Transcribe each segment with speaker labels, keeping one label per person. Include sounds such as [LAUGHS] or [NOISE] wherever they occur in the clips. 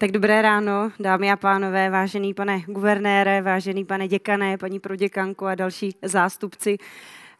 Speaker 1: Tak dobré ráno, dámy a pánové, vážený pane guvernére, vážený pane děkané, paní proděkanko a další zástupci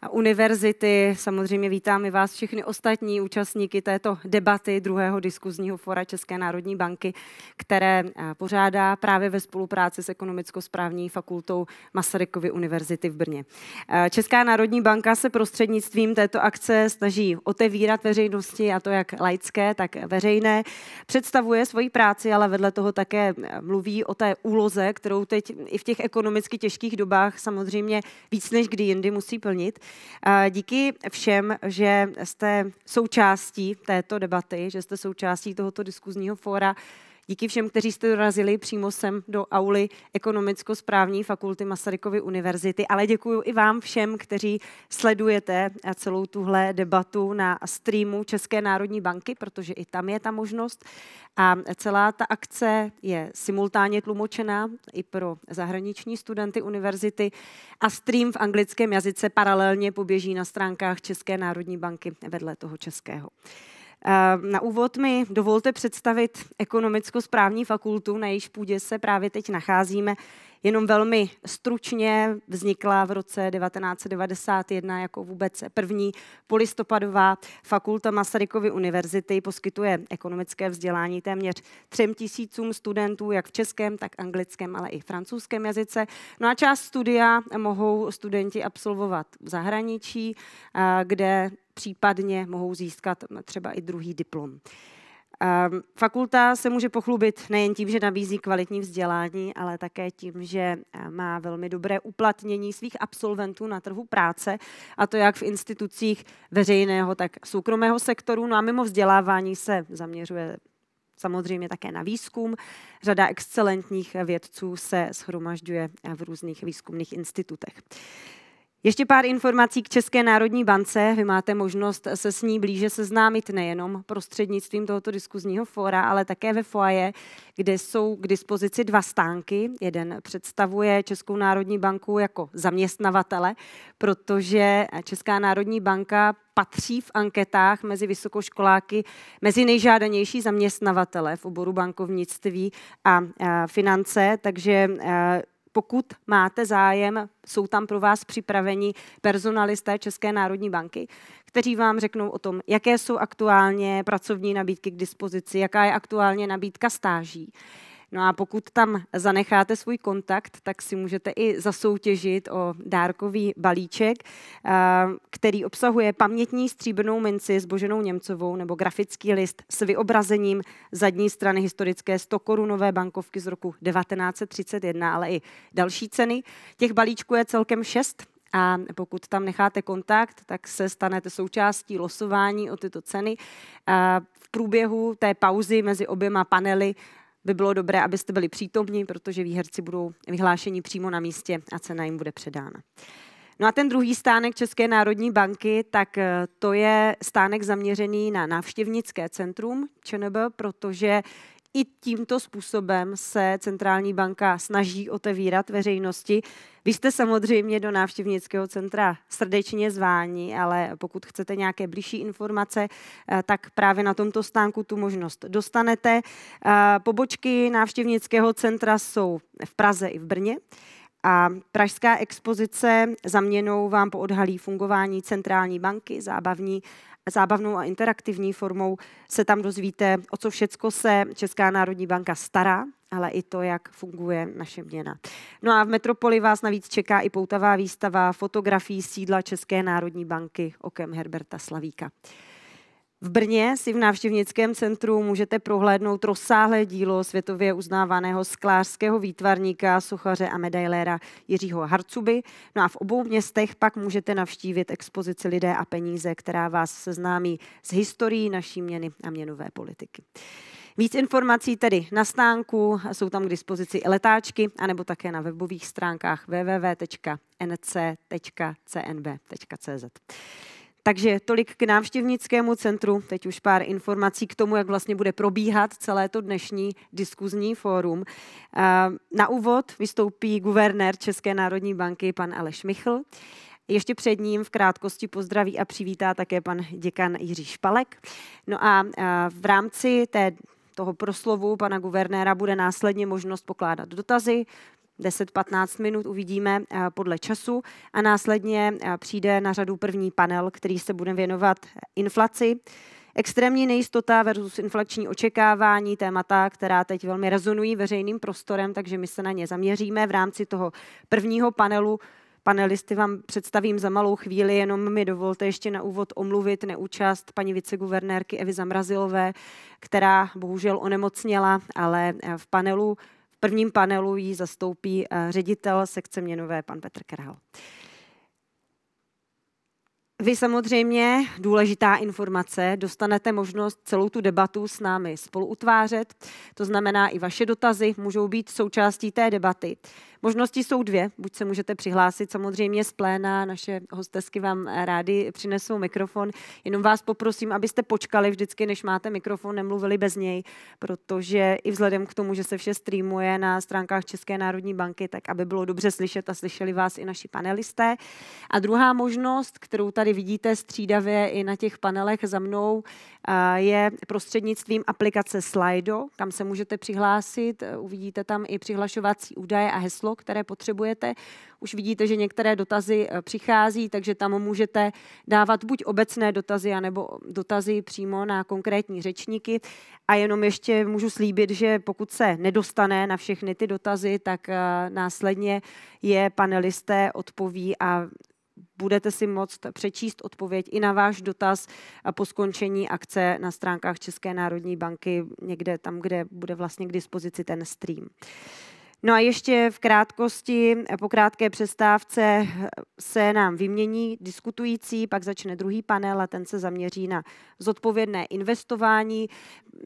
Speaker 1: a univerzity. Samozřejmě vítám i vás všechny ostatní účastníky této debaty druhého diskuzního fora České národní banky, které eh, pořádá právě ve spolupráci s ekonomicko-správní fakultou Masarykovy univerzity v Brně. Eh, Česká národní banka se prostřednictvím této akce snaží otevírat veřejnosti, a to jak laické, tak veřejné. Představuje svoji práci, ale vedle toho také eh, mluví o té úloze, kterou teď i v těch ekonomicky těžkých dobách samozřejmě víc než kdy jindy musí plnit. Díky všem, že jste součástí této debaty, že jste součástí tohoto diskuzního fóra. Díky všem, kteří jste dorazili přímo sem do auly ekonomicko-správní fakulty Masarykovy univerzity, ale děkuji i vám všem, kteří sledujete eh, celou tuhle debatu na streamu České národní banky, protože i tam je ta možnost. A celá ta akce je simultánně tlumočená i pro zahraniční studenty univerzity a stream v anglickém jazyce paralelně poběží na stránkách České národní banky vedle toho českého. Eh, na úvod mi dovolte představit ekonomicko-správní fakultu, na jejíž půdě se právě teď nacházíme. Jenom velmi stručně vznikla v roce 1991 jako vůbec první polistopadová fakulta Masarykovy univerzity. Poskytuje ekonomické vzdělání téměř třem tisícům studentů, jak v českém, tak anglickém, ale i francouzském jazyce. No a část studia mohou studenti absolvovat v zahraničí, eh, kde případně mohou získat třeba i druhý diplom. Eh, fakulta se může pochlubit nejen tím, že nabízí kvalitní vzdělání, ale také tím, že eh, má velmi dobré uplatnění svých absolventů na trhu práce, a to jak v institucích veřejného, tak soukromého sektoru. No a mimo vzdělávání se zaměřuje samozřejmě také na výzkum. Řada excelentních vědců se shromažďuje v různých výzkumných institutech. Ještě pár informací k České národní bance. Vy máte možnost se s ní blíže seznámit nejenom prostřednictvím tohoto diskuzního fóra, ale také ve foaje, kde jsou k dispozici dva stánky. Jeden představuje Českou národní banku jako zaměstnavatele, protože Česká národní banka patří v anketách mezi vysokoškoláky mezi nejžádanější zaměstnavatele v oboru bankovnictví a finance, takže pokud máte zájem, jsou tam pro vás připraveni personalisté České národní banky, kteří vám řeknou o tom, jaké jsou aktuálně pracovní nabídky k dispozici, jaká je aktuálně nabídka stáží, No a pokud tam zanecháte svůj kontakt, tak si můžete i zasoutěžit o dárkový balíček, eh, který obsahuje pamětní stříbrnou minci s Boženou Němcovou nebo grafický list s vyobrazením zadní strany historické 100-korunové bankovky z roku 1931, ale i další ceny. Těch balíčků je celkem šest a pokud tam necháte kontakt, tak se stanete součástí losování o tyto ceny. Eh, v průběhu té pauzy mezi oběma panely by bylo dobré, abyste byli přítomní, protože výherci budou vyhlášeni přímo na místě a cena jim bude předána. No a ten druhý stánek České národní banky, tak eh, to je stánek zaměřený na návštěvnické centrum ČNB, protože i tímto způsobem se centrální banka snaží otevírat veřejnosti. Vy jste samozřejmě do návštěvnického centra srdečně zváni, ale pokud chcete nějaké blížší informace, eh, tak právě na tomto stánku tu možnost dostanete. Eh, pobočky návštěvnického centra jsou v Praze i v Brně. A pražská expozice zaměnou vám poodhalí fungování centrální banky, zábavní zábavnou a interaktivní formou se tam dozvíte, o co všecko se Česká národní banka stará, ale i to, jak funguje naše měna. No a v Metropoli vás navíc čeká i poutavá výstava fotografií sídla České národní banky okem Herberta Slavíka. V Brně si v návštěvnickém centru můžete prohlédnout rozsáhlé dílo světově uznávaného sklářského výtvarníka, sochaře a medailéra Jiřího Harcuby. No a v obou městech pak můžete navštívit expozici Lidé a peníze, která vás seznámí s historií naší měny a měnové politiky. Víc informací tedy na stánku, jsou tam k dispozici i letáčky, anebo také na webových stránkách www.nc.cnb.cz. Takže tolik k návštěvnickému centru. Teď už pár informací k tomu, jak vlastně bude probíhat celé to dnešní diskuzní fórum. Eh, na úvod vystoupí guvernér České národní banky pan Aleš Michl. Ještě před ním v krátkosti pozdraví a přivítá také pan děkan Jiří Špalek. No a eh, v rámci té toho proslovu pana guvernéra bude následně možnost pokládat dotazy. 10-15 minut uvidíme eh, podle času a následně eh, přijde na řadu první panel, který se bude věnovat inflaci. Extrémní nejistota versus inflační očekávání, témata, která teď velmi rezonují veřejným prostorem, takže my se na ně zaměříme v rámci toho prvního panelu. Panelisty vám představím za malou chvíli, jenom mi dovolte ještě na úvod omluvit neúčast paní viceguvernérky Evy Zamrazilové, která bohužel onemocněla, ale eh, v panelu prvním panelu ji zastoupí eh, ředitel sekce měnové, pan Petr Král. Vy samozřejmě, důležitá informace, dostanete možnost celou tu debatu s námi spoluutvářet, to znamená i vaše dotazy můžou být součástí té debaty. Možnosti jsou dvě. Buď se můžete přihlásit samozřejmě z pléna, naše hostesky vám rádi přinesou mikrofon. Jenom vás poprosím, abyste počkali vždycky, než máte mikrofon, nemluvili bez něj, protože i vzhledem k tomu, že se vše streamuje na stránkách České národní banky, tak aby bylo dobře slyšet a slyšeli vás i naši panelisté. A druhá možnost, kterou tady vidíte střídavě i na těch panelech za mnou, je prostřednictvím aplikace Slido, kam se můžete přihlásit. Uvidíte tam i přihlašovací údaje a heslo číslo, které potřebujete. Už vidíte, že některé dotazy eh, přichází, takže tam můžete dávat buď obecné dotazy, anebo dotazy přímo na konkrétní řečníky. A jenom ještě můžu slíbit, že pokud se nedostane na všechny ty dotazy, tak eh, následně je panelisté odpoví a budete si moct přečíst odpověď i na váš dotaz eh, po skončení akce na stránkách České národní banky, někde tam, kde bude vlastně k dispozici ten stream. No a ještě v krátkosti, po krátké přestávce eh, se nám vymění diskutující, pak začne druhý panel a ten se zaměří na zodpovědné investování.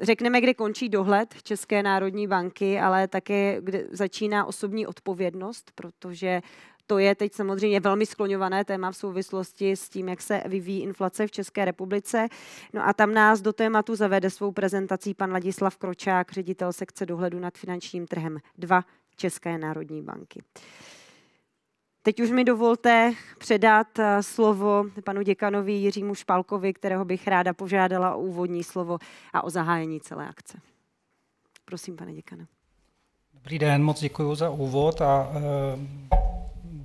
Speaker 1: Řekneme, kde končí dohled České národní banky, ale také kde začíná osobní odpovědnost, protože to je teď samozřejmě velmi skloňované téma v souvislosti s tím, jak se vyvíjí inflace v České republice. No a tam nás do tématu zavede svou prezentací pan Ladislav Kročák, ředitel sekce dohledu nad finančním trhem 2 České národní banky. Teď už mi dovolte předat eh, slovo panu děkanovi Jiřímu Špalkovi, kterého bych ráda požádala o úvodní slovo a o zahájení celé akce. Prosím,
Speaker 2: pane děkane. Dobrý den, moc děkuji za úvod a e,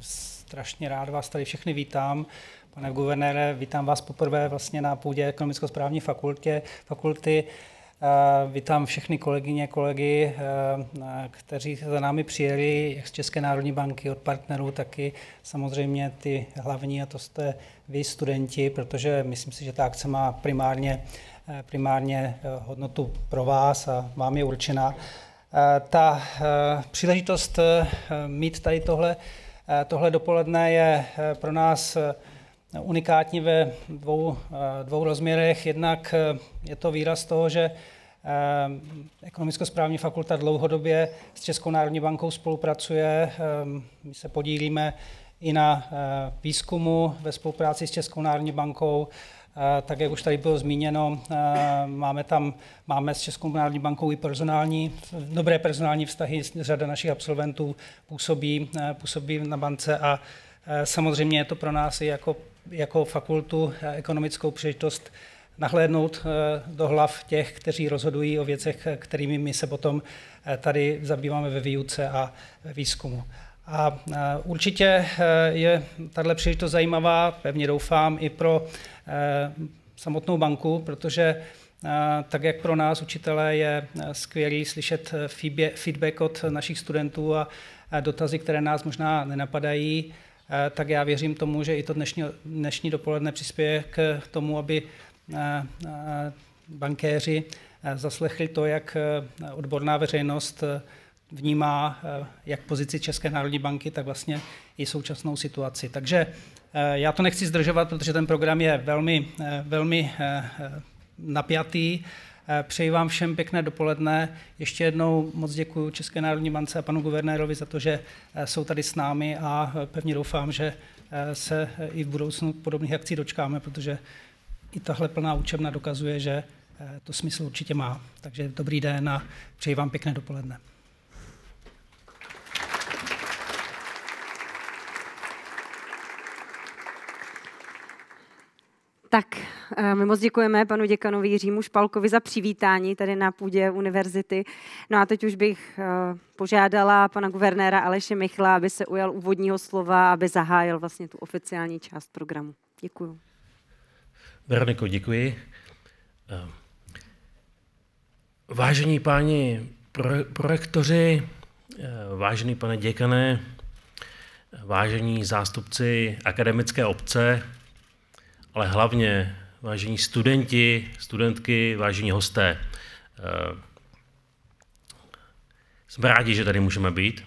Speaker 2: strašně rád vás tady všechny vítám. Pane guvernére, vítám vás poprvé vlastně na půdě ekonomicko-správní fakultě, fakulty. fakulty Eh, vítám všechny kolegyně, kolegy, eh, kteří za námi přijeli, jak z České národní banky, od partnerů, taky samozřejmě ty hlavní, a to jste vy, studenti, protože myslím si, že ta akce má primárně, eh, primárně hodnotu pro vás a vám je určena. Ta příležitost mít tady tohle, tohle dopoledne je pro nás unikátní ve dvou, eh, dvou rozměrech. Jednak eh, je to výraz toho, že eh, Ekonomicko-správní fakulta dlouhodobě s Českou národní bankou spolupracuje. My se podílíme i na výzkumu ve spolupráci s Českou národní bankou. Tak jak už tady bylo zmíněno, máme tam máme s Českou národní bankou i personální, dobré personální vztahy. Řada našich absolventů působí, působí na bance a samozřejmě je to pro nás i jako jako fakultu eh, ekonomickou příležitost nahlédnout eh, do hlav těch, kteří rozhodují o věcech, eh, kterými my se potom tady zabýváme ve výuce a výzkumu. A určitě je tahle příležitost zajímavá, pevně doufám, i pro samotnou banku, protože tak jak pro nás učitelé je skvělý slyšet feedback od našich studentů a dotazy, které nás možná nenapadají, Eh, tak já věřím tomu, že i to dnešní, dnešní dopoledne přispěje k tomu, aby eh, eh, bankéři zaslechli to, jak odborná veřejnost vnímá jak pozici České národní banky, tak vlastně i současnou situaci. Takže já to nechci zdržovat, protože ten program je velmi, velmi napjatý Eh, přeji vám všem pěkné dopoledne. Ještě jednou moc děkuji České národní bance a panu guvernérovi za to, že eh, jsou tady s námi a eh, pevně doufám, že se i v budoucnu podobných akcí dočkáme, protože i tahle plná učebna dokazuje, že to smysl určitě má. Takže dobrý den a přeji vám pěkné dopoledne. Tak eh,
Speaker 1: my moc děkujeme panu děkanovi Jiřímu Špalkovi za přivítání tady na půdě univerzity. No a teď už bych eh, požádala pana guvernéra Aleše Michla, aby se ujal úvodního slova, aby zahájil vlastně tu oficiální část programu. Děkuju.
Speaker 3: Veroniko, děkuji. Eh, vážení páni projektoři, vážený pane děkané, vážení zástupci akademické obce, ale hlavně vážení studenti, studentky, vážení hosté. Eh, jsme rádi, že tady můžeme být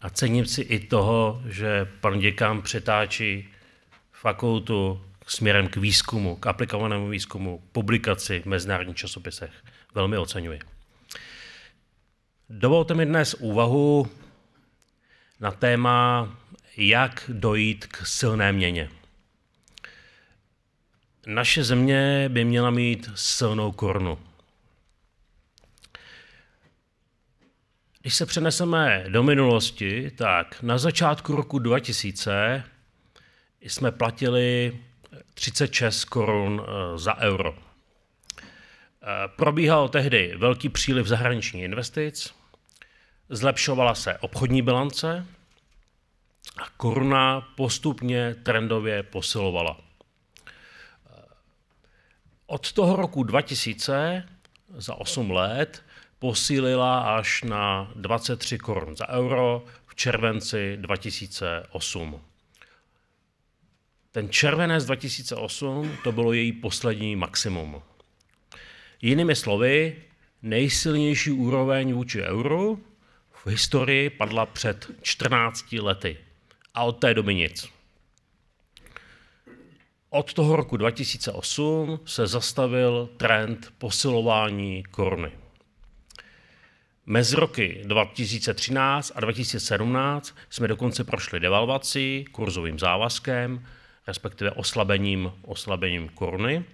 Speaker 3: a cením si i toho, že pan děkám přetáčí fakultu směrem k výzkumu, k aplikovanému výzkumu, k publikaci v mezinárodních časopisech. Velmi oceňuji. Dovolte mi dnes úvahu na téma, jak dojít k silné měně. Naše země by měla mít silnou korunu. Když se přeneseme do minulosti, tak na začátku roku 2000 jsme platili 36 korun eh, za euro. Eh, probíhal tehdy velký příliv zahraničních investic, zlepšovala se obchodní bilance a koruna postupně trendově posilovala. Od toho roku 2000 za 8 let posílila až na 23 korun za euro v červenci 2008. Ten červenec 2008 to bylo její poslední maximum. Jinými slovy, nejsilnější úroveň vůči euru v historii padla před 14 lety. A od té doby nic. Od toho roku 2008 se zastavil trend posilování koruny. Mezi roky 2013 a 2017 jsme dokonce prošli devalvací, kurzovým závazkem, respektive oslabením, oslabením koruny.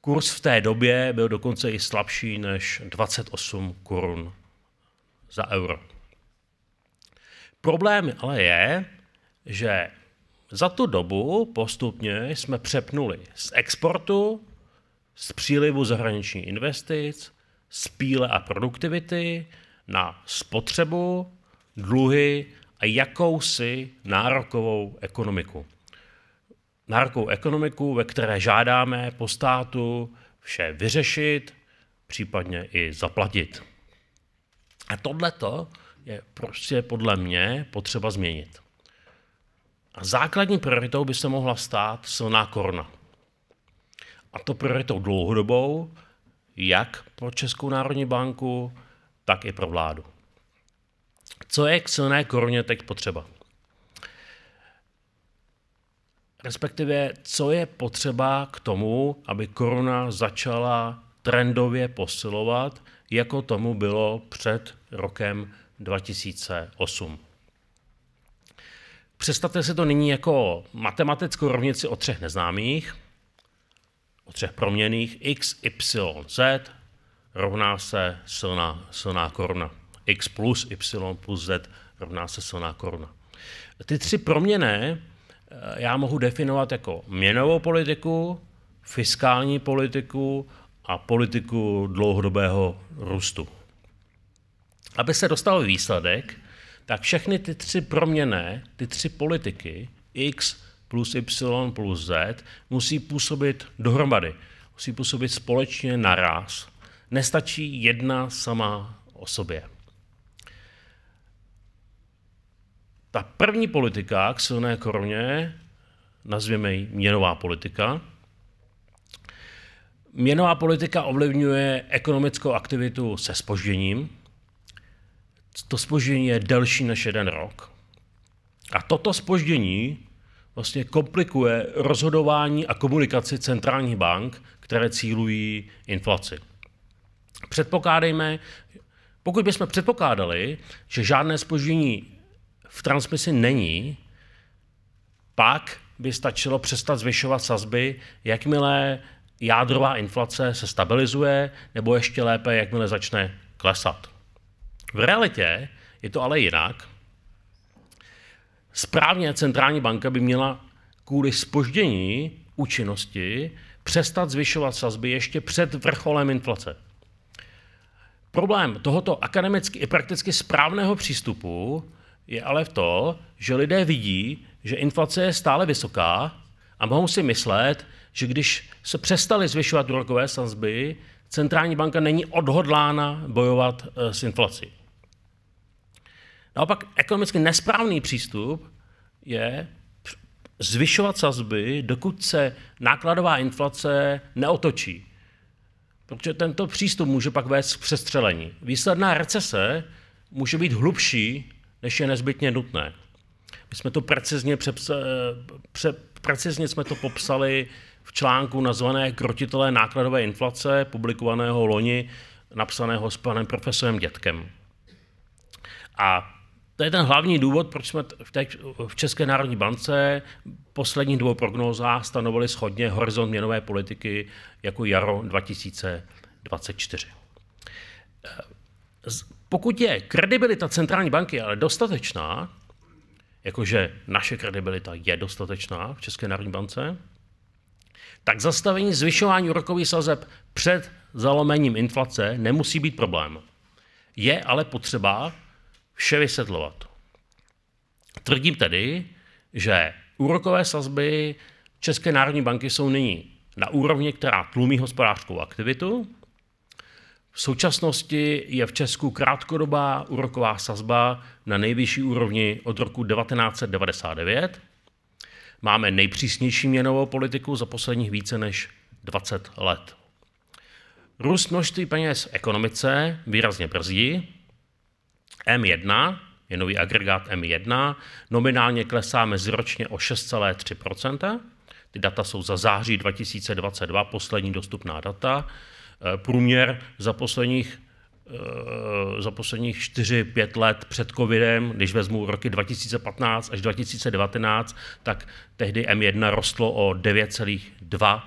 Speaker 3: Kurz v té době byl dokonce i slabší než 28 korun za euro. Problém ale je, že za tu dobu postupně jsme přepnuli z exportu, z přílivu zahraniční investic, z píle a produktivity na spotřebu, dluhy a jakousi nárokovou ekonomiku. Nárokovou ekonomiku, ve které žádáme po státu vše vyřešit, případně i zaplatit. A tohleto je prostě podle mě potřeba změnit. A základní prioritou by se mohla stát silná koruna. A to prioritou dlouhodobou, jak pro Českou národní banku, tak i pro vládu. Co je k silné koruně teď potřeba? Respektive, co je potřeba k tomu, aby koruna začala trendově posilovat, jako tomu bylo před rokem 2008. Představte si to nyní jako matematickou rovnici o třech neznámých, o třech proměných x, y, z rovná se silná, silná koruna. x plus y plus z rovná se silná koruna. Ty tři proměné eh, já mohu definovat jako měnovou politiku, fiskální politiku a politiku dlouhodobého růstu. Aby se dostal výsledek, tak všechny ty tři proměny, ty tři politiky, x plus y plus z, musí působit dohromady. Musí působit společně naraz. Nestačí jedna sama o sobě. Ta první politika k silné koruně, nazvěme ji měnová politika, Měnová politika ovlivňuje ekonomickou aktivitu se spožděním, to spoždění je delší než jeden rok. A toto spoždění vlastně komplikuje rozhodování a komunikaci centrálních bank, které cílují inflaci. Předpokládejme, pokud bychom předpokládali, že žádné spoždění v transmisi není, pak by stačilo přestat zvyšovat sazby, jakmile jádrová inflace se stabilizuje, nebo ještě lépe, jakmile začne klesat. V realitě je to ale jinak. Správně centrální banka by měla kvůli spoždění účinnosti přestat zvyšovat sazby ještě před vrcholem inflace. Problém tohoto akademicky i prakticky správného přístupu je ale v tom, že lidé vidí, že inflace je stále vysoká a mohou si myslet, že když se přestaly zvyšovat úrokové sazby, centrální banka není odhodlána bojovat eh, s inflací. Naopak ekonomicky nesprávný přístup je zvyšovat sazby, dokud se nákladová inflace neotočí. Protože tento přístup může pak vést k přestřelení. Výsledná recese může být hlubší, než je nezbytně nutné. My jsme to precizně, přepse, eh, pře, precizně jsme to popsali v článku nazvané Krotitelé nákladové inflace, publikovaného loni, napsaného s panem profesorem Dětkem. A to je ten hlavní důvod, proč jsme v, té, v České národní bance v posledních dvou prognózách stanovili schodně horizont měnové politiky jako jaro 2024. E, pokud je kredibilita centrální banky ale dostatečná, jakože naše kredibilita je dostatečná v České národní bance, tak zastavení zvyšování úrokových sazeb před zalomením inflace nemusí být problém. Je ale potřeba vše vysvětlovat. Tvrdím tedy, že úrokové sazby České národní banky jsou nyní na úrovni, která tlumí hospodářskou aktivitu. V současnosti je v Česku krátkodobá úroková sazba na nejvyšší úrovni od roku 1999 Máme nejpřísnější měnovou politiku za posledních více než 20 let. Růst množství peněz ekonomice výrazně brzdí. M1, je nový agregát M1, nominálně klesá meziročně o 6,3 Ty data jsou za září 2022, poslední dostupná data. E, průměr za posledních Eh, za posledních 4-5 let před covidem, když vezmu roky 2015 až 2019, tak tehdy M1 rostlo o 9,2%,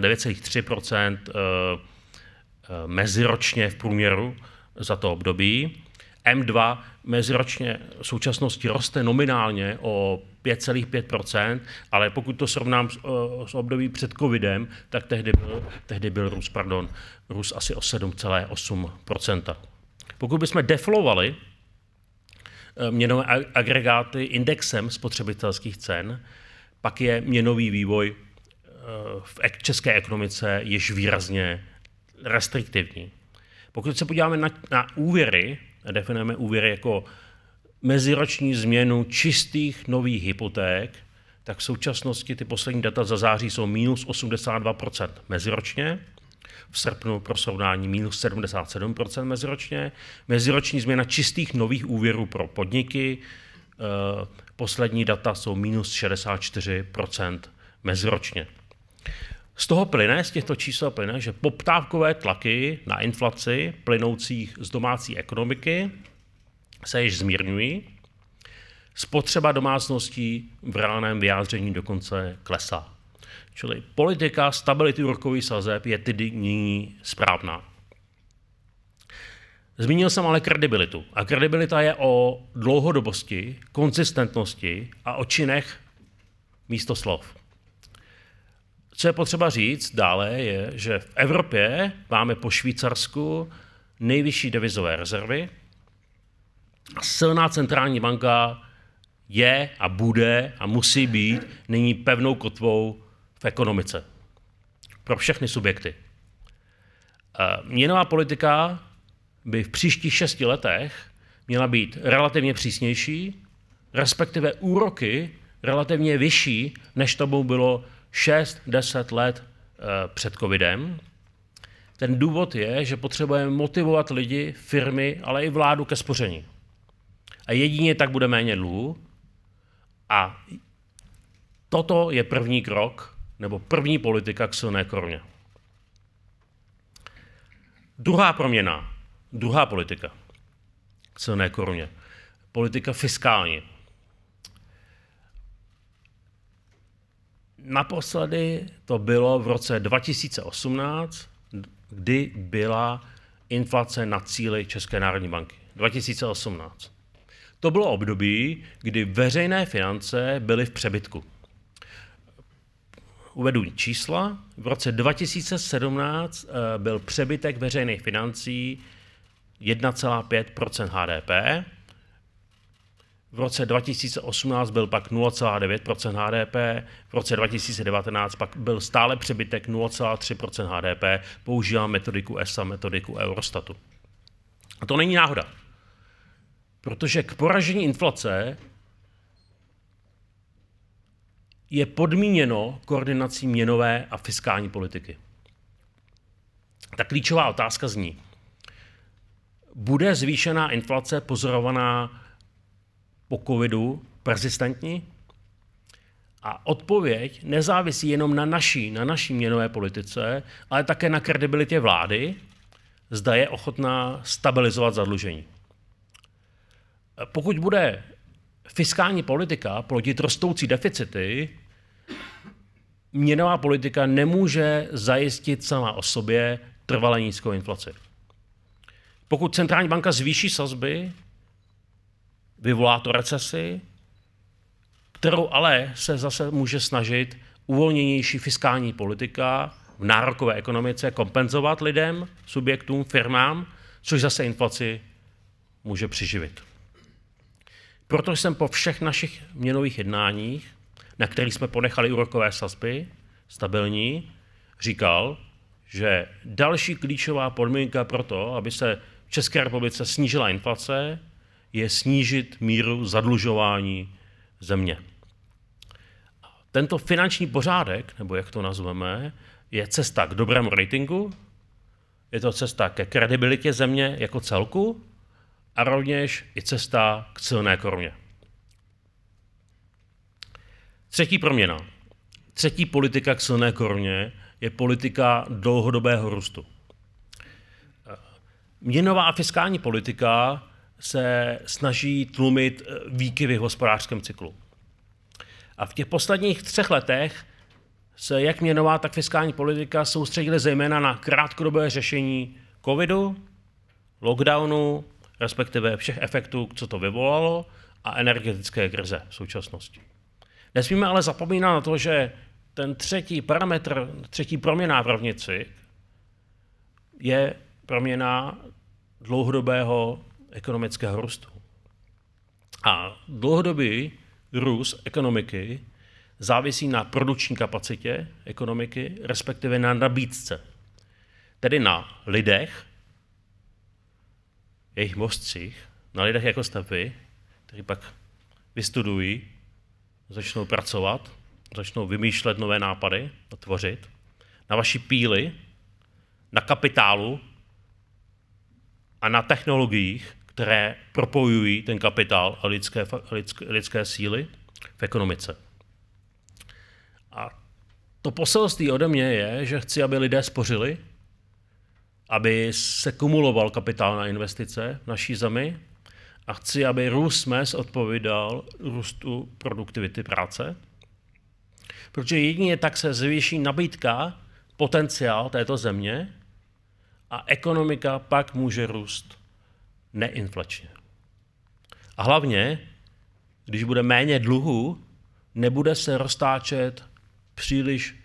Speaker 3: 9,3% eh, eh, meziročně v průměru za to období. M2 meziročně v současnosti roste nominálně o 5,5%, ale pokud to srovnám s, eh, s období před covidem, tak tehdy byl, tehdy byl růst, pardon, růst asi o 7,8%. Pokud bychom deflovali eh, měnové agregáty indexem spotřebitelských cen, pak je měnový vývoj eh, v české ekonomice již výrazně restriktivní. Pokud se podíváme na, na úvěry, definujeme úvěry jako meziroční změnu čistých nových hypoték, tak v současnosti ty poslední data za září jsou minus 82% meziročně, v srpnu pro srovnání minus 77% meziročně, meziroční změna čistých nových úvěrů pro podniky, eh, poslední data jsou minus 64% meziročně. Z toho plyne, z těchto čísel plyne, že poptávkové tlaky na inflaci plynoucích z domácí ekonomiky se již zmírňují, spotřeba domácností v reálném vyjádření dokonce klesá. Čili politika stability úrokových sazeb je tedy nyní správná. Zmínil jsem ale kredibilitu. A kredibilita je o dlouhodobosti, konzistentnosti a o činech místo slov. Co je potřeba říct dále, je, že v Evropě máme po Švýcarsku nejvyšší devizové rezervy, a silná centrální banka je a bude a musí být nyní pevnou kotvou v ekonomice. Pro všechny subjekty. Eh, měnová politika by v příštích šesti letech měla být relativně přísnější, respektive úroky relativně vyšší, než to bylo 6-10 let eh, před covidem. Ten důvod je, že potřebujeme motivovat lidi, firmy, ale i vládu ke spoření. A jedině tak bude méně dluhu. A toto je první krok, nebo první politika k silné koruně. Druhá proměna, druhá politika k silné koruně. Politika fiskální. Naposledy to bylo v roce 2018, kdy byla inflace na cíli České národní banky. 2018. To bylo období, kdy veřejné finance byly v přebytku. Uvedu čísla. V roce 2017 eh, byl přebytek veřejných financí 1,5 HDP. V roce 2018 byl pak 0,9 HDP, v roce 2019 pak byl stále přebytek 0,3 HDP. Používám metodiku ESA, metodiku Eurostatu. A to není náhoda. Protože k poražení inflace je podmíněno koordinací měnové a fiskální politiky. Ta klíčová otázka zní, bude zvýšená inflace pozorovaná po covidu persistentní? A odpověď nezávisí jenom na naší, na naší měnové politice, ale také na kredibilitě vlády, zda je ochotná stabilizovat zadlužení pokud bude fiskální politika plodit rostoucí deficity, měnová politika nemůže zajistit sama o sobě trvalé nízkou inflaci. Pokud centrální banka zvýší sazby, vyvolá to recesi, kterou ale se zase může snažit uvolněnější fiskální politika v nárokové ekonomice kompenzovat lidem, subjektům, firmám, což zase inflaci může přiživit. Proto jsem po všech našich měnových jednáních, na kterých jsme ponechali úrokové sazby, stabilní, říkal, že další klíčová podmínka pro to, aby se v České republice snížila inflace, je snížit míru zadlužování země. Tento finanční pořádek, nebo jak to nazveme, je cesta k dobrému ratingu, je to cesta ke kredibilitě země jako celku a rovněž i cesta k silné koruně. Třetí proměna. Třetí politika k silné koruně je politika dlouhodobého růstu. Měnová a fiskální politika se snaží tlumit eh, výkyvy v hospodářském cyklu. A v těch posledních třech letech se jak měnová, tak fiskální politika soustředily zejména na krátkodobé řešení covidu, lockdownu respektive všech efektů, co to vyvolalo, a energetické krize v současnosti. Nesmíme ale zapomínat na to, že ten třetí parametr, třetí proměna v rovnici je proměna dlouhodobého ekonomického růstu. A dlouhodobý růst ekonomiky závisí na produkční kapacitě ekonomiky, respektive na nabídce. Tedy na lidech, jejich mostřích, na lidech jako vy, kteří pak vystudují, začnou pracovat, začnou vymýšlet nové nápady a tvořit. Na vaší píli, na kapitálu a na technologiích, které propojují ten kapitál a lidské, lidské, lidské síly v ekonomice. A to poselství ode mě je, že chci, aby lidé spořili, aby se kumuloval kapitál na investice v naší zemi a chci, aby růst mes odpovídal růstu produktivity práce, protože jedině tak se zvýší nabídka, potenciál této země a ekonomika pak může růst neinflačně. A hlavně, když bude méně dluhu, nebude se roztáčet příliš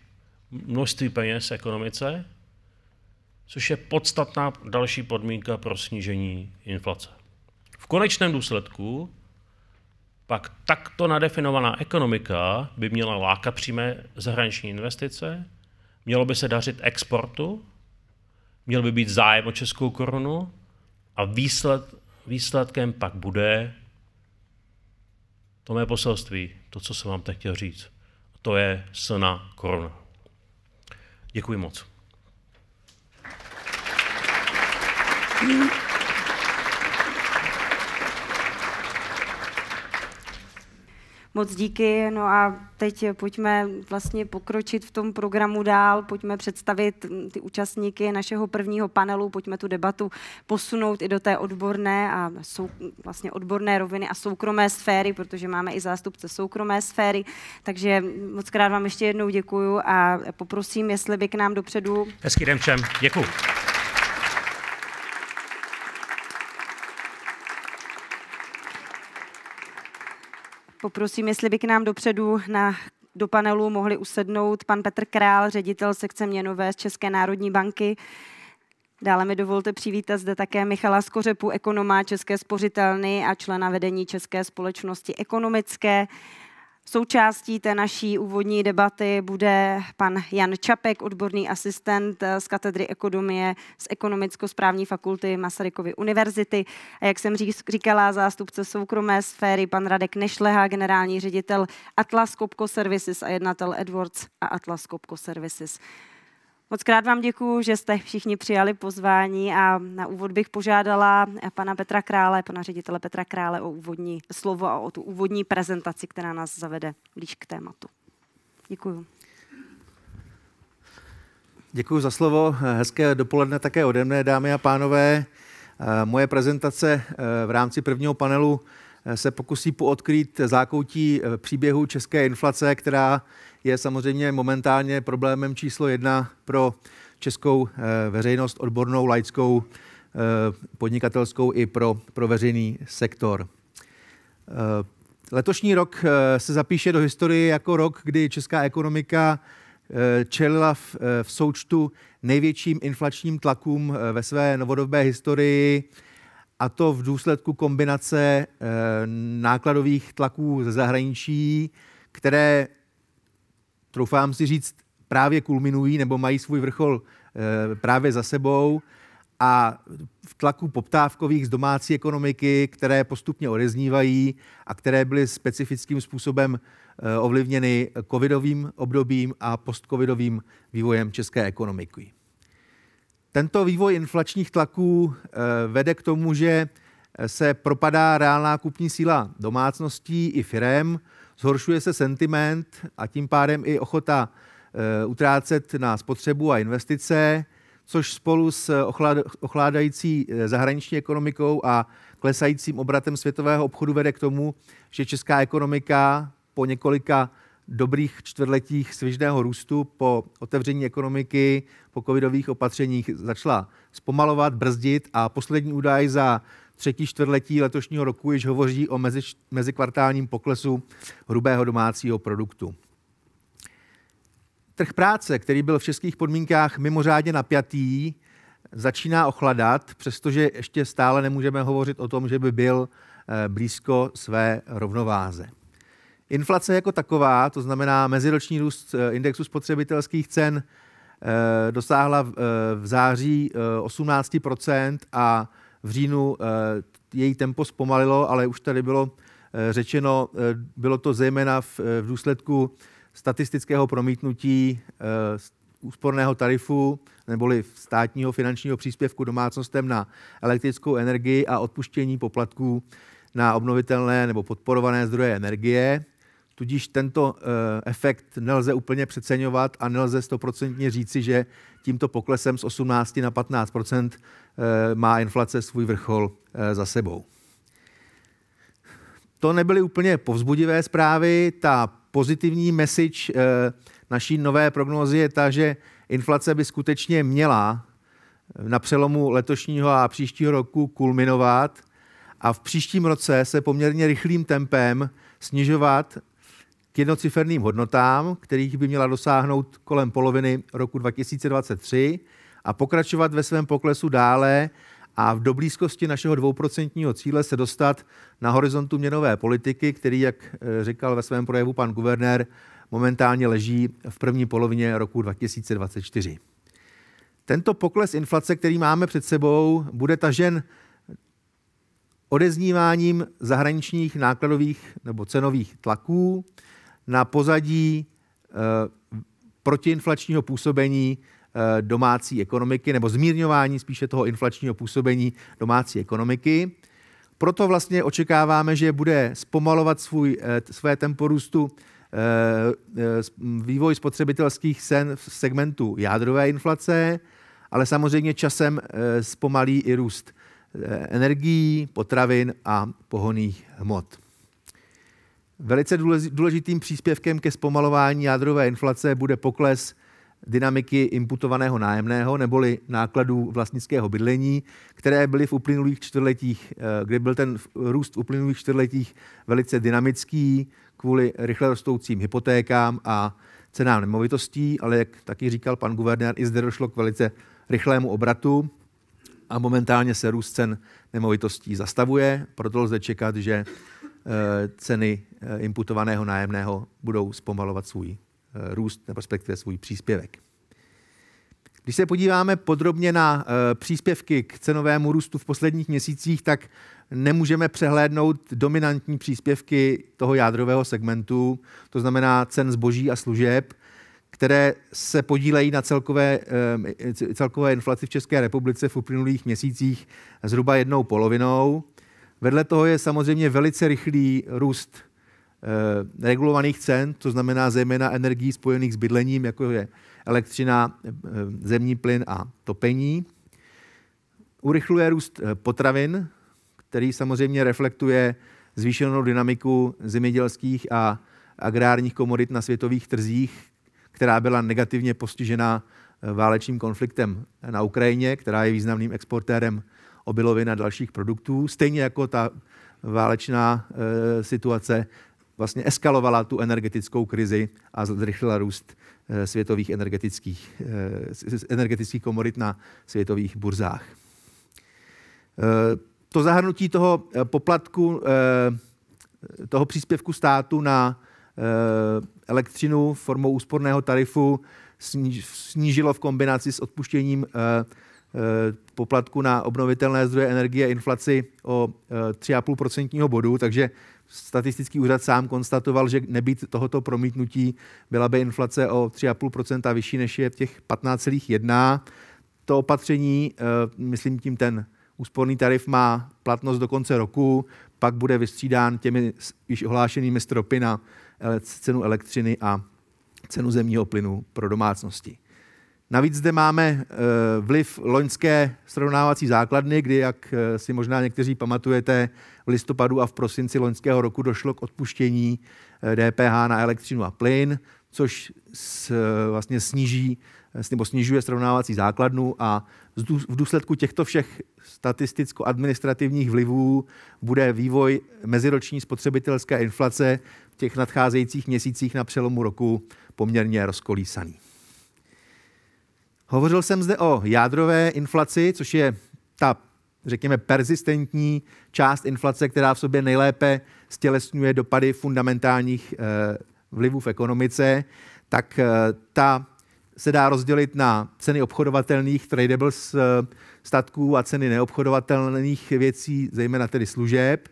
Speaker 3: množství peněz ekonomice, což je podstatná další podmínka pro snížení inflace. V konečném důsledku pak takto nadefinovaná ekonomika by měla lákat přímé zahraniční investice, mělo by se dařit exportu, měl by být zájem o českou korunu a výsled, výsledkem pak bude to mé poselství, to, co jsem vám teď chtěl říct. To je slna koruna. Děkuji moc.
Speaker 1: Moc díky. No a teď pojďme vlastně pokročit v tom programu dál, pojďme představit ty účastníky našeho prvního panelu, pojďme tu debatu posunout i do té odborné a sou, vlastně odborné roviny a soukromé sféry, protože máme i zástupce soukromé sféry. Takže moc krát vám ještě jednou děkuju a poprosím, jestli by k nám dopředu...
Speaker 3: Hezký den všem. Děkuji.
Speaker 1: Poprosím, jestli by k nám dopředu na, do panelu mohli usednout pan Petr Král, ředitel sekce měnové z České národní banky. Dále mi dovolte přivítat zde také Michala Skořepu, ekonoma České spořitelny a člena vedení České společnosti ekonomické. Součástí té naší úvodní debaty bude pan Jan Čapek, odborný asistent eh, z katedry ekonomie z Ekonomicko-správní fakulty Masarykovy univerzity. A jak jsem říkala, zástupce soukromé sféry, pan Radek Nešleha, generální ředitel Atlas Copco Services a jednatel Edwards a Atlas Copco Services. Moc krát vám děkuji, že jste všichni přijali pozvání a na úvod bych požádala pana Petra Krále, pana ředitele Petra Krále o úvodní slovo a o tu úvodní prezentaci, která nás zavede blíž k tématu. Děkuji.
Speaker 4: Děkuji za slovo. Hezké dopoledne také ode mne, dámy a pánové. Moje prezentace v rámci prvního panelu Eh, se pokusí poodkrýt zákoutí eh, příběhu české inflace, která je samozřejmě momentálně problémem číslo jedna pro českou eh, veřejnost, odbornou, laickou, podnikatelskou i pro, pro veřejný sektor. Letošní rok se zapíše do historie jako rok, kdy česká ekonomika čelila v, v součtu největším inflačním tlakům ve své novodobé historii a to v důsledku kombinace eh, nákladových tlaků ze zahraničí, které, troufám si říct, právě kulminují nebo mají svůj vrchol eh, právě za sebou a v tlaku poptávkových z domácí ekonomiky, které postupně odeznívají a které byly specifickým způsobem eh, ovlivněny covidovým obdobím a postcovidovým vývojem české ekonomiky. Tento vývoj inflačních tlaků eh, vede k tomu, že eh, se propadá reálná kupní síla domácností i firem, zhoršuje se sentiment a tím pádem i ochota eh, utrácet na spotřebu a investice, což spolu s ochládající zahraniční ekonomikou a klesajícím obratem světového obchodu vede k tomu, že česká ekonomika po několika dobrých čtvrtletích svižného růstu po otevření ekonomiky, po covidových opatřeních začala zpomalovat, brzdit a poslední údaj za třetí čtvrtletí letošního roku již hovoří o mezi, mezikvartálním poklesu hrubého domácího produktu. Trh práce, který byl v českých podmínkách mimořádně napjatý, začíná ochladat, přestože ještě stále nemůžeme hovořit o tom, že by byl eh, blízko své rovnováze. Inflace jako taková, to znamená meziroční růst eh, indexu spotřebitelských cen, eh, dosáhla v eh, září 18 a v říjnu její tempo zpomalilo, ale už tady bylo řečeno, bylo to zejména v, důsledku statistického promítnutí úsporného tarifu neboli státního finančního příspěvku domácnostem na elektrickou energii a odpuštění poplatků na obnovitelné nebo podporované zdroje energie. Tudíž tento eh, efekt nelze úplně přeceňovat a nelze stoprocentně říci, že tímto poklesem z 18 na 15 eh, má inflace svůj vrchol eh, za sebou. To nebyly úplně povzbudivé zprávy. Ta pozitivní message naší nové prognózy je ta, že inflace by skutečně měla na přelomu letošního a příštího roku kulminovat a v příštím roce se poměrně rychlým tempem snižovat k jednociferným hodnotám, kterých by měla dosáhnout kolem poloviny roku 2023 a pokračovat ve svém poklesu dále a v doblízkosti našeho dvouprocentního cíle se dostat na horizontu měnové politiky, který, jak eh, říkal ve svém projevu pan guvernér, momentálně leží v první polovině roku 2024. Tento pokles inflace, který máme před sebou, bude tažen odezníváním zahraničních nákladových nebo cenových tlaků, na pozadí eh, protiinflačního působení eh, domácí ekonomiky, nebo zmírňování spíše toho inflačního působení domácí ekonomiky. Proto vlastně očekáváme, že bude zpomalovat svůj, eh, své tempo růstu vývoj spotřebitelských sen v segmentu jádrové inflace, ale samozřejmě časem zpomalí i růst energií, potravin a pohoných hmot. Velice důležitým příspěvkem ke zpomalování jádrové inflace bude pokles dynamiky imputovaného nájemného neboli nákladů vlastnického bydlení, které byly v uplynulých čtvrtletích, eh, kdy byl ten růst v uplynulých čtvrtletích velice dynamický kvůli rychle rostoucím hypotékám a cenám nemovitostí, ale jak taky říkal pan guvernér, i zde došlo k velice rychlému obratu a momentálně se růst cen nemovitostí zastavuje, proto lze čekat, že Eh, ceny eh, imputovaného nájemného budou zpomalovat svůj eh, růst, nebo respektive svůj příspěvek. Když se podíváme podrobně na příspěvky k cenovému růstu v posledních měsících, tak nemůžeme přehlédnout dominantní příspěvky toho jádrového segmentu, to znamená cen zboží a služeb, které se podílejí na celkové, celkové inflaci v České republice v uplynulých měsících zhruba jednou polovinou. Vedle toho je samozřejmě velice rychlý růst eh, regulovaných cen, to znamená zejména energií spojených s bydlením, jako je elektřina, eh, zemní plyn a topení. Urychluje růst eh, potravin, který samozřejmě reflektuje zvýšenou dynamiku zemědělských a agrárních komodit na světových trzích, která byla negativně postižena válečným konfliktem na Ukrajině, která je významným exportérem obilovin a dalších produktů, stejně jako ta válečná e, situace vlastně eskalovala tu energetickou krizi a zrychlila růst e, světových energetických, e, energetických komorit na světových burzách. E, to zahrnutí toho poplatku, e, toho příspěvku státu na elektřinu formou úsporného tarifu snížilo v kombinaci s odpuštěním Eh, poplatku na obnovitelné zdroje energie inflaci o 3,5% eh, bodu, takže statistický úřad sám konstatoval, že nebýt tohoto promítnutí byla by inflace o 3,5% vyšší, než je v těch 15,1%. To opatření, eh, myslím tím ten úsporný tarif má platnost do konce roku, pak bude vystřídán těmi již ohlášenými stropy na cenu elektřiny a cenu zemního plynu pro domácnosti. Navíc zde máme eh, vliv loňské srovnávací základny, kdy, jak eh, si možná někteří pamatujete, v listopadu a v prosinci loňského roku došlo k odpuštění DPH eh, na elektřinu a plyn, což vlastně sníží nebo snižuje srovnávací základnu a v důsledku těchto všech statisticko-administrativních vlivů bude vývoj meziroční spotřebitelské inflace v těch nadcházejících měsících na přelomu roku poměrně rozkolísaný. Hovořil jsem zde o jádrové inflaci, což je ta, řekněme, persistentní část inflace, která v sobě nejlépe stělesňuje dopady fundamentálních eh, vlivů v ekonomice, tak eh, ta se dá rozdělit na ceny obchodovatelných tradables eh, statků a ceny neobchodovatelných věcí, zejména tedy služeb.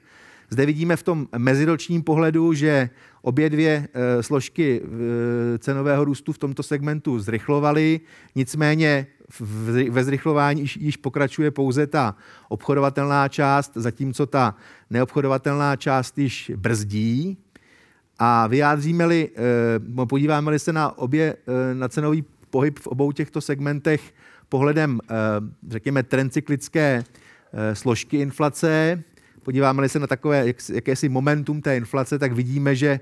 Speaker 4: Zde vidíme v tom meziročním pohledu, že Obě dvě eh, složky eh, cenového růstu v tomto segmentu zrychlovaly, nicméně ve zrychlování již, pokračuje pouze ta obchodovatelná část, zatímco ta neobchodovatelná část již brzdí. A vyjádříme-li, eh, podíváme-li se na, obě, na cenový pohyb v obou těchto segmentech pohledem, řekněme, trencyklické složky inflace, podíváme-li se na takové jak, jakési momentum té inflace, tak vidíme, že eh,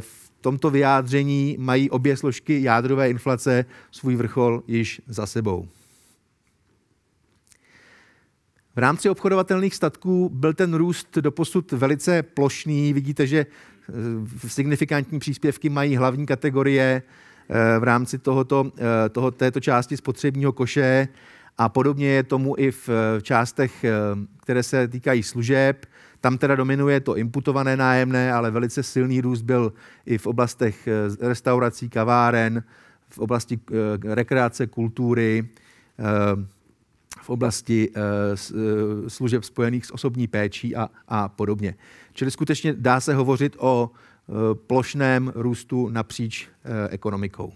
Speaker 4: v tomto vyjádření mají obě složky jádrové inflace svůj vrchol již za sebou. V rámci obchodovatelných statků byl ten růst doposud velice plošný. Vidíte, že eh, signifikantní příspěvky mají hlavní kategorie eh, v rámci tohoto, toho, této části spotřebního koše. A podobně je tomu i v eh, částech, eh, které se týkají služeb. Tam teda dominuje to imputované nájemné, ale velice silný růst byl i v oblastech eh, restaurací, kaváren, v oblasti rekreace, kultury, v oblasti služeb spojených s osobní péčí a, a podobně. Čili skutečně dá se hovořit o plošném růstu napříč ekonomikou.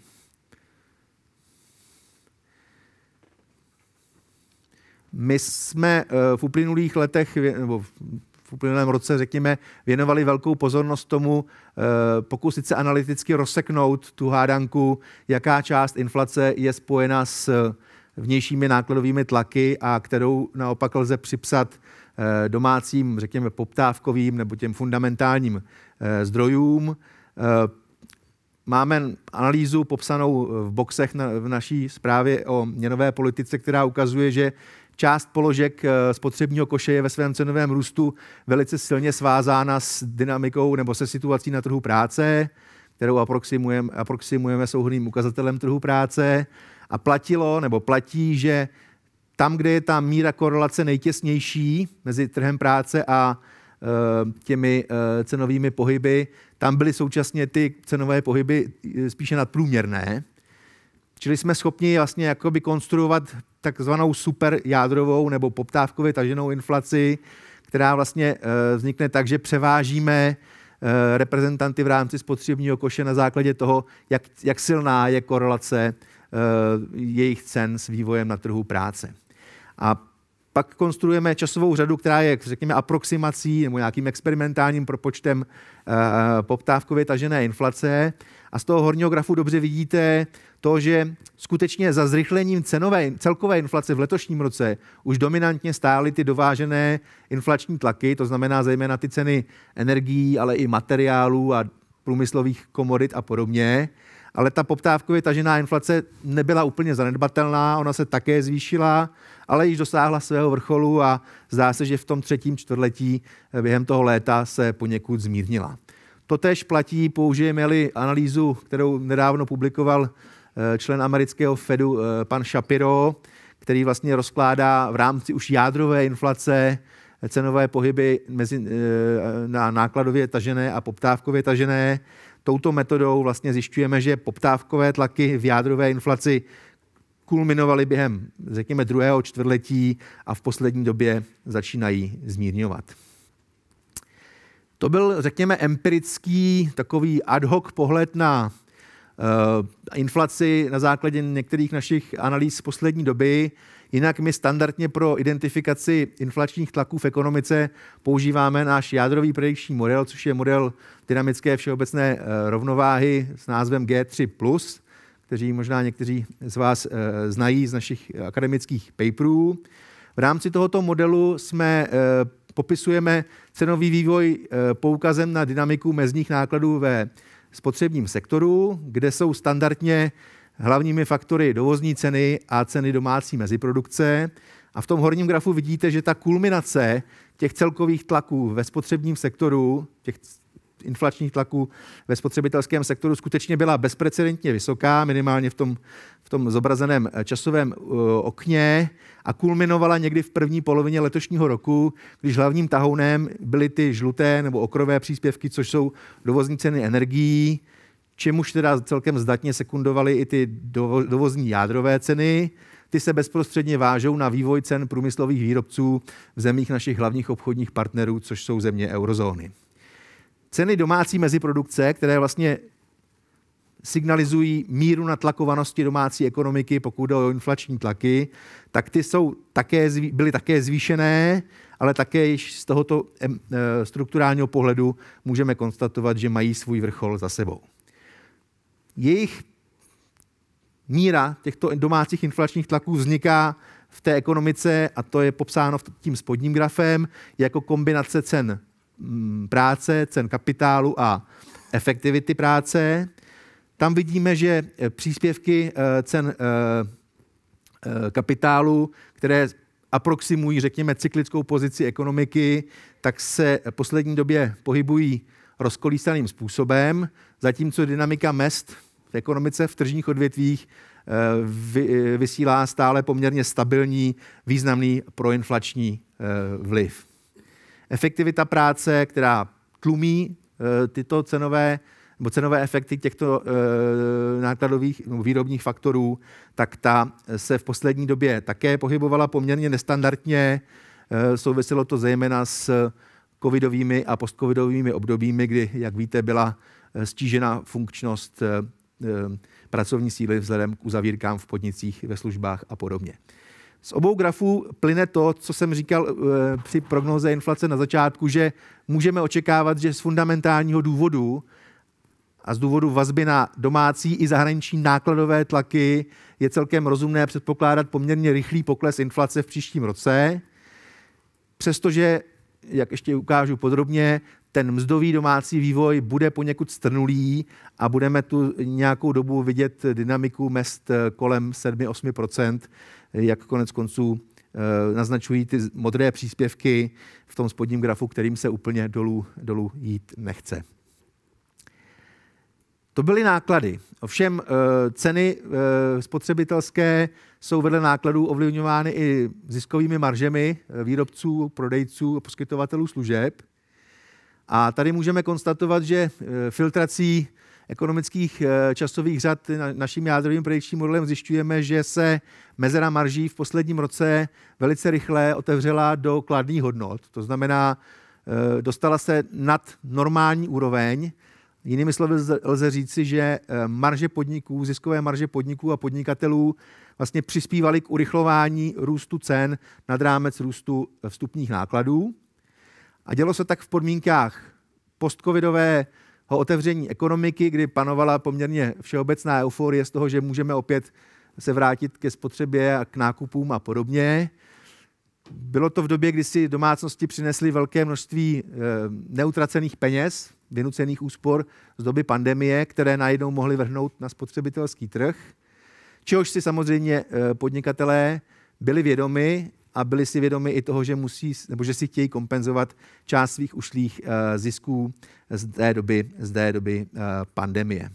Speaker 4: My jsme eh, v uplynulých letech, nebo v uplynulém roce, řekněme, věnovali velkou pozornost tomu eh, pokusit se analyticky rozseknout tu hádanku, jaká část inflace je spojena s vnějšími nákladovými tlaky a kterou naopak lze připsat eh, domácím, řekněme, poptávkovým nebo těm fundamentálním zdrojům. Máme analýzu popsanou v boxech na, v naší zprávě o měnové politice, která ukazuje, že část položek eh, spotřebního koše je ve svém cenovém růstu velice silně svázána s dynamikou nebo se situací na trhu práce, kterou aproximujeme, aproximujeme souhrným ukazatelem trhu práce. A platilo nebo platí, že tam, kde je ta míra korelace nejtěsnější mezi trhem práce a eh, těmi eh, cenovými pohyby, tam byly současně ty cenové pohyby spíše nadprůměrné. Čili jsme schopni vlastně jakoby konstruovat takzvanou superjádrovou nebo poptávkově taženou inflaci, která vlastně eh, vznikne tak, že převážíme eh, reprezentanty v rámci spotřebního koše na základě toho, jak, jak silná je korelace eh, jejich cen s vývojem na trhu práce. A pak konstruujeme časovou řadu, která je, řekněme, aproximací nebo nějakým experimentálním propočtem poptávkově tažené inflace a z toho horního grafu dobře vidíte to, že skutečně za zrychlením cenové, celkové inflace v letošním roce už dominantně stály ty dovážené inflační tlaky, to znamená zejména ty ceny energií, ale i materiálů a průmyslových komodit a podobně. Ale ta poptávkově tažená inflace nebyla úplně zanedbatelná, ona se také zvýšila, ale již dosáhla svého vrcholu a zdá se, že v tom třetím čtvrtletí během toho léta se poněkud zmírnila. Totež platí, použijeme-li analýzu, kterou nedávno publikoval eh, člen amerického Fedu eh, pan Shapiro, který vlastně rozkládá v rámci už jádrové inflace eh, cenové pohyby mezi, na nákladově tažené a poptávkově tažené. Touto metodou vlastně zjišťujeme, že poptávkové tlaky v jádrové inflaci kulminovaly během, řekněme, druhého čtvrtletí a v poslední době začínají zmírňovat. To byl, řekněme, empirický takový ad hoc pohled na uh, inflaci na základě některých našich analýz z poslední doby. Jinak my standardně pro identifikaci inflačních tlaků v ekonomice používáme náš jádrový predikční model, což je model dynamické všeobecné eh, rovnováhy s názvem G3+, kteří možná někteří z vás eh, znají z našich akademických paperů. V rámci tohoto modelu jsme popisujeme cenový vývoj eh, poukazem na dynamiku mezních nákladů ve spotřebním sektoru, kde jsou standardně hlavními faktory dovozní ceny a ceny domácí meziprodukce. A v tom horním grafu vidíte, že ta kulminace těch celkových tlaků ve spotřebním sektoru, těch inflačních tlaků ve spotřebitelském sektoru skutečně byla bezprecedentně vysoká, minimálně v tom, v tom zobrazeném eh, časovém eh, okně a kulminovala někdy v první polovině letošního roku, když hlavním tahounem byly ty žluté nebo okrové příspěvky, což jsou dovozní ceny energií, čemuž teda celkem zdatně sekundovaly i ty dovozní jádrové ceny. Ty se bezprostředně vážou na vývoj cen průmyslových výrobců v zemích našich hlavních obchodních partnerů, což jsou země eurozóny. Ceny domácí meziprodukce, které vlastně signalizují míru natlakovanosti domácí ekonomiky, pokud jde o inflační tlaky, tak ty jsou také, byly také zvýšené, ale také již z tohoto e, strukturálního pohledu můžeme konstatovat, že mají svůj vrchol za sebou. Jejich míra těchto domácích inflačních tlaků vzniká v té ekonomice, a to je popsáno tím spodním grafem, jako kombinace cen Mm, práce, cen kapitálu a efektivity práce. Tam vidíme, že eh, příspěvky eh, cen eh, kapitálu, které aproximují, řekněme, cyklickou pozici ekonomiky, tak se v poslední době pohybují rozkolísaným způsobem, zatímco dynamika mest v ekonomice v tržních odvětvích vysílá stále poměrně stabilní, významný proinflační vliv efektivita práce, která tlumí eh, tyto cenové nebo cenové efekty těchto eh, nákladových výrobních faktorů, tak ta se v poslední době také pohybovala poměrně nestandardně. Eh, souviselo to zejména s covidovými a postcovidovými obdobími, kdy, jak víte, byla stížena funkčnost pracovní síly vzhledem k uzavírkám v podnicích, ve službách a podobně. Z obou grafů plyne to, co jsem říkal e, při prognoze inflace na začátku, že můžeme očekávat, že z fundamentálního důvodu a z důvodu vazby na domácí i zahraniční nákladové tlaky je celkem rozumné předpokládat poměrně rychlý pokles inflace v příštím roce. Přestože, jak ještě ukážu podrobně, ten mzdový domácí vývoj bude poněkud strnulý a budeme tu nějakou dobu vidět dynamiku mest kolem 7-8 jak konec konců eh, naznačují ty modré příspěvky v tom spodním grafu, kterým se úplně dolů, dolů jít nechce. To byly náklady. Ovšem eh, ceny eh, spotřebitelské jsou vedle nákladů ovlivňovány i ziskovými maržemi výrobců, prodejců a poskytovatelů služeb. A tady můžeme konstatovat, že filtrací ekonomických eh, časových řad naším jádrovým projekčním modelem zjišťujeme, že se mezera marží v posledním roce velice rychle otevřela do kladných hodnot. To znamená, eh, dostala se nad normální úroveň. Jinými slovy lze říci, že eh, marže podniků, ziskové marže podniků a podnikatelů vlastně přispívaly k urychlování růstu cen nad rámec růstu vstupních nákladů. A dělo se tak v podmínkách postcovidové o otevření ekonomiky, kdy panovala poměrně všeobecná euforie z toho, že můžeme opět se vrátit ke spotřebě a k nákupům a podobně. Bylo to v době, kdy si domácnosti přinesly velké množství eh, neutracených peněz, vynucených úspor z doby pandemie, které najednou mohly vrhnout na spotřebitelský trh, čehož si samozřejmě eh, podnikatelé byli vědomi a byli si vědomi i toho, že musí, nebo že si chtějí kompenzovat část svých ušlých eh, zisků z té doby, z té doby eh, pandemie.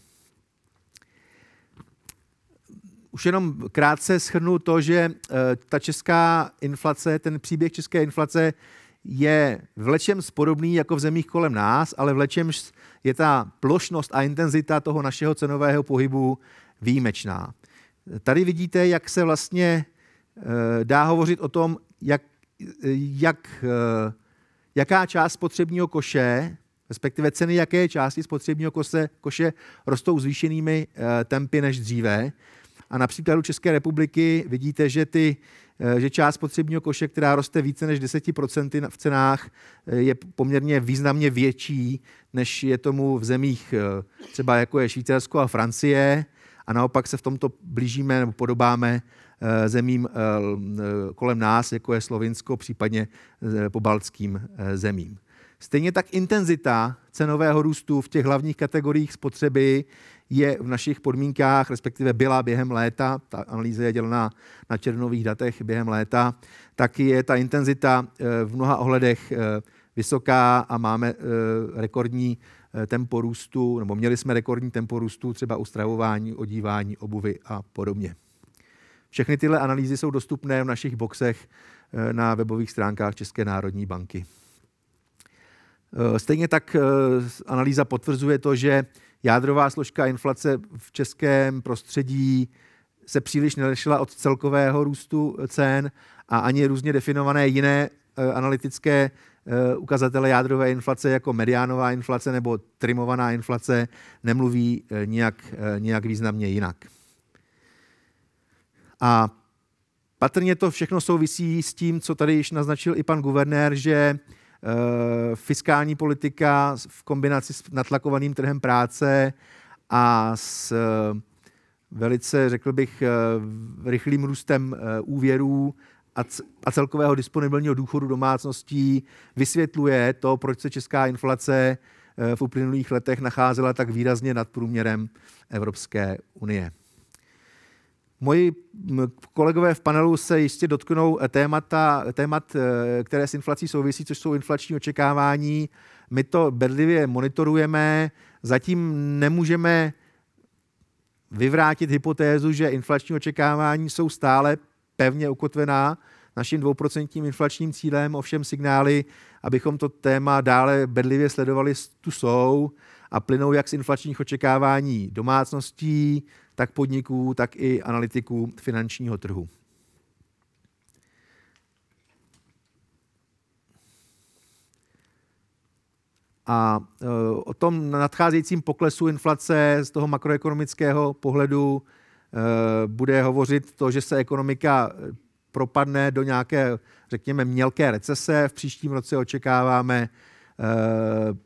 Speaker 4: Už jenom krátce schrnu to, že eh, ta česká inflace, ten příběh české inflace je v lečem podobný jako v zemích kolem nás, ale v lečem je ta plošnost a intenzita toho našeho cenového pohybu výjimečná. Tady vidíte, jak se vlastně Eh, dá hovořit o tom, jak, eh, jak, eh, jaká část spotřebního koše, respektive ceny jaké části spotřebního koše, koše rostou zvýšenými tempy než dříve. A na příkladu České republiky vidíte, že, ty, že část spotřebního koše, která roste více než 10% v cenách, je poměrně významně větší, než je tomu v zemích třeba jako je Švýcarsko a Francie. A naopak se v tomto blížíme nebo podobáme Eh, zemím eh, eh, kolem nás, jako je Slovinsko, případně po baltským zemím. Stejně tak intenzita cenového růstu v těch hlavních kategoriích spotřeby je v našich podmínkách, respektive byla během léta, ta analýza je dělaná na červnových datech během léta, tak je ta intenzita v mnoha ohledech vysoká a máme rekordní tempo růstu, nebo měli jsme rekordní tempo růstu třeba u stravování, odívání, obuvy a podobně. Všechny tyhle analýzy jsou dostupné v našich boxech eh, na webových stránkách České národní banky. Eh, stejně tak eh, analýza potvrzuje to, že jádrová složka inflace v českém prostředí se příliš nelišila od celkového růstu cen a ani různě definované jiné analytické ukazatele jádrové inflace jako mediánová inflace nebo trimovaná inflace nemluví nějak, nějak významně jinak. A patrně to všechno souvisí s tím, co tady již naznačil i pan guvernér, že eh, fiskální politika v kombinaci s natlakovaným trhem práce a s eh, velice, řekl bych, eh, rychlým růstem úvěrů a celkového disponibilního důchodu domácností vysvětluje to, proč se česká inflace v uplynulých letech nacházela tak výrazně nad průměrem Evropské unie. Moji kolegové v panelu se jistě dotknou témata, témat, e, které s inflací souvisí, což jsou inflační očekávání. My to bedlivě monitorujeme. Zatím nemůžeme vyvrátit hypotézu, že inflační očekávání jsou stále pevně ukotvená naším dvouprocentním inflačním cílem, ovšem signály, abychom to téma dále bedlivě sledovali, tu jsou a plynou jak z inflačních očekávání domácností, tak podniků, tak i analytiků finančního trhu. A e, o tom nadcházejícím poklesu inflace z toho makroekonomického pohledu e, bude hovořit to, že se ekonomika e, propadne do nějaké, řekněme, mělké recese. V příštím roce očekáváme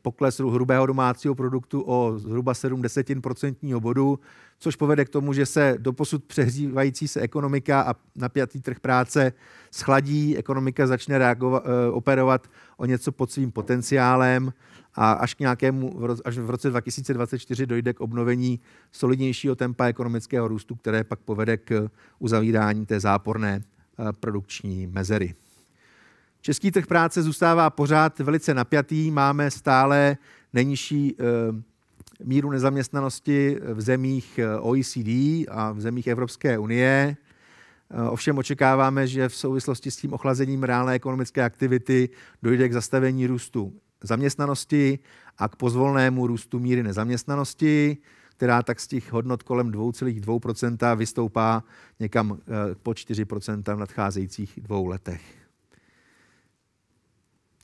Speaker 4: pokles hrubého domácího produktu o zhruba 7 desetin procentního bodu, což povede k tomu, že se doposud přehřívající se ekonomika a napjatý trh práce schladí, ekonomika začne reagovat, eh, operovat o něco pod svým potenciálem a až, k nějakému, až v roce 2024 dojde k obnovení solidnějšího tempa ekonomického růstu, které pak povede k uzavírání té záporné eh, produkční mezery. Český trh práce zůstává pořád velice napjatý, máme stále nejnižší eh, míru nezaměstnanosti v zemích eh, OECD a v zemích Evropské unie. Eh, ovšem očekáváme, že v souvislosti s tím ochlazením reálné ekonomické aktivity dojde k zastavení růstu zaměstnanosti a k pozvolnému růstu míry nezaměstnanosti, která tak z těch hodnot kolem 2,2 vystoupá někam eh, po 4 v nadcházejících dvou letech.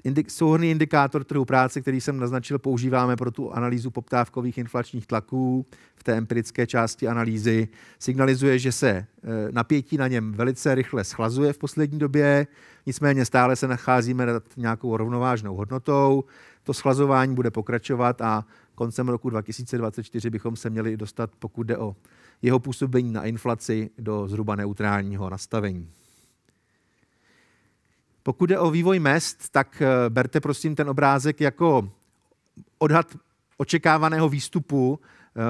Speaker 4: Indik, souhrný indikátor trhu práce, který jsem naznačil, používáme pro tu analýzu poptávkových inflačních tlaků v té empirické části analýzy. Signalizuje, že se eh, napětí na něm velice rychle schlazuje v poslední době, nicméně stále se nacházíme nad nějakou rovnovážnou hodnotou. To schlazování bude pokračovat a koncem roku 2024 bychom se měli dostat, pokud jde o jeho působení na inflaci, do zhruba neutrálního nastavení. Pokud jde o vývoj mest, tak eh, berte prosím ten obrázek jako odhad očekávaného výstupu eh,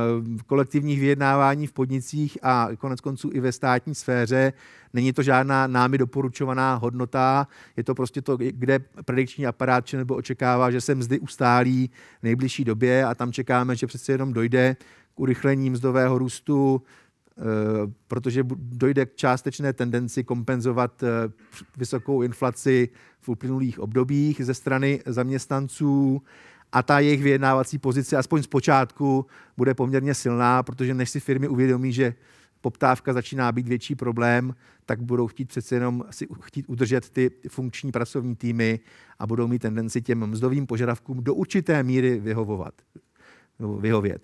Speaker 4: kolektivních vyjednávání v podnicích a konec konců i ve státní sféře. Není to žádná námi doporučovaná hodnota, je to prostě to, kde predikční aparát či nebo očekává, že se mzdy ustálí v nejbližší době a tam čekáme, že přece jenom dojde k urychlení mzdového růstu, Eh, protože dojde k částečné tendenci kompenzovat eh, vysokou inflaci v uplynulých obdobích ze strany zaměstnanců a ta jejich vyjednávací pozice, aspoň z počátku, bude poměrně silná, protože než si firmy uvědomí, že poptávka začíná být větší problém, tak budou chtít přece jenom si chtít udržet ty funkční pracovní týmy a budou mít tendenci těm mzdovým požadavkům do určité míry vyhovovat, vyhovět.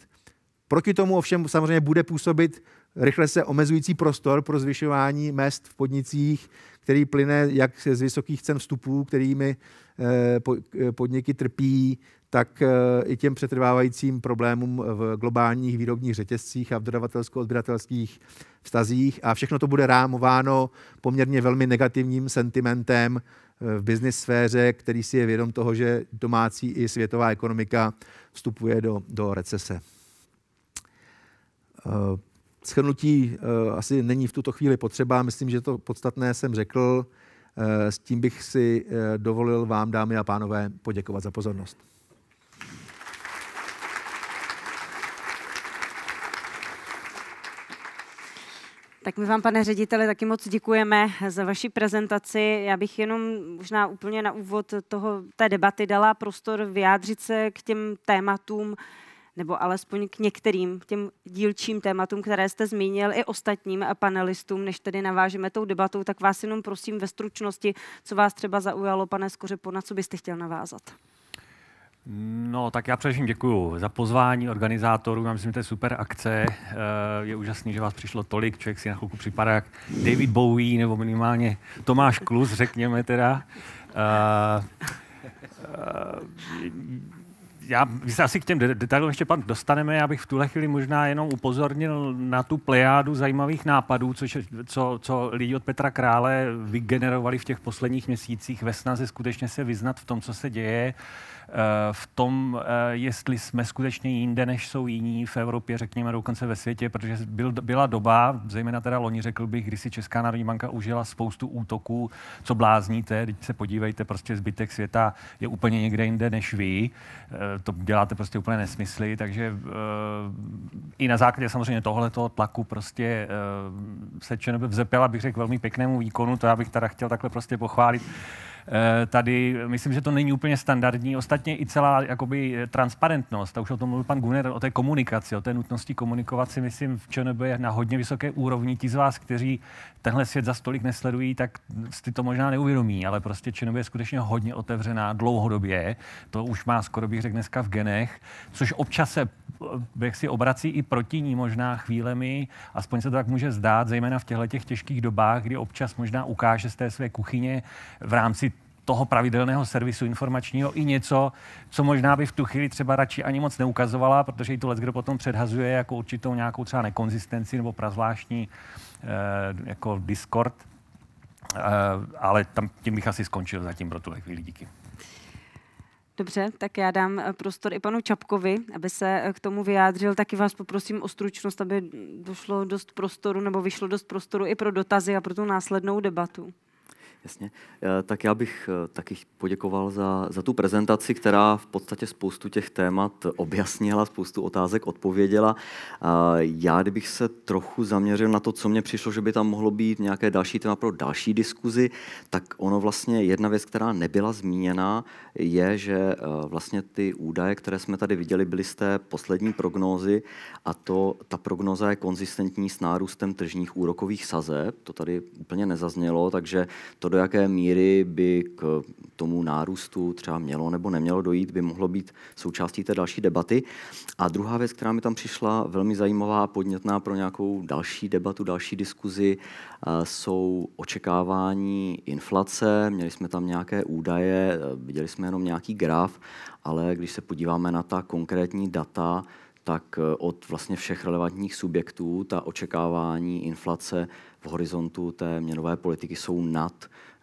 Speaker 4: Proti tomu ovšem samozřejmě bude působit rychle se omezující prostor pro zvyšování mest v podnicích, který plyne jak z vysokých cen vstupů, kterými eh, eh, podniky trpí, tak eh, i těm přetrvávajícím problémům v globálních výrobních řetězcích a v dodavatelsko-odběratelských vztazích. A všechno to bude rámováno poměrně velmi negativním sentimentem v business sféře, který si je vědom toho, že domácí i světová ekonomika vstupuje do, do recese. Schrnutí uh, asi není v tuto chvíli potřeba, myslím, že to podstatné jsem řekl. Uh, s tím bych si uh, dovolil vám, dámy a pánové, poděkovat za pozornost.
Speaker 1: Tak my vám, pane řediteli, taky moc děkujeme za vaši prezentaci. Já bych jenom možná úplně na úvod toho, té debaty dala prostor vyjádřit se k těm tématům, nebo alespoň k některým těm dílčím tématům, které jste zmínil, i ostatním panelistům, než tedy navážeme tou debatou, tak vás jenom prosím ve stručnosti, co vás třeba zaujalo, pane Skořepo, na co byste chtěl navázat?
Speaker 5: No, tak já především děkuji za pozvání organizátorů. Já myslím, že to je super akce. Eh, je úžasný, že vás přišlo tolik. Člověk si na chvilku připadá jak David Bowie nebo minimálně Tomáš Klus, řekněme teda. Uh, uh, já, se asi k těm detailům ještě pak dostaneme, já bych v tuhle chvíli možná jenom upozornil na tu plejádu zajímavých nápadů, což, co, co lidi od Petra Krále vygenerovali v těch posledních měsících ve snaze skutečně se vyznat v tom, co se děje. Uh, Eh, v tom, eh, jestli jsme skutečně jinde, než jsou jiní v Evropě, řekněme dokonce ve světě, protože byl, byla doba, zejména teda loni, řekl bych, kdy si Česká národní banka užila spoustu útoků, co blázníte, teď se podívejte, prostě zbytek světa je úplně někde jinde než vy, eh, to děláte prostě úplně nesmysly, takže i na základě samozřejmě tohoto tlaku prostě se ČNB vzepěla, bych řekl, velmi pěknému výkonu, to já bych teda chtěl takhle prostě pochválit. Eh, tady myslím, že to není úplně standardní. Ostatně i celá jakoby, transparentnost, a už o tom mluvil pan Gunner, o té komunikaci, o té nutnosti komunikovat si myslím v ČNB je na hodně vysoké úrovni. Ti z vás, kteří tenhle svět za stolik nesledují, tak si to možná neuvědomí, ale prostě ČNB je skutečně hodně otevřená dlouhodobě. To už má skoro bych řekl dneska v genech, což občas se bych eh, si obrací i proti ní možná chvílemi, aspoň se to tak může zdát, zejména v těchto těch těžkých dobách, kdy občas možná ukáže z té své kuchyně v rámci toho pravidelného servisu informačního i něco, co možná by v tu chvíli třeba radši ani moc neukazovala, protože i to kdo potom předhazuje jako určitou nějakou třeba nekonzistenci nebo prazvláštní eh, jako discord. Eh, ale tam tím bych asi skončil zatím pro tuhle chvíli. Díky.
Speaker 1: Dobře, tak já dám eh, prostor i panu Čapkovi, aby se k tomu vyjádřil. Taky vás poprosím o stručnost, aby došlo dost prostoru nebo vyšlo dost prostoru i pro dotazy a pro tu následnou debatu.
Speaker 6: Jasně. Eh, tak já bych eh, taky poděkoval za, za tu prezentaci, která v podstatě spoustu těch témat objasnila, spoustu otázek odpověděla. Já kdybych se trochu zaměřil na to, co mně přišlo, že by tam mohlo být nějaké další téma pro další diskuzi, tak ono vlastně jedna věc, která nebyla zmíněna, je, že eh, vlastně ty údaje, které jsme tady viděli, byly z té poslední prognózy a to ta prognóza je konzistentní s nárůstem tržních úrokových sazeb. To tady úplně nezaznělo, takže to do jaké míry by k tomu nárůstu třeba mělo nebo nemělo dojít, by mohlo být součástí té další debaty. A druhá věc, která mi tam přišla velmi zajímavá, podnětná pro nějakou další debatu, další diskuzi, eh, jsou očekávání inflace. Měli jsme tam nějaké údaje, eh, viděli jsme jenom nějaký graf, ale když se podíváme na ta konkrétní data, tak eh, od vlastně všech relevantních subjektů ta očekávání inflace v horizontu té měnové politiky jsou nad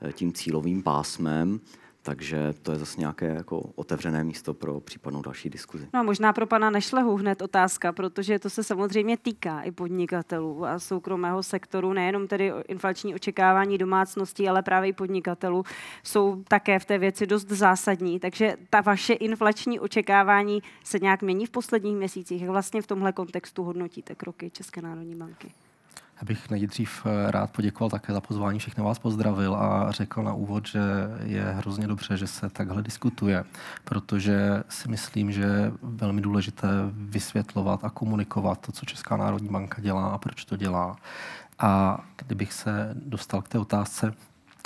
Speaker 6: Eh, tím cílovým pásmem, takže to je zase nějaké jako otevřené místo pro případnou další diskuzi.
Speaker 1: No a možná pro pana Nešlehu hned otázka, protože to se samozřejmě týká i podnikatelů a soukromého sektoru, nejenom tedy inflační očekávání domácností, ale právě i podnikatelů jsou také v té věci dost zásadní. Takže ta vaše inflační očekávání se nějak mění v posledních měsících. Jak vlastně v tomhle kontextu hodnotíte kroky České národní banky?
Speaker 7: Já bych nejdřív eh, rád poděkoval také za pozvání, všechny vás pozdravil a řekl na úvod, že je hrozně dobře, že se takhle diskutuje, protože si myslím, že je velmi důležité vysvětlovat a komunikovat to, co Česká národní banka dělá a proč to dělá. A kdybych se dostal k té otázce,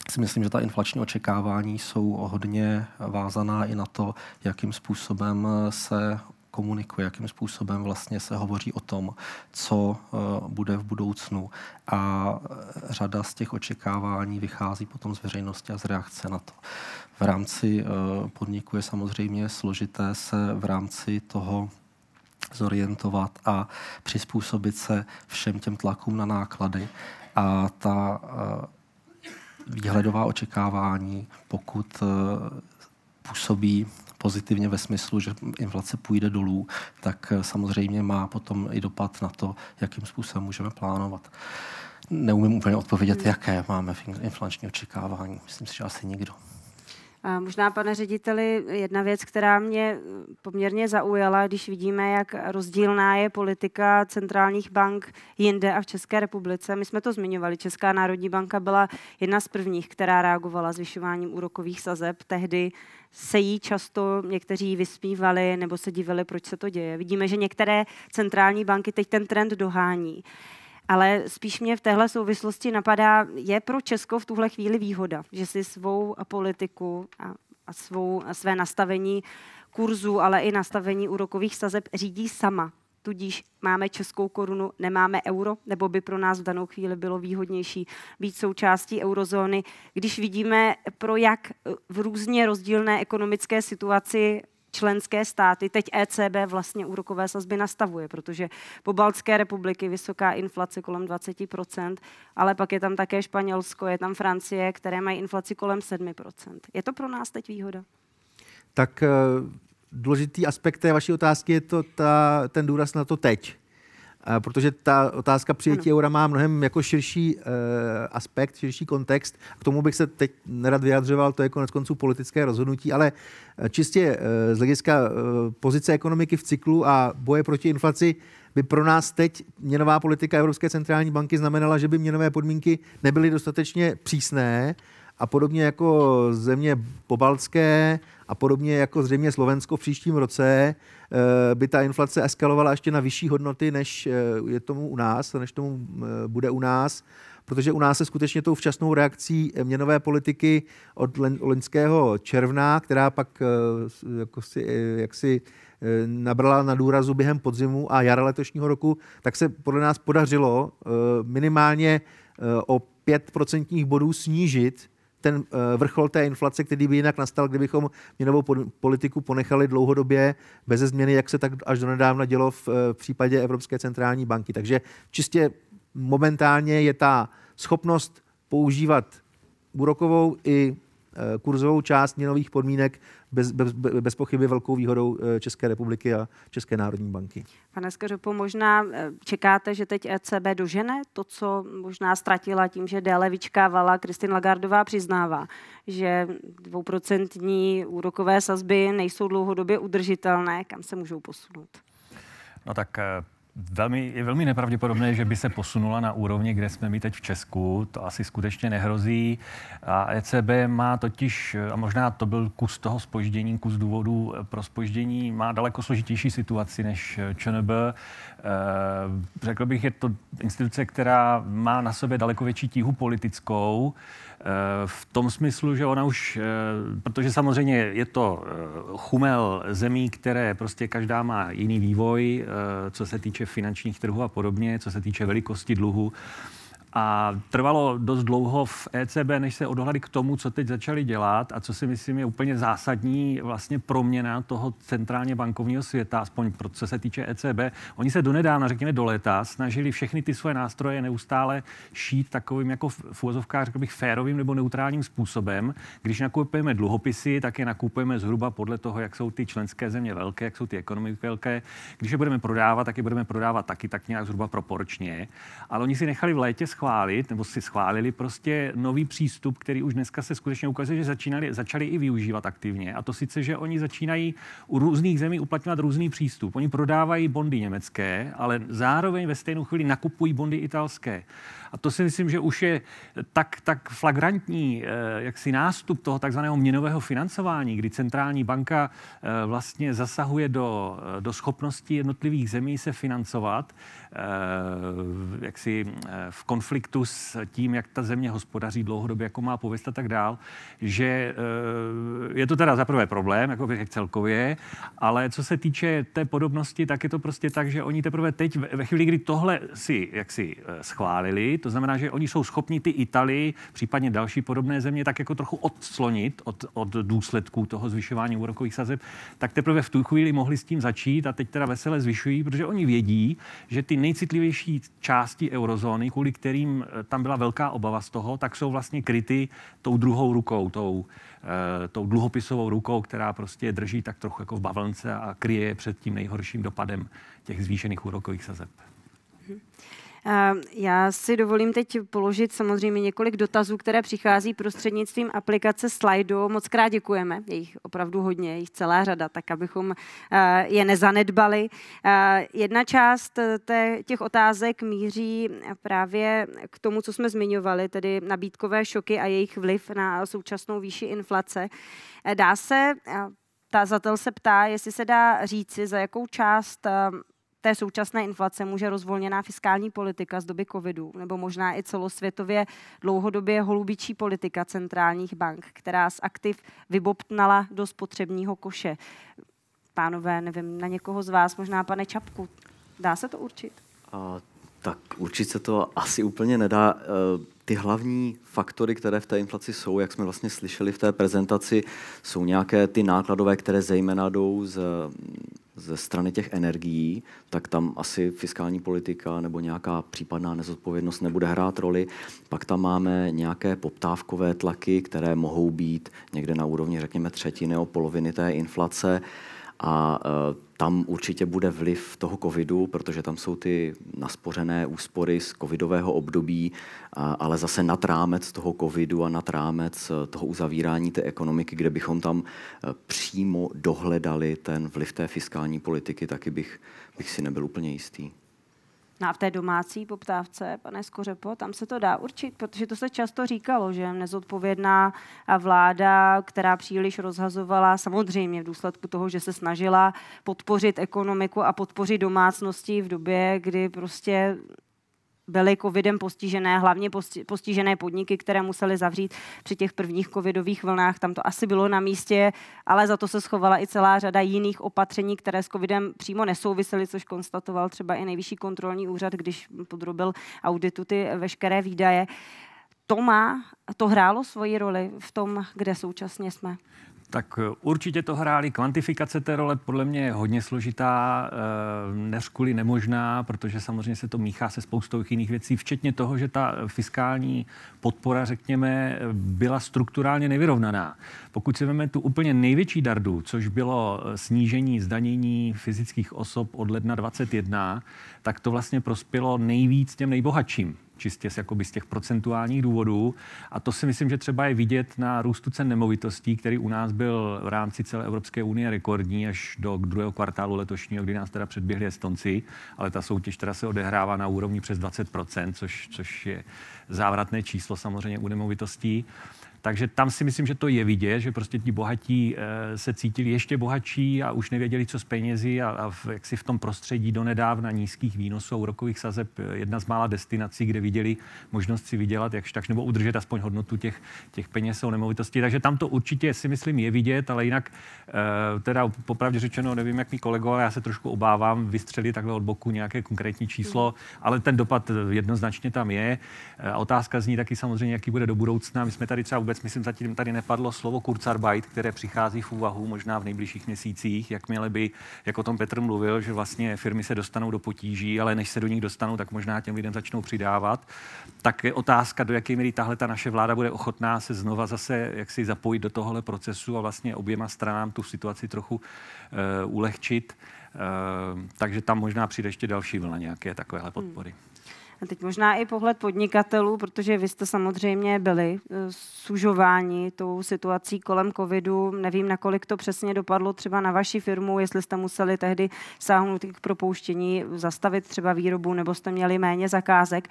Speaker 7: si myslím, že ta inflační očekávání jsou hodně vázaná i na to, jakým způsobem se komunikuje, jakým způsobem vlastně se hovoří o tom, co eh, bude v budoucnu. A eh, řada z těch očekávání vychází potom z veřejnosti a z reakce na to. V rámci eh, podniku je samozřejmě složité se v rámci toho zorientovat a přizpůsobit se všem těm tlakům na náklady. A ta výhledová očekávání, pokud působí pozitivně ve smyslu, že inflace půjde dolů, tak eh, samozřejmě má potom i dopad na to, jakým způsobem můžeme plánovat. Neumím úplně odpovědět, hmm. jaké máme inflační očekávání. Myslím si, že asi nikdo.
Speaker 1: A možná, pane řediteli, jedna věc, která mě eh, poměrně zaujala, když vidíme, jak rozdílná je politika centrálních bank jinde a v České republice. My jsme to zmiňovali. Česká národní banka byla jedna z prvních, která reagovala zvyšováním úrokových sazeb. Tehdy se jí často někteří vysmívali nebo se divili, proč se to děje. Vidíme, že některé centrální banky teď ten trend dohání. Ale spíš mě v téhle souvislosti napadá, je pro Česko v tuhle chvíli výhoda, že si svou politiku a, a, svou, a své nastavení kurzu, ale i nastavení úrokových sazeb řídí sama tudíž máme českou korunu, nemáme euro, nebo by pro nás v danou chvíli bylo výhodnější být součástí eurozóny. Když vidíme, pro jak eh, v různě rozdílné ekonomické situaci členské státy, teď ECB vlastně úrokové sazby nastavuje, protože po Baltské republiky vysoká inflace kolem 20%, ale pak je tam také Španělsko, je tam Francie, které mají inflaci kolem 7%. Je to pro nás teď výhoda?
Speaker 4: Tak eh, důležitý aspekt té vaší otázky je to ta, ten důraz na to teď. Eh, protože ta otázka přijetí ano. eura má mnohem jako širší uh, aspekt, širší kontext. K tomu bych se teď nerad vyjadřoval, to je konec konců politické rozhodnutí, ale eh, čistě uh, z hlediska uh, pozice ekonomiky v cyklu a boje proti inflaci by pro nás teď měnová politika Evropské centrální banky znamenala, že by měnové podmínky nebyly dostatečně přísné a podobně jako země pobaltské a podobně jako zřejmě Slovensko v příštím roce eh, by ta inflace eskalovala ještě na vyšší hodnoty, než eh, je tomu u nás, než tomu eh, bude u nás, protože u nás se skutečně tou včasnou reakcí měnové politiky od loňského června, která pak jako si, jaksi nabrala na důrazu během podzimu a jara letošního roku, tak se podle nás podařilo minimálně o 5 procentních bodů snížit ten eh, vrchol té inflace, který by jinak nastal, kdybychom měnovou politiku ponechali dlouhodobě bez změny, jak se tak až do nedávna dělo eh, v případě Evropské centrální banky. Takže čistě momentálně je ta schopnost používat úrokovou i eh, kurzovou část měnových podmínek bez, bez, bez pochyby velkou výhodou eh, České republiky a České národní banky.
Speaker 1: Pane Skařopo, možná eh, čekáte, že teď ECB dožene to, co možná ztratila tím, že déle vyčkávala. Kristin Lagardová přiznává, že dvouprocentní úrokové sazby nejsou dlouhodobě udržitelné. Kam se můžou posunout?
Speaker 5: No tak eh, Velmi, je velmi nepravděpodobné, že by se posunula na úrovni, kde jsme my teď v Česku. To asi skutečně nehrozí. A ECB má totiž, a možná to byl kus toho spoždění, kus důvodu pro spoždění, má daleko složitější situaci než ČNB. Eh, řekl bych, je to instituce, která má na sobě daleko větší tíhu politickou. Eh, v tom smyslu, že ona už, eh, protože samozřejmě je to eh, chumel zemí, které prostě každá má jiný vývoj, co se týče finančních trhů a podobně, co se týče velikosti dluhu. A trvalo dost dlouho v ECB, než se odhadli k tomu, co teď začali dělat a co si myslím je úplně zásadní vlastně proměna toho centrálně bankovního světa, aspoň pro co se týče ECB. Oni se donedávna, řekněme do léta, snažili všechny ty svoje nástroje neustále šít takovým jako v úvozovkách, řekl bych, férovým nebo neutrálním způsobem. Když nakupujeme dluhopisy, tak je nakupujeme zhruba podle toho, jak jsou ty členské země velké, jak jsou ty ekonomiky velké. Když je budeme prodávat, tak je budeme prodávat taky tak nějak zhruba proporčně. Ale oni si nechali v létě schovat schválit, nebo si schválili prostě nový přístup, který už dneska se skutečně ukazuje, že začínali, začali i využívat aktivně. A to sice, že oni začínají u různých zemí uplatňovat různý přístup. Oni prodávají bondy německé, ale zároveň ve stejnou chvíli nakupují bondy italské. A to si myslím, že už je tak, tak flagrantní eh, jaksi nástup toho takzvaného měnového financování, kdy centrální banka eh, vlastně zasahuje do, eh, do schopnosti jednotlivých zemí se financovat jaksi v konfliktu s tím, jak ta země hospodaří dlouhodobě, jako má pověst a tak dál, že je to teda zaprvé problém, jako bych celkově, ale co se týče té podobnosti, tak je to prostě tak, že oni teprve teď, ve chvíli, kdy tohle si jaksi schválili, to znamená, že oni jsou schopni ty Italii, případně další podobné země, tak jako trochu odslonit od, od důsledků toho zvyšování úrokových sazeb, tak teprve v tu chvíli mohli s tím začít a teď teda vesele zvyšují, protože oni vědí, že ty nejcitlivější části eurozóny, kvůli kterým eh, tam byla velká obava z toho, tak jsou vlastně kryty tou druhou rukou, tou, eh, tou dluhopisovou rukou, která prostě drží tak trochu jako v bavlnce a kryje před tím nejhorším dopadem těch zvýšených úrokových sazeb.
Speaker 1: Já si dovolím teď položit samozřejmě několik dotazů, které přichází prostřednictvím aplikace Slido. Moc krát děkujeme, je jich opravdu hodně, je jich celá řada, tak abychom eh, je nezanedbali. Eh, jedna část eh, těch otázek míří právě k tomu, co jsme zmiňovali, tedy nabídkové šoky a jejich vliv na současnou výši inflace. Dá se Tázatel se ptá, jestli se dá říci, za jakou část té současné inflace může rozvolněná fiskální politika z doby covidu, nebo možná i celosvětově dlouhodobě holubičí politika centrálních bank, která z aktiv vybobtnala do spotřebního koše. Pánové, nevím, na někoho z vás, možná pane Čapku, dá se to určit?
Speaker 6: A, tak určit se to asi úplně nedá. E, ty hlavní faktory, které v té inflaci jsou, jak jsme vlastně slyšeli v té prezentaci, jsou nějaké ty nákladové, které zejména jdou z ze strany těch energií, tak tam asi fiskální politika nebo nějaká případná nezodpovědnost nebude hrát roli. Pak tam máme nějaké poptávkové tlaky, které mohou být někde na úrovni, řekněme, třetiny nebo poloviny té inflace. A e, tam určitě bude vliv toho covidu, protože tam jsou ty naspořené úspory z covidového období, e, ale zase nad rámec toho covidu a nad rámec e, toho uzavírání té ekonomiky, kde bychom tam přímo dohledali ten vliv té fiskální politiky, taky bych, bych si nebyl úplně jistý.
Speaker 1: No a v té domácí poptávce, pane Skořepo, tam se to dá určit, protože to se často říkalo, že nezodpovědná vláda, která příliš rozhazovala, samozřejmě v důsledku toho, že se snažila podpořit ekonomiku a podpořit domácnosti v době, kdy prostě byly covidem postižené, hlavně postižené podniky, které musely zavřít při těch prvních covidových vlnách. Tam to asi bylo na místě, ale za to se schovala i celá řada jiných opatření, které s covidem přímo nesouvisely, což konstatoval třeba i nejvyšší kontrolní úřad, když podrobil auditu ty veškeré výdaje to má, to hrálo svoji roli v tom, kde současně jsme?
Speaker 5: Tak eh, určitě to hráli. Kvantifikace té role podle mě je hodně složitá, eh, než kvůli nemožná, protože samozřejmě se to míchá se spoustou jiných věcí, včetně toho, že ta fiskální podpora, řekněme, byla strukturálně nevyrovnaná. Pokud si vezmeme tu úplně největší dardu, což bylo eh, snížení zdanění fyzických osob od ledna 21, tak to vlastně prospělo nejvíc těm nejbohatším čistě z, jakoby z těch procentuálních důvodů. A to si myslím, že třeba je vidět na růstu cen nemovitostí, který u nás byl v rámci celé Evropské unie rekordní až do druhého kvartálu letošního, kdy nás teda předběhli Estonci, ale ta soutěž teda se odehrává na úrovni přes 20%, což, což je závratné číslo samozřejmě u nemovitostí. Takže tam si myslím, že to je vidět, že prostě ti bohatí eh, se cítili ještě bohatší a už nevěděli, co s penězi a, a v, jak si v tom prostředí do nedávna nízkých výnosů úrokových sazeb eh, jedna z mála destinací, kde viděli možnost si vydělat jakž tak nebo udržet aspoň hodnotu těch, těch peněz a nemovitostí. Takže tam to určitě si myslím je vidět, ale jinak eh, teda popravdě řečeno nevím, jak mi kolegové, já se trošku obávám vystřelit takhle od boku nějaké konkrétní číslo, ale ten dopad jednoznačně tam je. Otázka zní taky samozřejmě, jaký bude do budoucna. My jsme tady třeba vůbec vůbec, myslím, zatím tady nepadlo slovo Kurzarbeit, které přichází v úvahu možná v nejbližších měsících, jakmile by, jak o tom Petr mluvil, že vlastně firmy se dostanou do potíží, ale než se do nich dostanou, tak možná těm lidem začnou přidávat. Tak je otázka, do jaké míry tahle ta naše vláda bude ochotná se znova zase jaksi zapojit do tohohle procesu a vlastně oběma stranám tu situaci trochu uh, ulehčit. Uh, takže tam možná přijde ještě další vlna nějaké takovéhle podpory. Hmm.
Speaker 1: A teď možná i pohled podnikatelů, protože vy jste samozřejmě byli eh, sužováni tou situací kolem covidu. Nevím, nakolik to přesně dopadlo třeba na vaši firmu, jestli jste museli tehdy sáhnout k propouštění, zastavit třeba výrobu, nebo jste měli méně zakázek.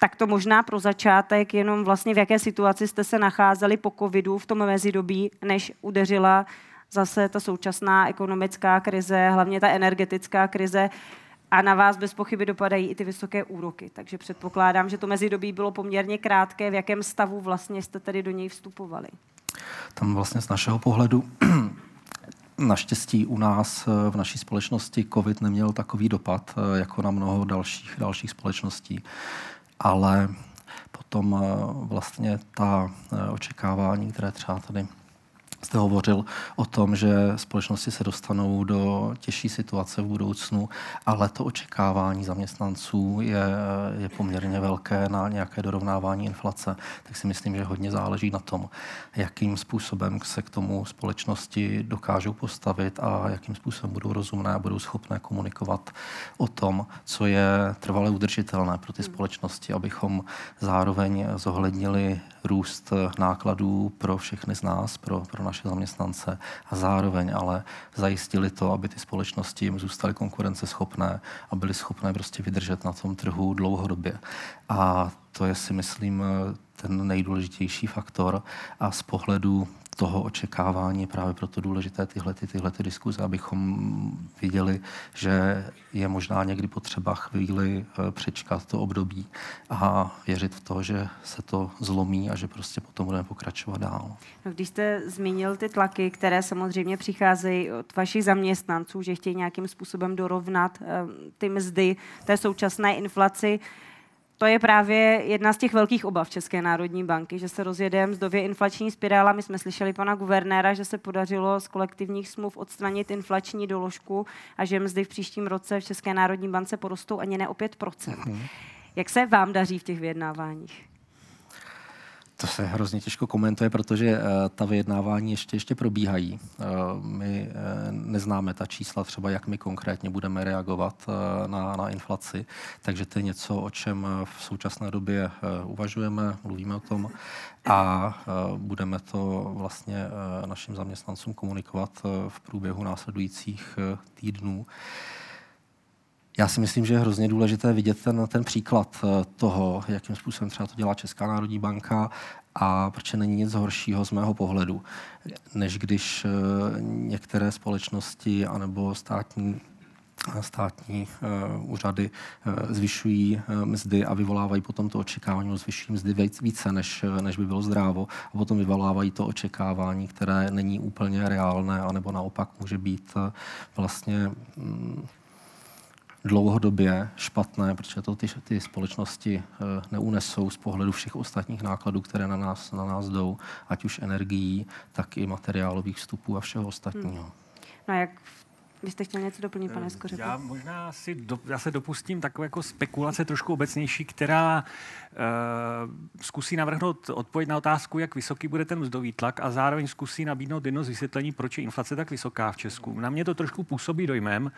Speaker 1: Tak to možná pro začátek, jenom vlastně v jaké situaci jste se nacházeli po covidu v tom mezidobí, než udeřila zase ta současná ekonomická krize, hlavně ta energetická krize a na vás bez pochyby dopadají i ty vysoké úroky. Takže předpokládám, že to mezidobí bylo poměrně krátké. V jakém stavu vlastně jste tedy do něj vstupovali?
Speaker 7: Tam vlastně z našeho pohledu [CLEARS THROAT] Naštěstí u nás eh, v naší společnosti COVID neměl takový dopad eh, jako na mnoho dalších, dalších společností, ale potom eh, vlastně ta očekávání, které třeba tady jste hovořil o tom, že společnosti se dostanou do těžší situace v budoucnu, ale to očekávání zaměstnanců je, je poměrně velké na nějaké dorovnávání inflace. Tak si myslím, že hodně záleží na tom, jakým způsobem se k tomu společnosti dokážou postavit a jakým způsobem budou rozumné a budou schopné komunikovat o tom, co je trvale udržitelné pro ty společnosti, abychom zároveň zohlednili růst nákladů pro všechny z nás, pro, pro naše zaměstnance a zároveň ale zajistili to, aby ty společnosti jim zůstaly konkurenceschopné a byly schopné prostě vydržet na tom trhu dlouhodobě. A to je si myslím ten nejdůležitější faktor a z pohledu toho očekávání je právě proto důležité tyhle, ty, tyhle ty diskuze, abychom viděli, že je možná někdy potřeba chvíli eh, přečkat to období a věřit v to, že se to zlomí a že prostě potom budeme pokračovat dál.
Speaker 1: No, když jste zmínil ty tlaky, které samozřejmě přicházejí od vašich zaměstnanců, že chtějí nějakým způsobem dorovnat eh, ty mzdy té současné inflaci, to je právě jedna z těch velkých obav České národní banky, že se z dově inflační spirála. My jsme slyšeli pana guvernéra, že se podařilo z kolektivních smluv odstranit inflační doložku a že mzdy v příštím roce v České národní bance porostou ani ne o 5%. Mhm. Jak se vám daří v těch vyjednáváních?
Speaker 7: To se hrozně těžko komentuje, protože eh, ta vyjednávání ještě ještě probíhají. Eh, my eh, neznáme ta čísla, třeba jak my konkrétně budeme reagovat na, na inflaci, takže to je něco, o čem v současné době uvažujeme, mluvíme o tom a budeme to vlastně našim zaměstnancům komunikovat v průběhu následujících týdnů. Já si myslím, že je hrozně důležité vidět ten, ten příklad eh, toho, jakým způsobem třeba to dělá Česká národní banka a proč není nic horšího z mého pohledu, než když eh, některé společnosti anebo státní státní uh, úřady uh, zvyšují uh, mzdy a vyvolávají potom to očekávání, zvyšují mzdy víc, více, než, než by bylo zdrávo a potom vyvolávají to očekávání, které není úplně reálné, anebo naopak může být vlastně um, dlouhodobě špatné, protože to ty, ty společnosti eh, neunesou z pohledu všech ostatních nákladů, které na nás, na nás jdou, ať už energií, tak i materiálových vstupů a všeho ostatního. Hmm.
Speaker 1: No a jak vy jste chtěl něco doplnit, pane eh, Skořepu? Já
Speaker 5: možná si do, já
Speaker 7: se dopustím takové
Speaker 5: jako spekulace trošku obecnější, která e, zkusí navrhnout odpověď na otázku, jak vysoký bude ten mzdový tlak a zároveň zkusí nabídnout jedno z vysvětlení, proč je inflace tak vysoká v Česku. Na mě to trošku působí dojmem,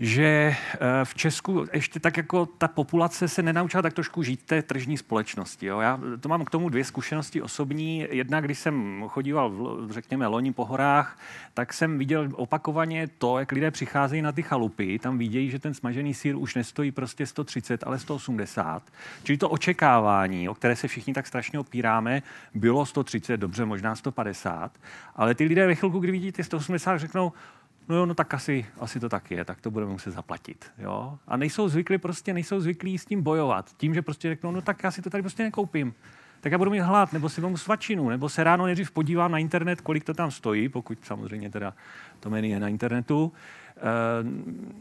Speaker 5: že eh, v Česku ještě tak jako ta populace se nenaučila tak trošku žít té tržní společnosti. Jo? Já to mám k tomu dvě zkušenosti osobní. Jedna, když jsem chodíval, v, řekněme, loni po horách, tak jsem viděl opakovaně to, jak lidé přicházejí na ty chalupy, tam vidějí, že ten smažený sír už nestojí prostě 130, ale 180. Čili to očekávání, o které se všichni tak strašně opíráme, bylo 130, dobře, možná 150, ale ty lidé ve chvilku, kdy vidí ty 180, řeknou, no jo, no tak asi, asi to tak je, tak to budeme muset zaplatit. Jo? A nejsou zvyklí prostě, nejsou zvyklí s tím bojovat. Tím, že prostě řeknou, no tak já si to tady prostě nekoupím. Tak já budu mít hlad, nebo si vám svačinu, nebo se ráno nejdřív podívám na internet, kolik to tam stojí, pokud samozřejmě teda to menu je na internetu.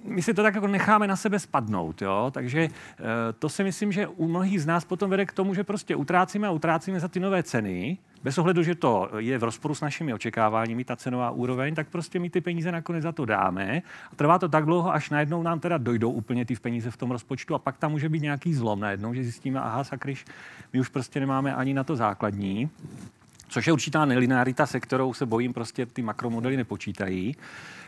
Speaker 5: Uh, my si to tak jako necháme na sebe spadnout, jo? takže eh, to si myslím, že u mnohých z nás potom vede k tomu, že prostě utrácíme a utrácíme za ty nové ceny, bez ohledu, že to je v rozporu s našimi očekáváními, ta cenová úroveň, tak prostě my ty peníze nakonec za to dáme. A trvá to tak dlouho, až najednou nám teda dojdou úplně ty peníze v tom rozpočtu a pak tam může být nějaký zlom najednou, že zjistíme, aha, sakryš, my už prostě nemáme ani na to základní. Což je určitá nelinárita, se kterou se bojím, prostě ty makromodely nepočítají.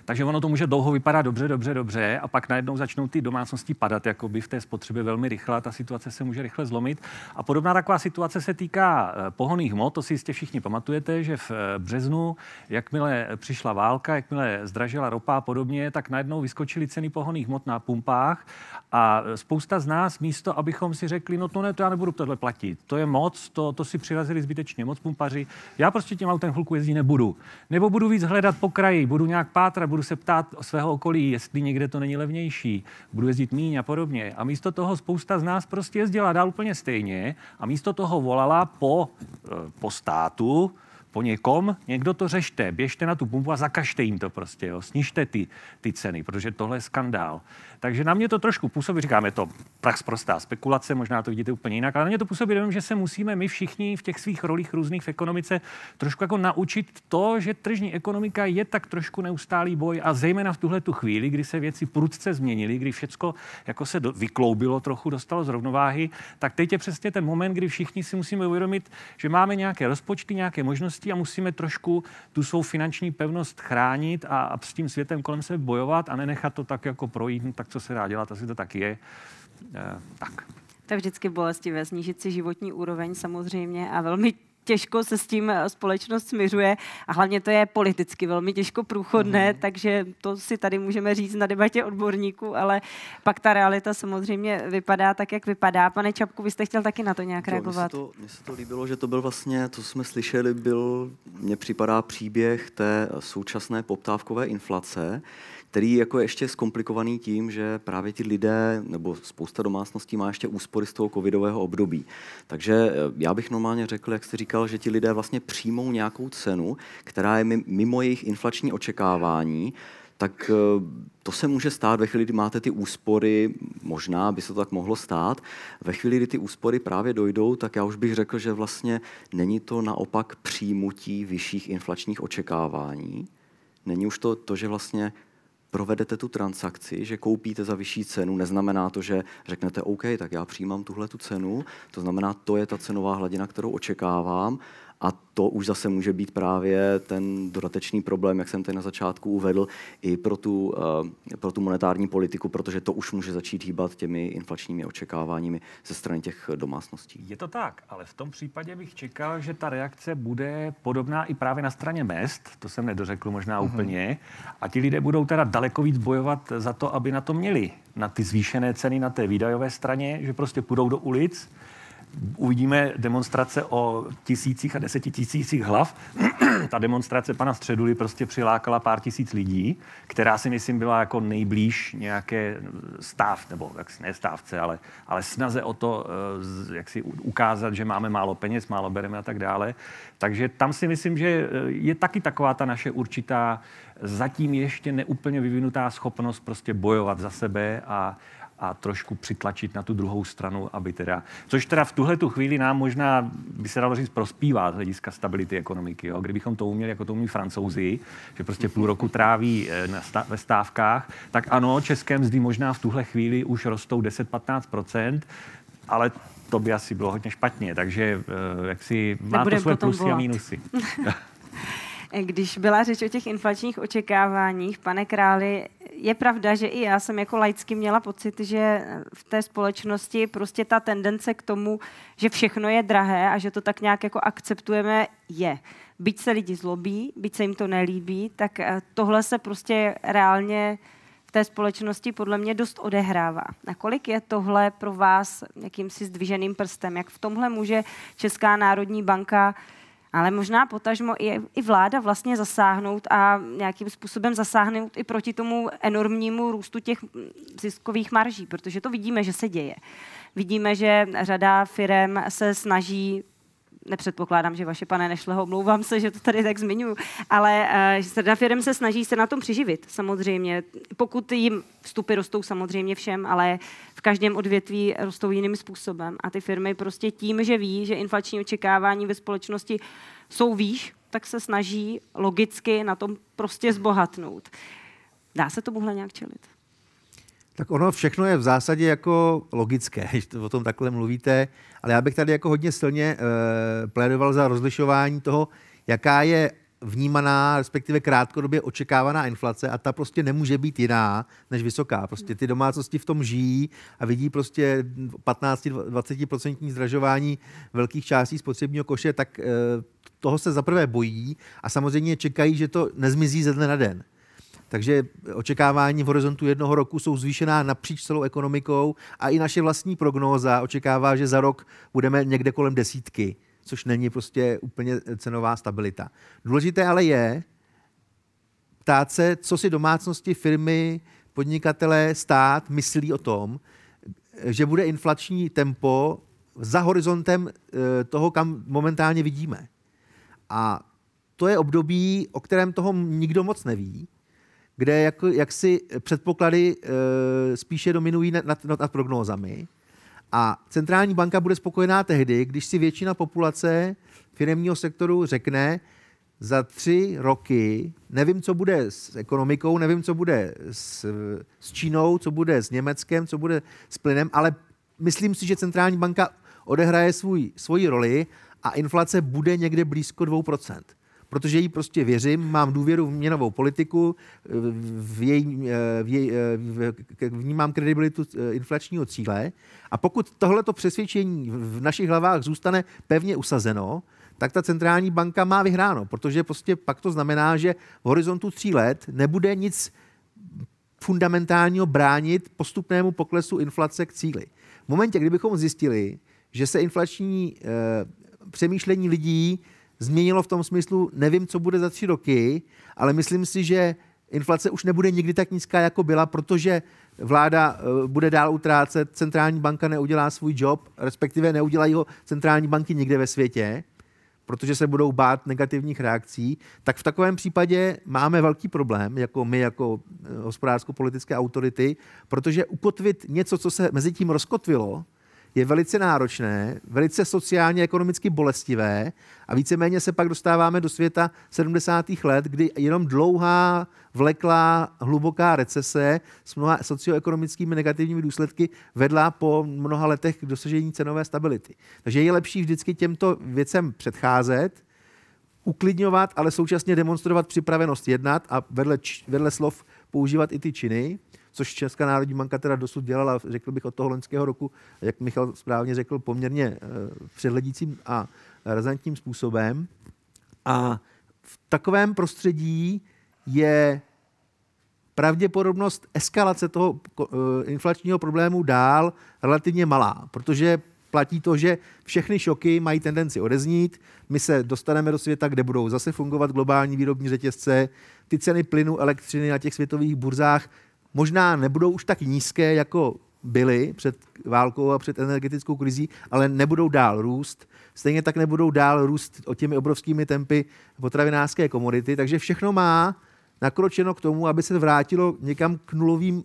Speaker 5: Takže ono to může dlouho vypadat dobře, dobře, dobře a pak najednou začnou ty domácnosti padat jakoby v té spotřebě velmi rychle a ta situace se může rychle zlomit. A podobná taková situace se týká eh, pohoných hmot, to si jistě všichni pamatujete, že v eh, březnu, jakmile přišla válka, jakmile zdražila ropa a podobně, tak najednou vyskočily ceny pohoných hmot na pumpách a eh, spousta z nás místo, abychom si řekli, no to ne, to já nebudu tohle platit, to je moc, to, to si přirazili zbytečně moc pumpaři, já prostě tím autem chvilku jezdit nebudu. Nebo budu víc hledat po kraji, budu nějak pátrat, budu budu se ptát svého okolí, jestli někde to není levnější, budu jezdit míň a podobně. A místo toho spousta z nás prostě jezdila dál úplně stejně a místo toho volala po, eh, po státu, po někom, někdo to řešte, běžte na tu pumpu a zakažte jim to prostě, jo. snižte ty, ty ceny, protože tohle je skandál. Takže na mě to trošku působí, říkám, je to prax prostá spekulace, možná to vidíte úplně jinak, ale na mě to působí, nevím, že se musíme my všichni v těch svých rolích různých v ekonomice trošku jako naučit to, že tržní ekonomika je tak trošku neustálý boj a zejména v tuhle tu chvíli, kdy se věci prudce změnily, kdy všecko jako se do, vykloubilo trochu, dostalo z rovnováhy, tak teď je přesně ten moment, kdy všichni si musíme uvědomit, že máme nějaké rozpočty, nějaké možnosti a musíme trošku tu svou finanční pevnost chránit a, a s tím světem kolem se bojovat a nenechat to tak jako projít, no, tak tak co se dá dělat, asi to tak je.
Speaker 1: Eh, tak. To je vždycky bolestivé, snížit si životní úroveň samozřejmě a velmi těžko se s tím eh, společnost směřuje a hlavně to je politicky velmi těžko průchodné, mm. takže to si tady můžeme říct na debatě odborníků, ale pak ta realita samozřejmě vypadá tak, jak vypadá. Pane Čapku, vy jste chtěl taky na to nějak reagovat?
Speaker 6: Mně se to, se to líbilo, že to byl vlastně, to jsme slyšeli, byl, mně připadá příběh té současné poptávkové inflace, který jako je ještě zkomplikovaný tím, že právě ti lidé nebo spousta domácností má ještě úspory z toho covidového období. Takže eh, já bych normálně řekl, jak jste říkal, že ti lidé vlastně přijmou nějakou cenu, která je mimo jejich inflační očekávání, tak eh, to se může stát ve chvíli, kdy máte ty úspory, možná by se to tak mohlo stát. Ve chvíli, kdy ty úspory právě dojdou, tak já už bych řekl, že vlastně není to naopak přijmutí vyšších inflačních očekávání. Není už to to, že vlastně provedete tu transakci, že koupíte za vyšší cenu, neznamená to, že řeknete OK, tak já přijímám tuhle tu cenu, to znamená, to je ta cenová hladina, kterou očekávám a to už zase může být právě ten dodatečný problém, jak jsem tady na začátku uvedl, i pro tu, eh, pro tu monetární politiku, protože to už může začít hýbat těmi inflačními očekáváními ze strany těch domácností.
Speaker 5: Je to tak, ale v tom případě bych čekal, že ta reakce bude podobná i právě na straně mest, to jsem nedořekl možná mm-hmm. úplně, a ti lidé budou teda daleko víc bojovat za to, aby na to měli, na ty zvýšené ceny na té výdajové straně, že prostě půjdou do ulic, uvidíme demonstrace o tisících a desetitisících hlav. [CLEARS THROAT] Ta demonstrace pana Středuly prostě přilákala pár tisíc lidí, která si myslím byla jako nejblíž nějaké stáv, nebo jak si ne stávce, ale, ale snaze o to, eh, jak si ukázat, že máme málo peněz, málo bereme a tak dále. Takže tam si myslím, že eh, je taky taková ta naše určitá zatím ještě neúplně vyvinutá schopnost prostě bojovat za sebe a a trošku přitlačit na tu druhou stranu, aby teda, což teda v tuhle tu chvíli nám možná by se dalo říct prospívá z hlediska stability ekonomiky. Jo? Kdybychom to uměli, jako to umí francouzi, že prostě půl roku tráví eh, na sta- ve stávkách, tak ano, české mzdy možná v tuhle chvíli už rostou 10-15%, ale to by asi bylo hodně špatně, takže eh, jak si má to své plusy volat. a mínusy. [LAUGHS]
Speaker 1: Když byla řeč o těch inflačních očekáváních, pane králi, je pravda, že i já jsem jako laicky měla pocit, že v té společnosti prostě ta tendence k tomu, že všechno je drahé a že to tak nějak jako akceptujeme, je. Byť se lidi zlobí, byť se jim to nelíbí, tak eh, tohle se prostě reálně v té společnosti podle mě dost odehrává. Nakolik je tohle pro vás jakýmsi zdviženým prstem? Jak v tomhle může Česká národní banka uh, ale možná potažmo i, i vláda vlastně zasáhnout a nějakým způsobem zasáhnout i proti tomu enormnímu růstu těch ziskových marží, protože to vidíme, že se děje. Vidíme, že řada firm se snaží nepředpokládám, že vaše pane Nešleho, omlouvám se, že to tady tak zmiňuji, ale eh, že řada firm se snaží se na tom přiživit samozřejmě, pokud jim vstupy rostou samozřejmě všem, ale v každém odvětví rostou jiným způsobem a ty firmy prostě tím, že ví, že inflační očekávání ve společnosti jsou výš, tak se snaží logicky na tom prostě zbohatnout. Dá se to tomuhle nějak čelit?
Speaker 4: Tak ono všechno je v zásadě jako logické, [LAUGHS] když to o tom takhle mluvíte, ale já bych tady jako hodně silně e, plédoval za rozlišování toho, jaká je vnímaná, respektive krátkodobě očekávaná inflace a ta prostě nemůže být jiná než vysoká. Prostě ty domácnosti v tom žijí a vidí prostě 15-20% zdražování velkých částí spotřebního koše, tak e, toho se zaprvé bojí a samozřejmě čekají, že to nezmizí ze dne na den. Takže očekávání v horizontu jednoho roku jsou zvýšená napříč celou ekonomikou a i naše vlastní prognóza očekává, že za rok budeme někde kolem desítky, což není prostě úplně cenová stabilita. Důležité ale je ptát se, co si domácnosti, firmy, podnikatelé, stát myslí o tom, že bude inflační tempo za horizontem eh, toho, kam momentálně vidíme. A to je období, o kterém toho nikdo moc neví kde jak, jak si předpoklady e, spíše dominují nad, nad, nad prognózami. A centrální banka bude spokojená tehdy, když si většina populace firmního sektoru řekne, za tři roky, nevím, co bude s ekonomikou, nevím, co bude s, s Čínou, co bude s Německem, co bude s plynem, ale myslím si, že centrální banka odehraje svůj, svoji roli a inflace bude někde blízko 2% protože jí prostě věřím, mám důvěru v měnovou politiku, v jej, v jej, v, vnímám kredibilitu eh, inflačního cíle a pokud tohleto přesvědčení v našich hlavách zůstane pevně usazeno, tak ta centrální banka má vyhráno, protože prostě pak to znamená, že v horizontu tří let nebude nic fundamentálního bránit postupnému poklesu inflace k cíli. V momentě, kdybychom zjistili, že se inflační e, přemýšlení lidí změnilo v tom smyslu, nevím, co bude za tři roky, ale myslím si, že inflace už nebude nikdy tak nízká, jako byla, protože vláda eh, bude dál utrácet, centrální banka neudělá svůj job, respektive neudělají ho centrální banky nikde ve světě, protože se budou bát negativních reakcí, tak v takovém případě máme velký problém, jako my, jako eh, hospodářsko-politické autority, protože ukotvit něco, co se mezi tím rozkotvilo, je velice náročné, velice sociálně ekonomicky bolestivé a víceméně se pak dostáváme do světa 70. let, kdy jenom dlouhá, vleklá, hluboká recese s mnoha socioekonomickými negativními důsledky vedla po mnoha letech k dosažení cenové stability. Takže je lepší vždycky těmto věcem předcházet, uklidňovat, ale současně demonstrovat připravenost jednat a vedle, č- vedle slov používat i ty činy což Česká národní banka teda dosud dělala, řekl bych, od toho loňského roku, jak Michal správně řekl, poměrně eh, předledícím a razantním způsobem. A v takovém prostředí je pravděpodobnost eskalace toho eh, inflačního problému dál relativně malá, protože platí to, že všechny šoky mají tendenci odeznít. My se dostaneme do světa, kde budou zase fungovat globální výrobní řetězce. Ty ceny plynu, elektřiny na těch světových burzách možná nebudou už tak nízké, jako byly před válkou a před energetickou krizí, ale nebudou dál růst. Stejně tak nebudou dál růst o těmi obrovskými tempy potravinářské komodity, takže všechno má nakročeno k tomu, aby se vrátilo někam k nulovým,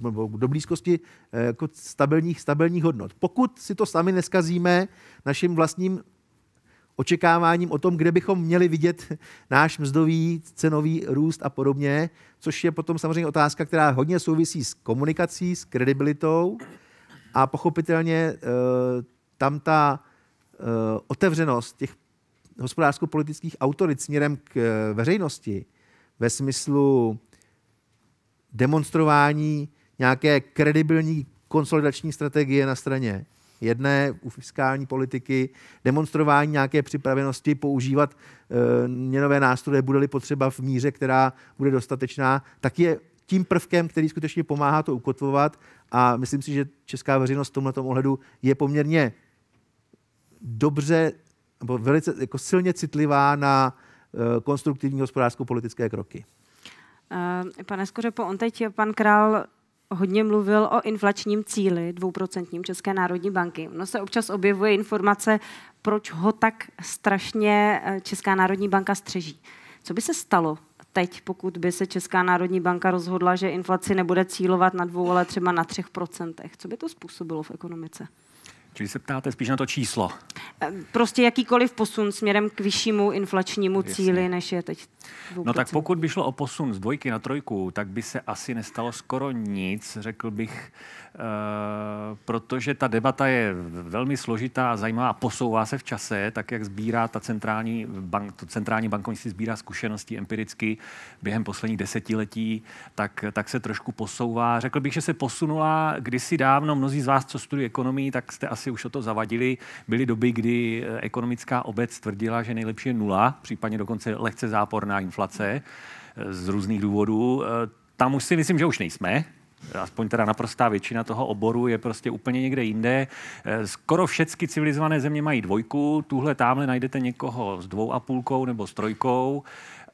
Speaker 4: nebo do blízkosti eh, jako stabilních, stabilních hodnot. Pokud si to sami neskazíme naším vlastním očekáváním o tom, kde bychom měli vidět náš mzdový, cenový růst a podobně, což je potom samozřejmě otázka, která hodně souvisí s komunikací, s kredibilitou a pochopitelně eh, tam ta eh, otevřenost těch hospodářsko-politických autorit směrem k eh, veřejnosti ve smyslu demonstrování nějaké kredibilní konsolidační strategie na straně jedné u fiskální politiky, demonstrování nějaké připravenosti používat e, měnové nástroje, bude-li potřeba v míře, která bude dostatečná, tak je tím prvkem, který skutečně pomáhá to ukotvovat a myslím si, že česká veřejnost v tomto ohledu je poměrně dobře nebo velice jako silně citlivá na e, konstruktivní hospodářsko-politické kroky.
Speaker 1: Eh, pane Skořepo, on teď pan král hodně mluvil o inflačním cíli dvouprocentním České národní banky. No se občas objevuje informace, proč ho tak strašně eh, Česká národní banka střeží. Co by se stalo teď, pokud by se Česká národní banka rozhodla, že inflaci nebude cílovat na dvou, ale třeba na třech procentech? Co by to způsobilo v ekonomice?
Speaker 5: Čili se ptáte spíš na to číslo.
Speaker 1: Ehm, prostě jakýkoliv posun směrem k vyššímu inflačnímu Jasně. cíli, než je teď.
Speaker 5: No tak pokud by šlo o posun z dvojky na trojku, tak by se asi nestalo skoro nic, řekl bych, e, protože ta debata je velmi složitá, zajímavá, posouvá se v čase, tak jak sbírá ta centrální, bank, to centrální bankovnictví sbírá zkušenosti empiricky během posledních desetiletí, tak, tak se trošku posouvá. Řekl bych, že se posunula kdysi dávno, mnozí z vás, co studují ekonomii, tak jste asi asi už o to zavadili. Byly doby, kdy eh, ekonomická obec tvrdila, že nejlepší je nula, případně dokonce lehce záporná inflace eh, z různých důvodů. Eh, tam už si myslím, že už nejsme, aspoň teda naprostá většina toho oboru je prostě úplně někde jinde. Skoro všechny civilizované země mají dvojku, tuhle tamhle najdete někoho s dvou a půlkou nebo s trojkou.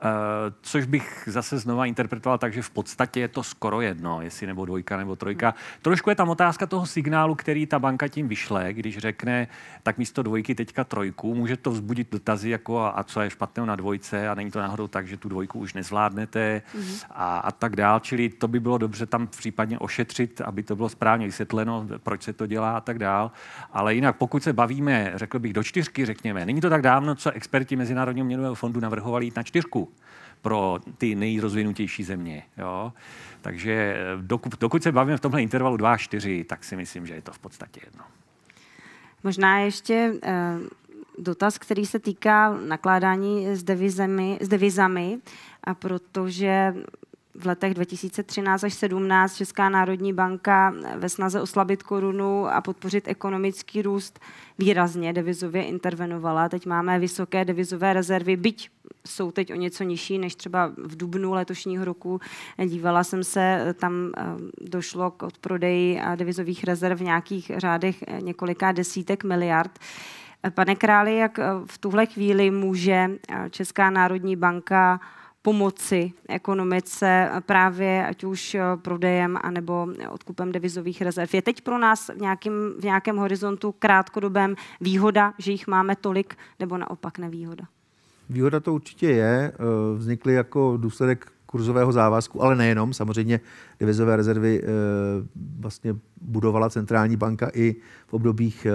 Speaker 5: Eh, což bych zase znova interpretoval tak, že v podstatě je to skoro jedno, jestli nebo dvojka nebo trojka. Hmm. Trošku je tam otázka toho signálu, který ta banka tím vyšle, když řekne, tak místo dvojky teďka trojku, může to vzbudit dotazy, jako a co je špatného na dvojce a není to náhodou tak, že tu dvojku už nezvládnete hmm. a, a tak dál. Čili to by bylo dobře tam případně ošetřit, aby to bylo správně vysvětleno, proč se to dělá a tak dál. Ale jinak, pokud se bavíme, řekl bych, do čtyřky, řekněme, není to tak dávno, co experti Mezinárodního měnového fondu navrhovali jít na čtyřku pro ty nejrozvinutější země. Jo? Takže eh, dokud, dokud se bavíme v tomhle intervalu 2 až 4, tak si myslím, že je to v podstatě jedno.
Speaker 1: Možná ještě uh, dotaz, který se týká nakládání s devizami, s devizami a protože v letech 2013 až 2017 Česká národní banka ve snaze oslabit korunu a podpořit ekonomický růst výrazně devizově intervenovala. Teď máme vysoké devizové rezervy, byť jsou teď o něco nižší než třeba v dubnu letošního roku. Dívala jsem se, tam eh, došlo k odprodeji eh, devizových rezerv v nějakých řádech eh, několika desítek miliard. Pane králi, jak v tuhle chvíli může Česká národní banka pomoci ekonomice právě ať už eh, prodejem anebo eh, odkupem devizových rezerv. Je teď pro nás v nějakém, v nějakém horizontu krátkodobém výhoda, že jich máme tolik, nebo naopak nevýhoda?
Speaker 4: Výhoda to určitě je. Eh, vznikly jako důsledek kurzového závazku, ale nejenom. Samozřejmě devizové rezervy vlastně budovala centrální banka i v obdobích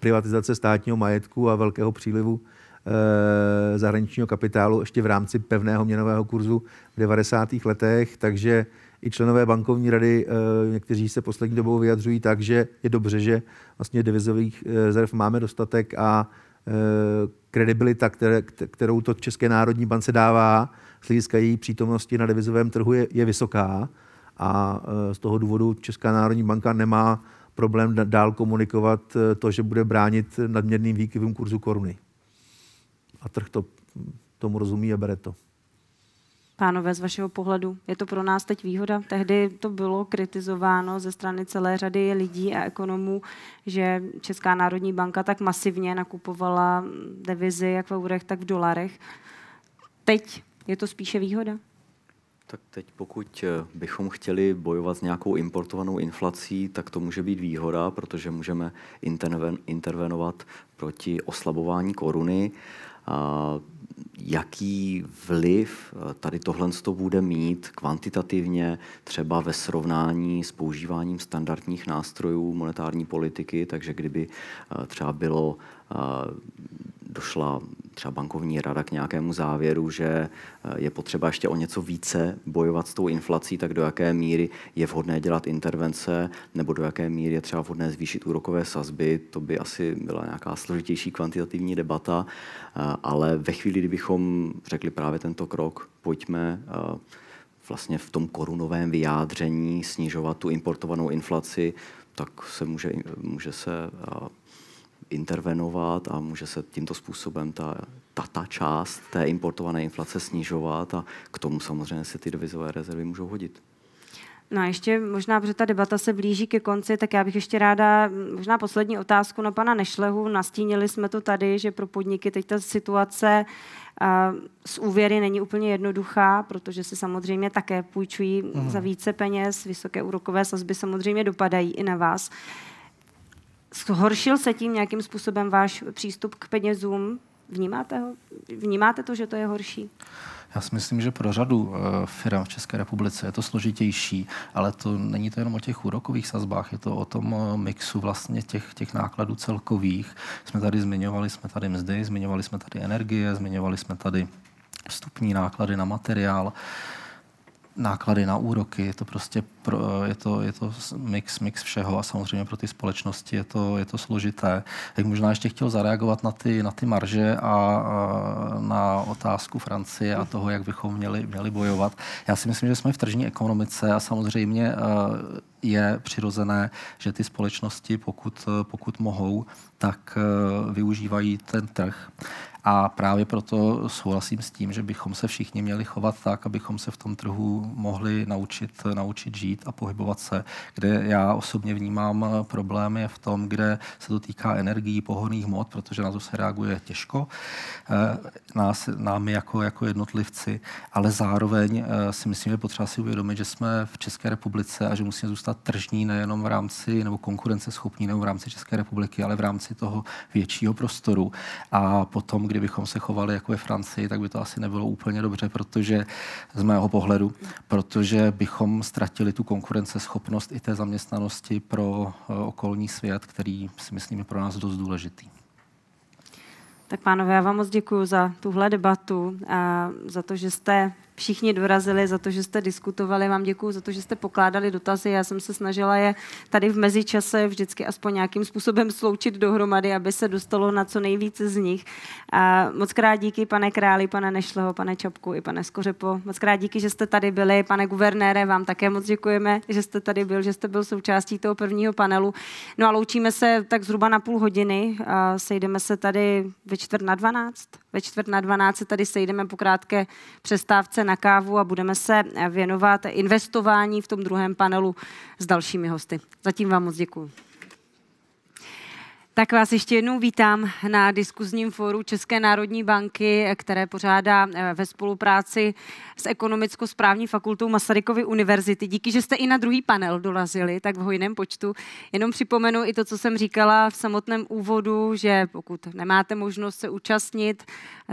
Speaker 4: privatizace státního majetku a velkého přílivu Eh, zahraničního kapitálu ještě v rámci pevného měnového kurzu v 90. letech, takže i členové bankovní rady, eh, někteří se poslední dobou vyjadřují tak, že je dobře, že vlastně devizových eh, rezerv máme dostatek a kredibilita, kterou to České národní bance dává z hlediska její přítomnosti na devizovém trhu je, je vysoká a z toho důvodu Česká národní banka nemá problém dál komunikovat to, že bude bránit nadměrným výkyvům kurzu koruny a trh to tomu rozumí a bere to.
Speaker 1: Pánové, z vašeho pohledu, je to pro nás teď výhoda? Tehdy to bylo kritizováno ze strany celé řady lidí a ekonomů, že Česká národní banka tak masivně nakupovala devizi jak v eurech, tak v dolarech. Teď je to spíše výhoda? Tak
Speaker 6: teď pokud eh, bychom chtěli bojovat s nějakou importovanou inflací, tak to může být výhoda, protože můžeme interven, intervenovat proti oslabování koruny. Uh, jaký vliv eh, tady tohle to bude mít kvantitativně třeba ve srovnání s používáním standardních nástrojů monetární politiky, takže kdyby eh, třeba bylo eh, došla třeba bankovní rada k nějakému závěru, že eh, je potřeba ještě o něco více bojovat s tou inflací, tak do jaké míry je vhodné dělat intervence, nebo do jaké míry je třeba vhodné zvýšit úrokové sazby, to by asi byla nějaká složitější kvantitativní debata, eh, ale ve chvíli, kdybychom řekli právě tento krok, pojďme eh, vlastně v tom korunovém vyjádření snižovat tu importovanou inflaci, tak se může, může se intervenovat a může se tímto způsobem ta, ta, ta část té importované inflace snižovat a k tomu samozřejmě se ty devizové rezervy můžou hodit.
Speaker 1: No a ještě možná, protože ta debata se blíží ke konci, tak já bych ještě ráda možná poslední otázku na pana Nešlehu. Nastínili jsme to tady, že pro podniky teď ta situace z úvěry není úplně jednoduchá, protože se samozřejmě také půjčují mm. za více peněz, vysoké úrokové sazby samozřejmě dopadají i na vás. Uh, Zhoršil se tím nějakým způsobem váš přístup k penězům? Vnímáte, ho? Vnímáte to, že to je horší?
Speaker 7: Já si myslím, že pro řadu eh, firm v České republice je to složitější, ale to není to jenom o těch úrokových sazbách, je to o tom eh, mixu vlastně těch, těch nákladů celkových. Jsme tady zmiňovali, jsme tady mzdy, zmiňovali jsme tady energie, zmiňovali jsme tady vstupní náklady na materiál. Uh, náklady na úroky, je to prostě pro, je to, je to mix, mix všeho a samozřejmě pro ty společnosti je to, je to složité. Jak možná ještě chtěl zareagovat na ty, na ty marže a, a na otázku Francie a toho, jak bychom měli, měli bojovat. Já si myslím, že jsme v tržní ekonomice a samozřejmě eh, je přirozené, že ty společnosti, pokud, eh, pokud mohou, tak eh, využívají ten trh. A právě proto souhlasím s tím, že bychom se všichni měli chovat tak, abychom se v tom trhu mohli naučit, naučit žít a pohybovat se. Kde já osobně vnímám eh, problémy v tom, kde se to týká energií, pohodných mod, protože na to se reaguje těžko, eh, nás, námi jako, jako jednotlivci, ale zároveň eh, si myslím, že potřeba si uvědomit, že jsme v České republice a že musíme zůstat tržní nejenom v rámci nebo konkurenceschopní nejenom v rámci České republiky, ale v rámci toho většího prostoru. A potom, kdybychom se chovali jako ve Francii, tak by to asi nebylo úplně dobře, protože z mého pohledu, protože bychom ztratili tu konkurenceschopnost i té zaměstnanosti pro eh, okolní svět, který si myslím je pro nás dost důležitý.
Speaker 1: Tak pánové, já vám moc děkuji za tuhle debatu a za to, že jste všichni dorazili, za to, že jste diskutovali. Vám děkuji za to, že jste pokládali dotazy. Já jsem se snažila je tady v mezičase vždycky aspoň nějakým způsobem sloučit dohromady, aby se dostalo na co nejvíce z nich. A moc krát díky, pane králi, pane Nešleho, pane Čapku i pane Skořepo. Moc krát díky, že jste tady byli. Pane guvernére, vám také moc děkujeme, že jste tady byl, že jste byl součástí toho prvního panelu. No a loučíme se tak zhruba na půl hodiny. A sejdeme se tady ve čtvrt na 12 ve čtvrt na 12 se tady sejdeme po krátké přestávce na kávu a budeme se věnovat investování v tom druhém panelu s dalšími hosty. Zatím vám moc děkuji. Tak vás ještě jednou vítám na diskuzním fóru České národní banky, které pořádá eh, ve spolupráci s Ekonomicko-správní fakultou Masarykovy univerzity. Díky, že jste i na druhý panel dolazili, tak v hojném počtu. Jenom připomenu i to, co jsem říkala v samotném úvodu, že pokud nemáte možnost se účastnit,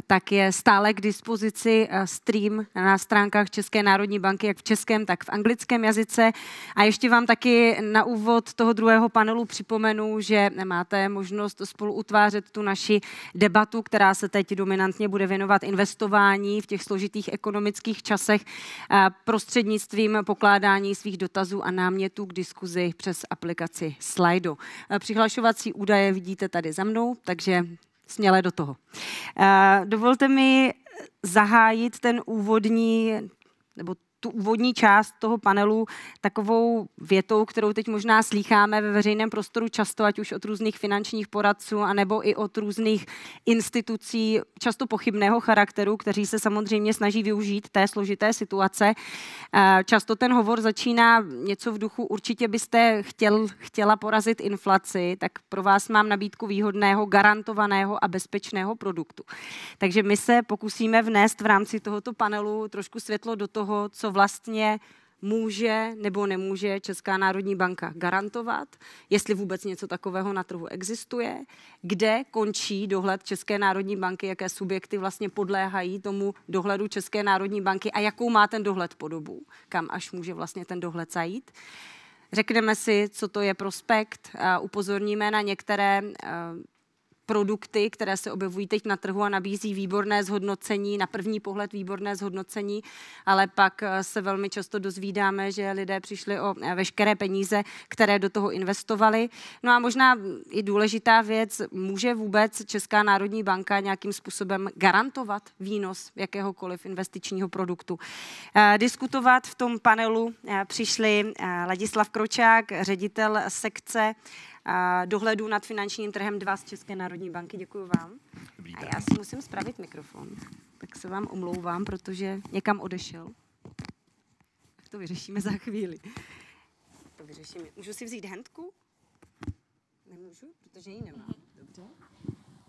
Speaker 1: tak je stále k dispozici eh, stream na stránkách České národní banky, jak v českém, tak v anglickém jazyce. A ještě vám taky na úvod toho druhého panelu připomenu, že máte možnost spolu utvářet tu naši debatu, která se teď dominantně bude věnovat investování v těch složitých ekonomických časech prostřednictvím pokládání svých dotazů a námětů k diskuzi přes aplikaci Slido. Přihlašovací údaje vidíte tady za mnou, takže směle do toho. Dovolte mi zahájit ten úvodní nebo tu úvodní část toho panelu takovou větou, kterou teď možná slýcháme ve veřejném prostoru často, ať už od různých finančních poradců, anebo i od různých institucí často pochybného charakteru, kteří se samozřejmě snaží využít té složité situace. Eh, často ten hovor začíná něco v duchu, určitě byste chtěl, chtěla porazit inflaci, tak pro vás mám nabídku výhodného, garantovaného a bezpečného produktu. Takže my se pokusíme vnést v rámci tohoto panelu trošku světlo do toho, co co vlastně může nebo nemůže Česká národní banka garantovat, jestli vůbec něco takového na trhu existuje, kde končí dohled České národní banky, jaké subjekty vlastně podléhají tomu dohledu České národní banky a jakou má ten dohled podobu, kam až může vlastně ten dohled zajít. Řekneme si, co to je prospekt, upozorníme na některé eh, produkty, které se objevují teď na trhu a nabízí výborné zhodnocení, na první pohled výborné zhodnocení, ale pak eh, se velmi často dozvídáme, že lidé přišli o eh, veškeré peníze, které do toho investovali. No a možná hm, i důležitá věc, může vůbec Česká národní banka nějakým způsobem garantovat výnos jakéhokoliv investičního produktu. Eh, diskutovat v tom panelu přišli Ladislav Kročák, ředitel sekce dohledu nad finančním trhem 2 z České národní banky. Děkuji vám. Dobrý A já si musím spravit mikrofon, tak se vám omlouvám, protože někam odešel. Tak to vyřešíme za chvíli. To vyřešíme. Můžu si vzít hentku? Nemůžu, protože ji nemám. Mhm. Dobře.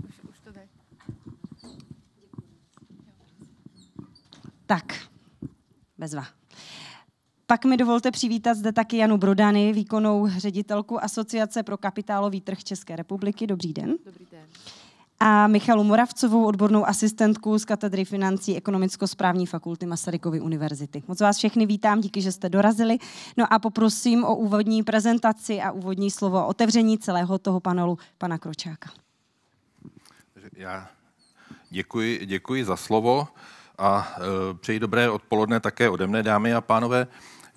Speaker 1: Už, už to jde. Tak, bezva. Pak mi dovolte přivítat zde taky Janu Brodany, výkonnou ředitelku Asociace pro kapitálový trh České republiky. Dobrý den. Dobrý den. A Michalu Moravcovou, odbornou asistentku z katedry financí Ekonomicko-správní fakulty Masarykovy univerzity. Moc vás všechny vítám, díky, že jste dorazili. No a poprosím o úvodní prezentaci a úvodní slovo o otevření celého toho panelu pana Kročáka.
Speaker 8: Já děkuji, děkuji za slovo a e, přeji dobré odpoledne také ode mne, dámy a pánové.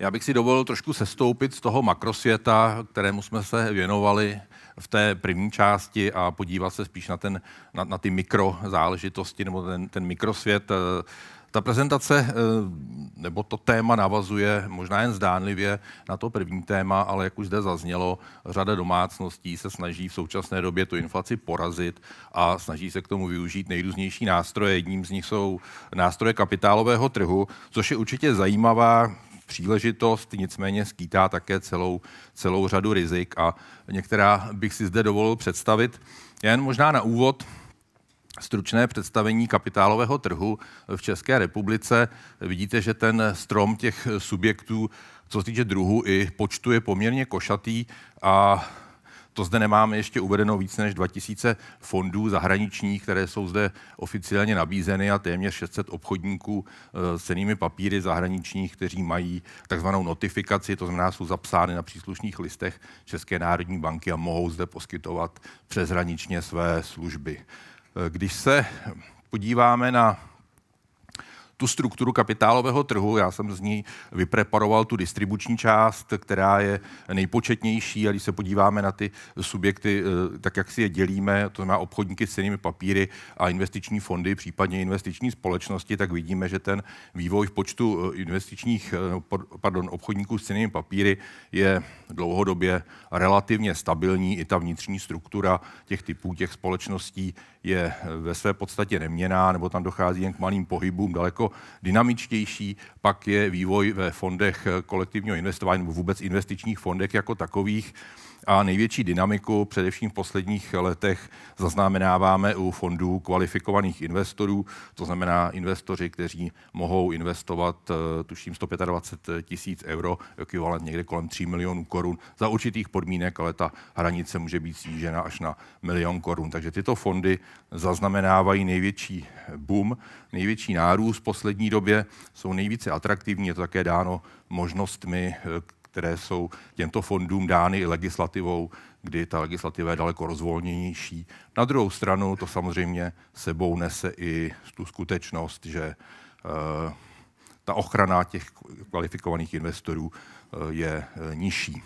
Speaker 8: Já bych si dovolil trošku sestoupit z toho makrosvěta, kterému jsme se věnovali v té první části a podívat se spíš na, ten, na, na ty mikrozáležitosti nebo ten, ten mikrosvět. Eh, ta prezentace eh, nebo to téma navazuje možná jen zdánlivě na to první téma, ale jak už zde zaznělo, řada domácností se snaží v současné době tu inflaci porazit a snaží se k tomu využít nejrůznější nástroje. Jedním z nich jsou nástroje kapitálového trhu, což je určitě zajímavá příležitost, nicméně skýtá také celou, celou řadu rizik a některá bych si zde dovolil představit. Jen možná na úvod stručné představení kapitálového trhu v České republice. Vidíte, že ten strom těch subjektů, co se týče druhu i počtu, je poměrně košatý a to zde nemáme ještě uvedeno více než 2000 fondů zahraničních, které jsou zde oficiálně nabízeny a téměř 600 obchodníků eh, s cenými papíry zahraničních, kteří mají takzvanou notifikaci, to znamená, jsou zapsány na příslušných listech České národní banky a mohou zde poskytovat přeshraničně své služby. Eh, když se podíváme na tu strukturu kapitálového trhu. Já jsem z ní vypreparoval tu distribuční část, která je nejpočetnější a když se podíváme na ty subjekty, eh, tak jak si je dělíme, to znamená obchodníky s cenými papíry a investiční fondy, případně investiční společnosti, tak vidíme, že ten vývoj v počtu eh, investičních, eh, no, pardon, obchodníků s cenými papíry je dlouhodobě relativně stabilní. I ta vnitřní struktura těch typů těch společností je ve své podstatě neměná, nebo tam dochází jen k malým pohybům daleko daleko dynamičtější, pak je vývoj ve fondech kolektivního investování nebo vůbec investičních fondech jako takových a největší dynamiku především v posledních letech zaznamenáváme u fondů kvalifikovaných investorů, to znamená investoři, kteří mohou investovat eh, tuším 125 tisíc euro, ekvivalent někde kolem 3 milionů korun za určitých podmínek, ale ta hranice může být snížena až na milion korun. Takže tyto fondy zaznamenávají největší boom, největší nárůst v poslední době, jsou nejvíce atraktivní, je to také dáno možnostmi, eh, které jsou těmto fondům dány legislativou, kdy ta legislativa je daleko rozvolněnější. Na druhou stranu to samozřejmě sebou nese i tu skutečnost, že eh, ta ochrana těch kvalifikovaných investorů eh, je eh, nižší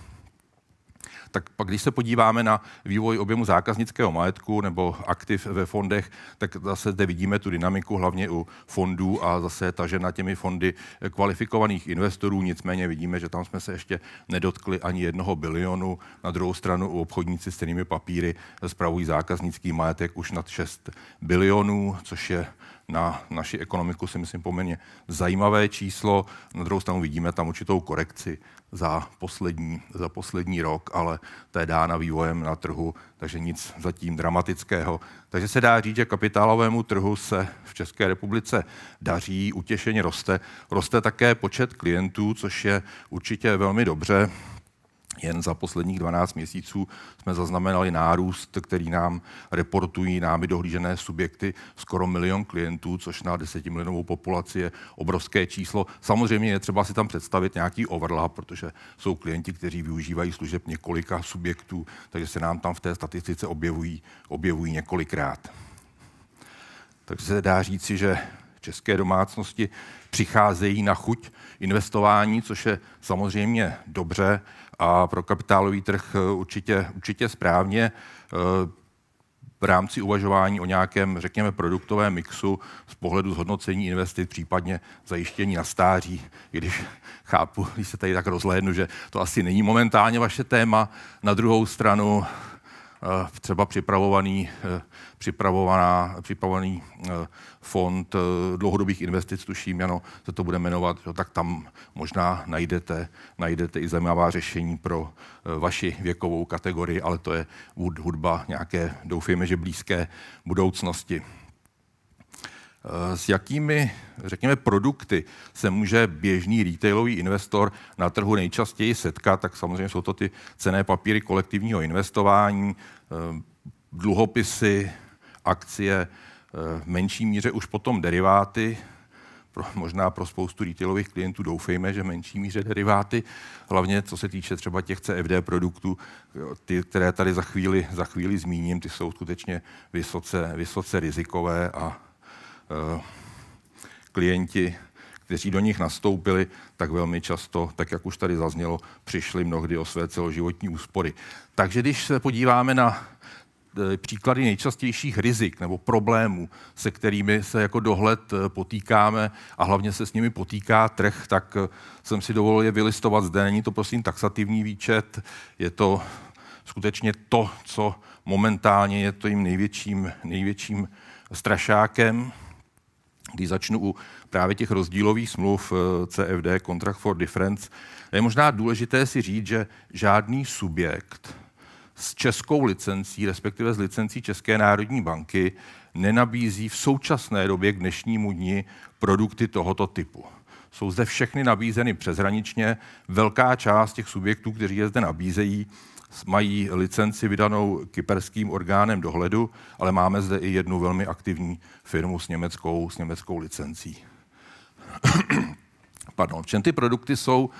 Speaker 8: tak pak když se podíváme na vývoj objemu zákaznického majetku nebo aktiv ve fondech, tak zase zde vidíme tu dynamiku hlavně u fondů a zase tažena těmi fondy kvalifikovaných investorů. Nicméně vidíme, že tam jsme se ještě nedotkli ani jednoho bilionu. Na druhou stranu u obchodníci s cenými papíry zpravují zákaznický majetek už nad 6 bilionů, což je na naši ekonomiku, si myslím, poměrně zajímavé číslo. Na druhou stranu vidíme tam určitou korekci za poslední, za poslední rok, ale to je dána vývojem na trhu, takže nic zatím dramatického. Takže se dá říct, že kapitálovému trhu se v České republice daří, utěšeně roste. Roste také počet klientů, což je určitě velmi dobře. Jen za posledních 12 měsíců jsme zaznamenali nárůst, který nám reportují námi dohlížené subjekty skoro milion klientů, což na desetimilionovou populaci je obrovské číslo. Samozřejmě je třeba si tam představit nějaký overlap, protože jsou klienti, kteří využívají služeb několika subjektů, takže se nám tam v té statistice objevují, objevují několikrát. Takže se dá říci, že české domácnosti přicházejí na chuť investování, což je samozřejmě dobře a pro kapitálový trh eh, určitě, určitě správně eh, v rámci uvažování o nějakém, řekněme, produktovém mixu z pohledu zhodnocení investit, případně zajištění na stáří, i když [LAUGHS] chápu, když se tady tak rozhlédnu, že to asi není momentálně vaše téma. Na druhou stranu Eh, třeba připravovaný, eh, připravovaná, připravovaný eh, fond dlouhodobých investic, tuším, ano, se to bude jmenovat, jo, tak tam možná najdete, najdete i zajímavá řešení pro vaši věkovou kategorii, ale to je hudba nějaké, doufejme, že blízké budoucnosti. S jakými, řekněme, produkty se může běžný retailový investor na trhu nejčastěji setkat, tak samozřejmě jsou to ty cené papíry kolektivního investování, Eh, dluhopisy, akcie, eh, v menší míře už potom deriváty, pro, možná pro spoustu retailových klientů doufejme, že menší míře deriváty, hlavně co se týče třeba těch CFD produktů, ty, které tady za chvíli, za chvíli zmíním, ty jsou skutečně vysoce, vysoce rizikové a uh, klienti kteří do nich nastoupili, tak velmi často, tak jak už tady zaznělo, přišli mnohdy o své celoživotní úspory. Takže když se podíváme na e, příklady nejčastějších rizik nebo problémů, se kterými se jako dohled e, potýkáme a hlavně se s nimi potýká trh, tak e, jsem si dovolil je vylistovat zde. Není to prosím taxativní výčet, je to skutečně to, co momentálně je to jim největším, největším strašákem když začnu u právě těch rozdílových smluv eh, CFD, Contract for Difference, je možná důležité si říct, že žádný subjekt s českou licencí, respektive s licencí České národní banky, nenabízí v současné době k dnešnímu dni produkty tohoto typu. Jsou zde všechny nabízeny přeshraničně. Velká část těch subjektů, kteří je zde nabízejí, mají licenci vydanou kyperským orgánem dohledu, ale máme zde i jednu velmi aktivní firmu s německou, s německou licencí. [CLEARS THROAT] Pardon. V čem ty produkty jsou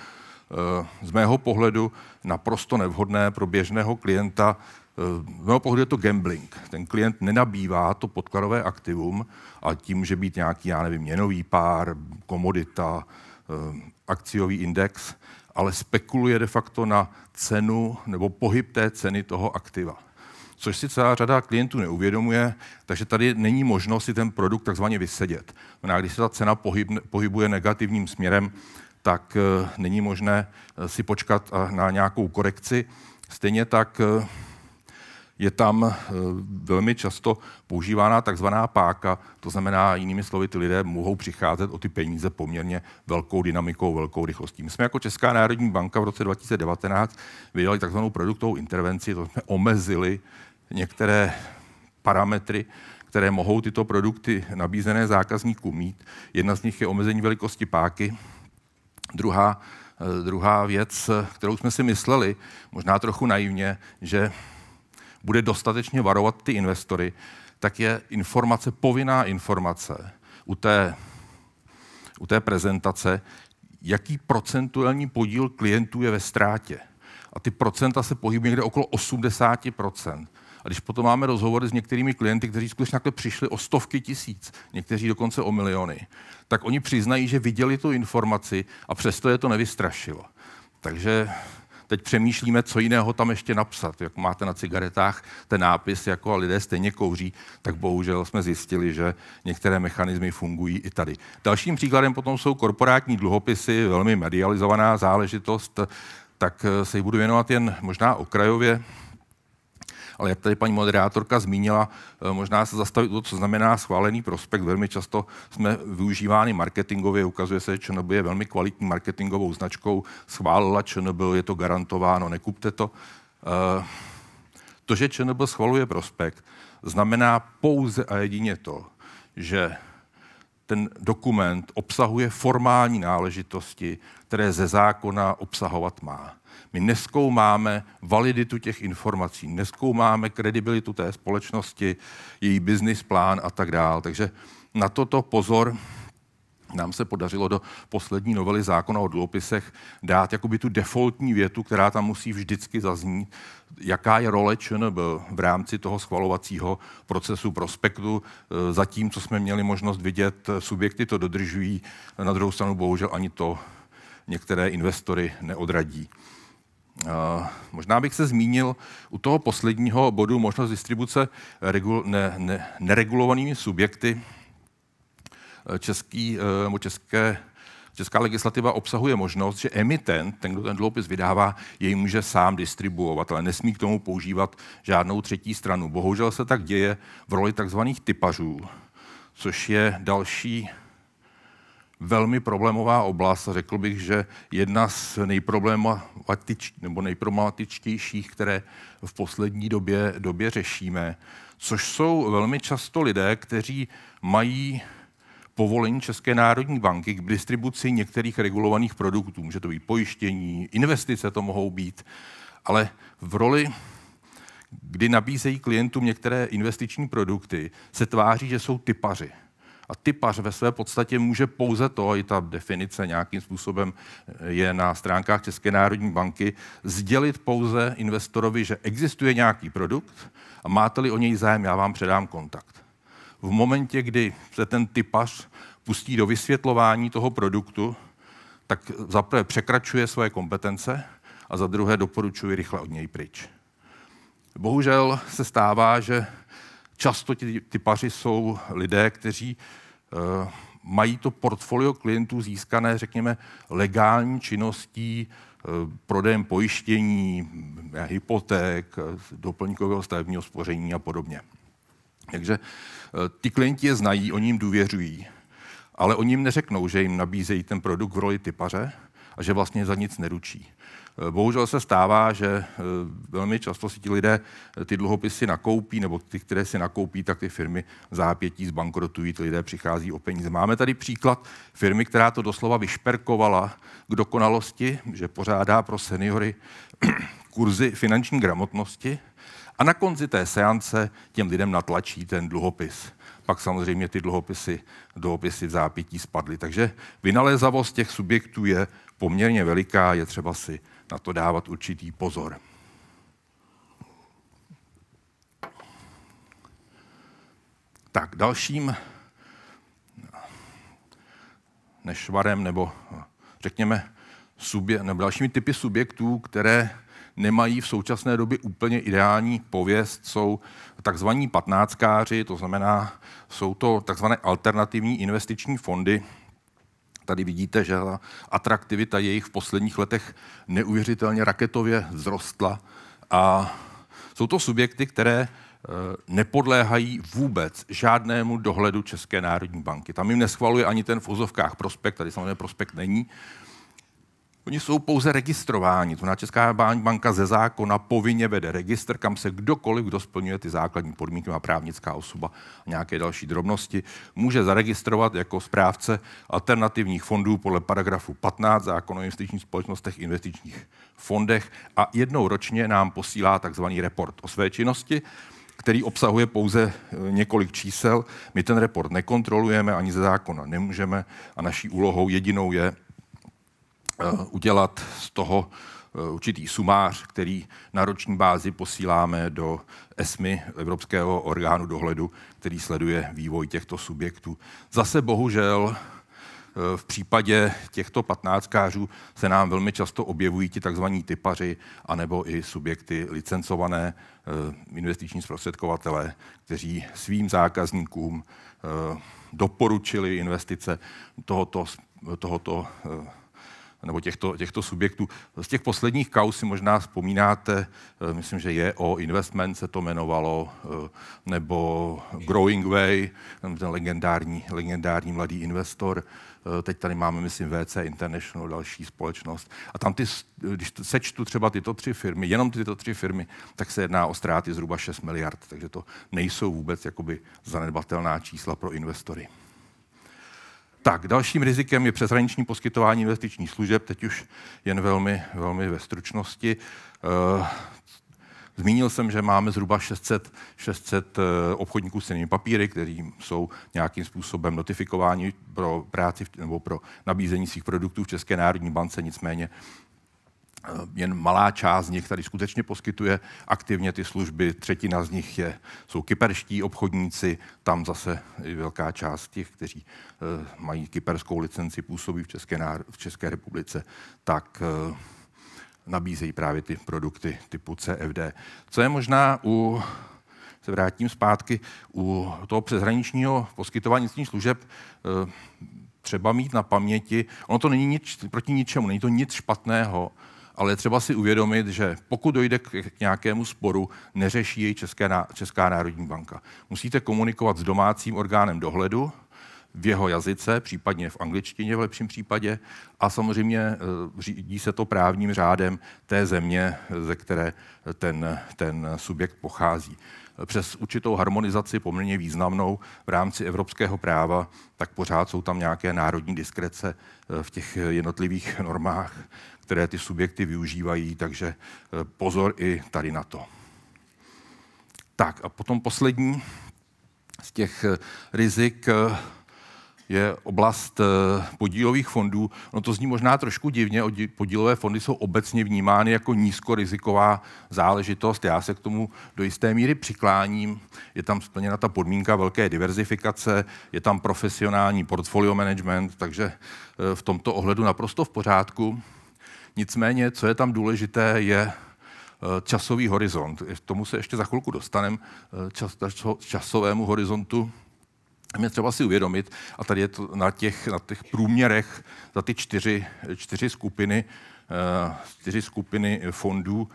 Speaker 8: eh, z mého pohledu naprosto nevhodné pro běžného klienta. Eh, z mého pohledu je to gambling. Ten klient nenabývá to podkladové aktivum a tím může být nějaký, já nevím, měnový pár, komodita, eh, akciový index – ale spekuluje de facto na cenu nebo pohyb té ceny toho aktiva. Což si celá řada klientů neuvědomuje, takže tady není možnost si ten produkt takzvaně vysedět. No, když se ta cena pohyb, pohybuje negativním směrem, tak eh, není možné eh, si počkat eh, na nějakou korekci. Stejně tak je tam eh, velmi často používána takzvaná páka, to znamená, jinými slovy, ty lidé mohou přicházet o ty peníze poměrně velkou dynamikou, velkou rychlostí. My jsme jako Česká národní banka v roce 2019 vydali takzvanou produktovou intervenci, to jsme omezili některé parametry, které mohou tyto produkty nabízené zákazníkům mít. Jedna z nich je omezení velikosti páky, druhá, eh, druhá věc, eh, kterou jsme si mysleli, možná trochu naivně, že bude dostatečně varovat ty investory, tak je informace, povinná informace u té, u té prezentace, jaký procentuální podíl klientů je ve ztrátě. A ty procenta se pohybují někde okolo 80%. A když potom máme rozhovory s některými klienty, kteří skutečně takhle přišli o stovky tisíc, někteří dokonce o miliony, tak oni přiznají, že viděli tu informaci a přesto je to nevystrašilo. Takže teď přemýšlíme, co jiného tam ještě napsat. Jak máte na cigaretách ten nápis, jako a lidé stejně kouří, tak bohužel jsme zjistili, že některé mechanismy fungují i tady. Dalším příkladem potom jsou korporátní dluhopisy, velmi medializovaná záležitost, tak eh, se jí budu věnovat jen možná okrajově ale jak tady paní moderátorka zmínila, eh, možná se zastavit to, co znamená schválený prospekt. Velmi často jsme využívány marketingově, ukazuje se, že ČNB je velmi kvalitní marketingovou značkou, schválila ČNB, je to garantováno, nekupte to. Eh, to, že ČNB schvaluje prospekt, znamená pouze a jedině to, že ten dokument obsahuje formální náležitosti, které ze zákona obsahovat má. My neskoumáme validitu těch informací, neskoumáme kredibilitu té společnosti, její business plán a tak dále. Takže na toto pozor nám se podařilo do poslední novely zákona o dluhopisech dát jakoby tu defaultní větu, která tam musí vždycky zaznít, jaká je role ČNB v rámci toho schvalovacího procesu prospektu. E, zatím, co jsme měli možnost vidět, subjekty to dodržují, na druhou stranu bohužel ani to některé investory neodradí. E, možná bych se zmínil u toho posledního bodu možnost distribuce regul, ne, ne, neregulovanými subjekty. E, český, nebo české Česká legislativa obsahuje možnost, že emitent, ten, kdo ten dluhopis vydává, jej může sám distribuovat, ale nesmí k tomu používat žádnou třetí stranu. Bohužel se tak děje v roli tzv. typařů, což je další velmi problémová oblast. Řekl bych, že jedna z nejproblematič, nebo nejproblematičtějších, které v poslední době, době řešíme, což jsou velmi často lidé, kteří mají povolení České národní banky k distribuci některých regulovaných produktů. Může to být pojištění, investice to mohou být, ale v roli, kdy nabízejí klientům některé investiční produkty, se tváří, že jsou typaři. A typař ve své podstatě může pouze to, i ta definice nějakým způsobem eh, je na stránkách České národní banky, sdělit pouze investorovi, že existuje nějaký produkt a máte-li o něj zájem, já vám předám kontakt v momentě, kdy se ten typař pustí do vysvětlování toho produktu, tak za prvé překračuje svoje kompetence a za druhé doporučuji rychle od něj pryč. Bohužel se stává, že často ti typaři jsou lidé, kteří uh, mají to portfolio klientů získané, řekněme, legální činností, eh, prodejem pojištění, hypoték, eh, doplňkového stavebního spoření a podobně. Takže eh, ty klienti je znají, oni jim důvěřují, ale oni jim neřeknou, že jim nabízejí ten produkt v roli typaře a že vlastně za nic neručí. Eh, bohužel se stává, že eh, velmi často si ti lidé ty dluhopisy nakoupí, nebo ty, které si nakoupí, tak ty firmy zápětí zbankrotují, ty lidé přichází o peníze. Máme tady příklad firmy, která to doslova vyšperkovala k dokonalosti, že pořádá pro seniory [CLEARS THROAT] kurzy finanční gramotnosti, a na konci té seance těm lidem natlačí ten dluhopis. Pak samozřejmě ty dluhopisy, dluhopisy v zápětí spadly. Takže vynalézavost těch subjektů je poměrně veliká, je třeba si na to dávat určitý pozor. Tak, dalším nešvarem nebo řekněme subje, nebo dalšími typy subjektů, které nemají v současné době úplně ideální pověst, jsou takzvaní patnáctkáři, to znamená, jsou to takzvané alternativní investiční fondy, Tady vidíte, že ta atraktivita jejich v posledních letech neuvěřitelně raketově vzrostla a jsou to subjekty, které eh, nepodléhají vůbec žádnému dohledu České národní banky. Tam jim neschvaluje ani ten v úzovkách prospekt, tady samozřejmě prospekt není, Oni jsou pouze registrováni. To Česká banka ze zákona povinně vede registr, kam se kdokoliv, kdo splňuje ty základní podmínky, má právnická osoba a nějaké další drobnosti, může zaregistrovat jako správce alternativních fondů podle paragrafu 15 zákona o investičních společnostech, investičních fondech a jednou ročně nám posílá takzvaný report o své činnosti který obsahuje pouze eh, několik čísel. My ten report nekontrolujeme ani ze zákona nemůžeme a naší úlohou jedinou je Eh, udělat z toho eh, určitý sumář, který na roční bázi posíláme do ESMI, Evropského orgánu dohledu, který sleduje vývoj těchto subjektů. Zase bohužel eh, v případě těchto patnáctkářů se nám velmi často objevují ti tzv. typaři anebo i subjekty licencované investiční zprostředkovatele, kteří svým zákazníkům doporučili investice tohoto, tohoto nebo těchto, těchto subjektů. Z těch posledních kaus si možná vzpomínáte, eh, myslím, že je o investment se to jmenovalo, eh, nebo Growing Way, ten legendární, legendární mladý investor. Eh, teď tady máme, myslím, VC International, další společnost. A tam, ty, když sečtu třeba tyto tři firmy, jenom tyto tři firmy, tak se jedná o ztráty zhruba 6 miliard. Takže to nejsou vůbec jakoby zanedbatelná čísla pro investory. Tak, dalším rizikem je přeshraniční poskytování investičních služeb, teď už jen velmi, velmi ve stručnosti. Eh, zmínil jsem, že máme zhruba 600, 600 eh, obchodníků s cenými papíry, kteří jsou nějakým způsobem notifikováni pro práci nebo pro nabízení svých produktů v České národní bance, nicméně Eh, jen malá část z nich tady skutečně poskytuje aktivně ty služby, třetina z nich je, jsou kyperští obchodníci, tam zase velká část těch, kteří eh, mají kyperskou licenci, působí v České, v České republice, tak eh, nabízejí právě ty produkty typu CFD. Co je možná u se vrátím zpátky, u toho přeshraničního poskytování vnitřních služeb třeba mít na paměti, ono to není nič, proti ničemu, není to nic špatného, ale třeba si uvědomit, že pokud dojde k nějakému sporu, neřeší jej Česká, národní banka. Musíte komunikovat s domácím orgánem dohledu, v jeho jazyce, případně v angličtině v lepším případě, a samozřejmě eh, řídí se to právním řádem té země, eh, ze které eh, ten, ten subjekt pochází. Přes určitou harmonizaci poměrně významnou v rámci evropského práva, tak pořád jsou tam nějaké národní diskrece v těch jednotlivých normách, které ty subjekty využívají, takže eh, pozor i tady na to. Tak a potom poslední z těch eh, rizik eh, je oblast podílových fondů. No to zní možná trošku divně, podílové fondy jsou obecně vnímány jako nízkoriziková záležitost. Já se k tomu do jisté míry přikláním. Je tam splněna ta podmínka velké diverzifikace, je tam profesionální portfolio management, takže v tomto ohledu naprosto v pořádku. Nicméně, co je tam důležité, je eh, časový horizont. K tomu se ještě za chvilku dostanem, eh, čas, časovému horizontu. Mě třeba si uvědomit, a tady je to na těch, na těch průměrech za ty čtyři, čtyři, skupiny, eh, čtyři skupiny fondů,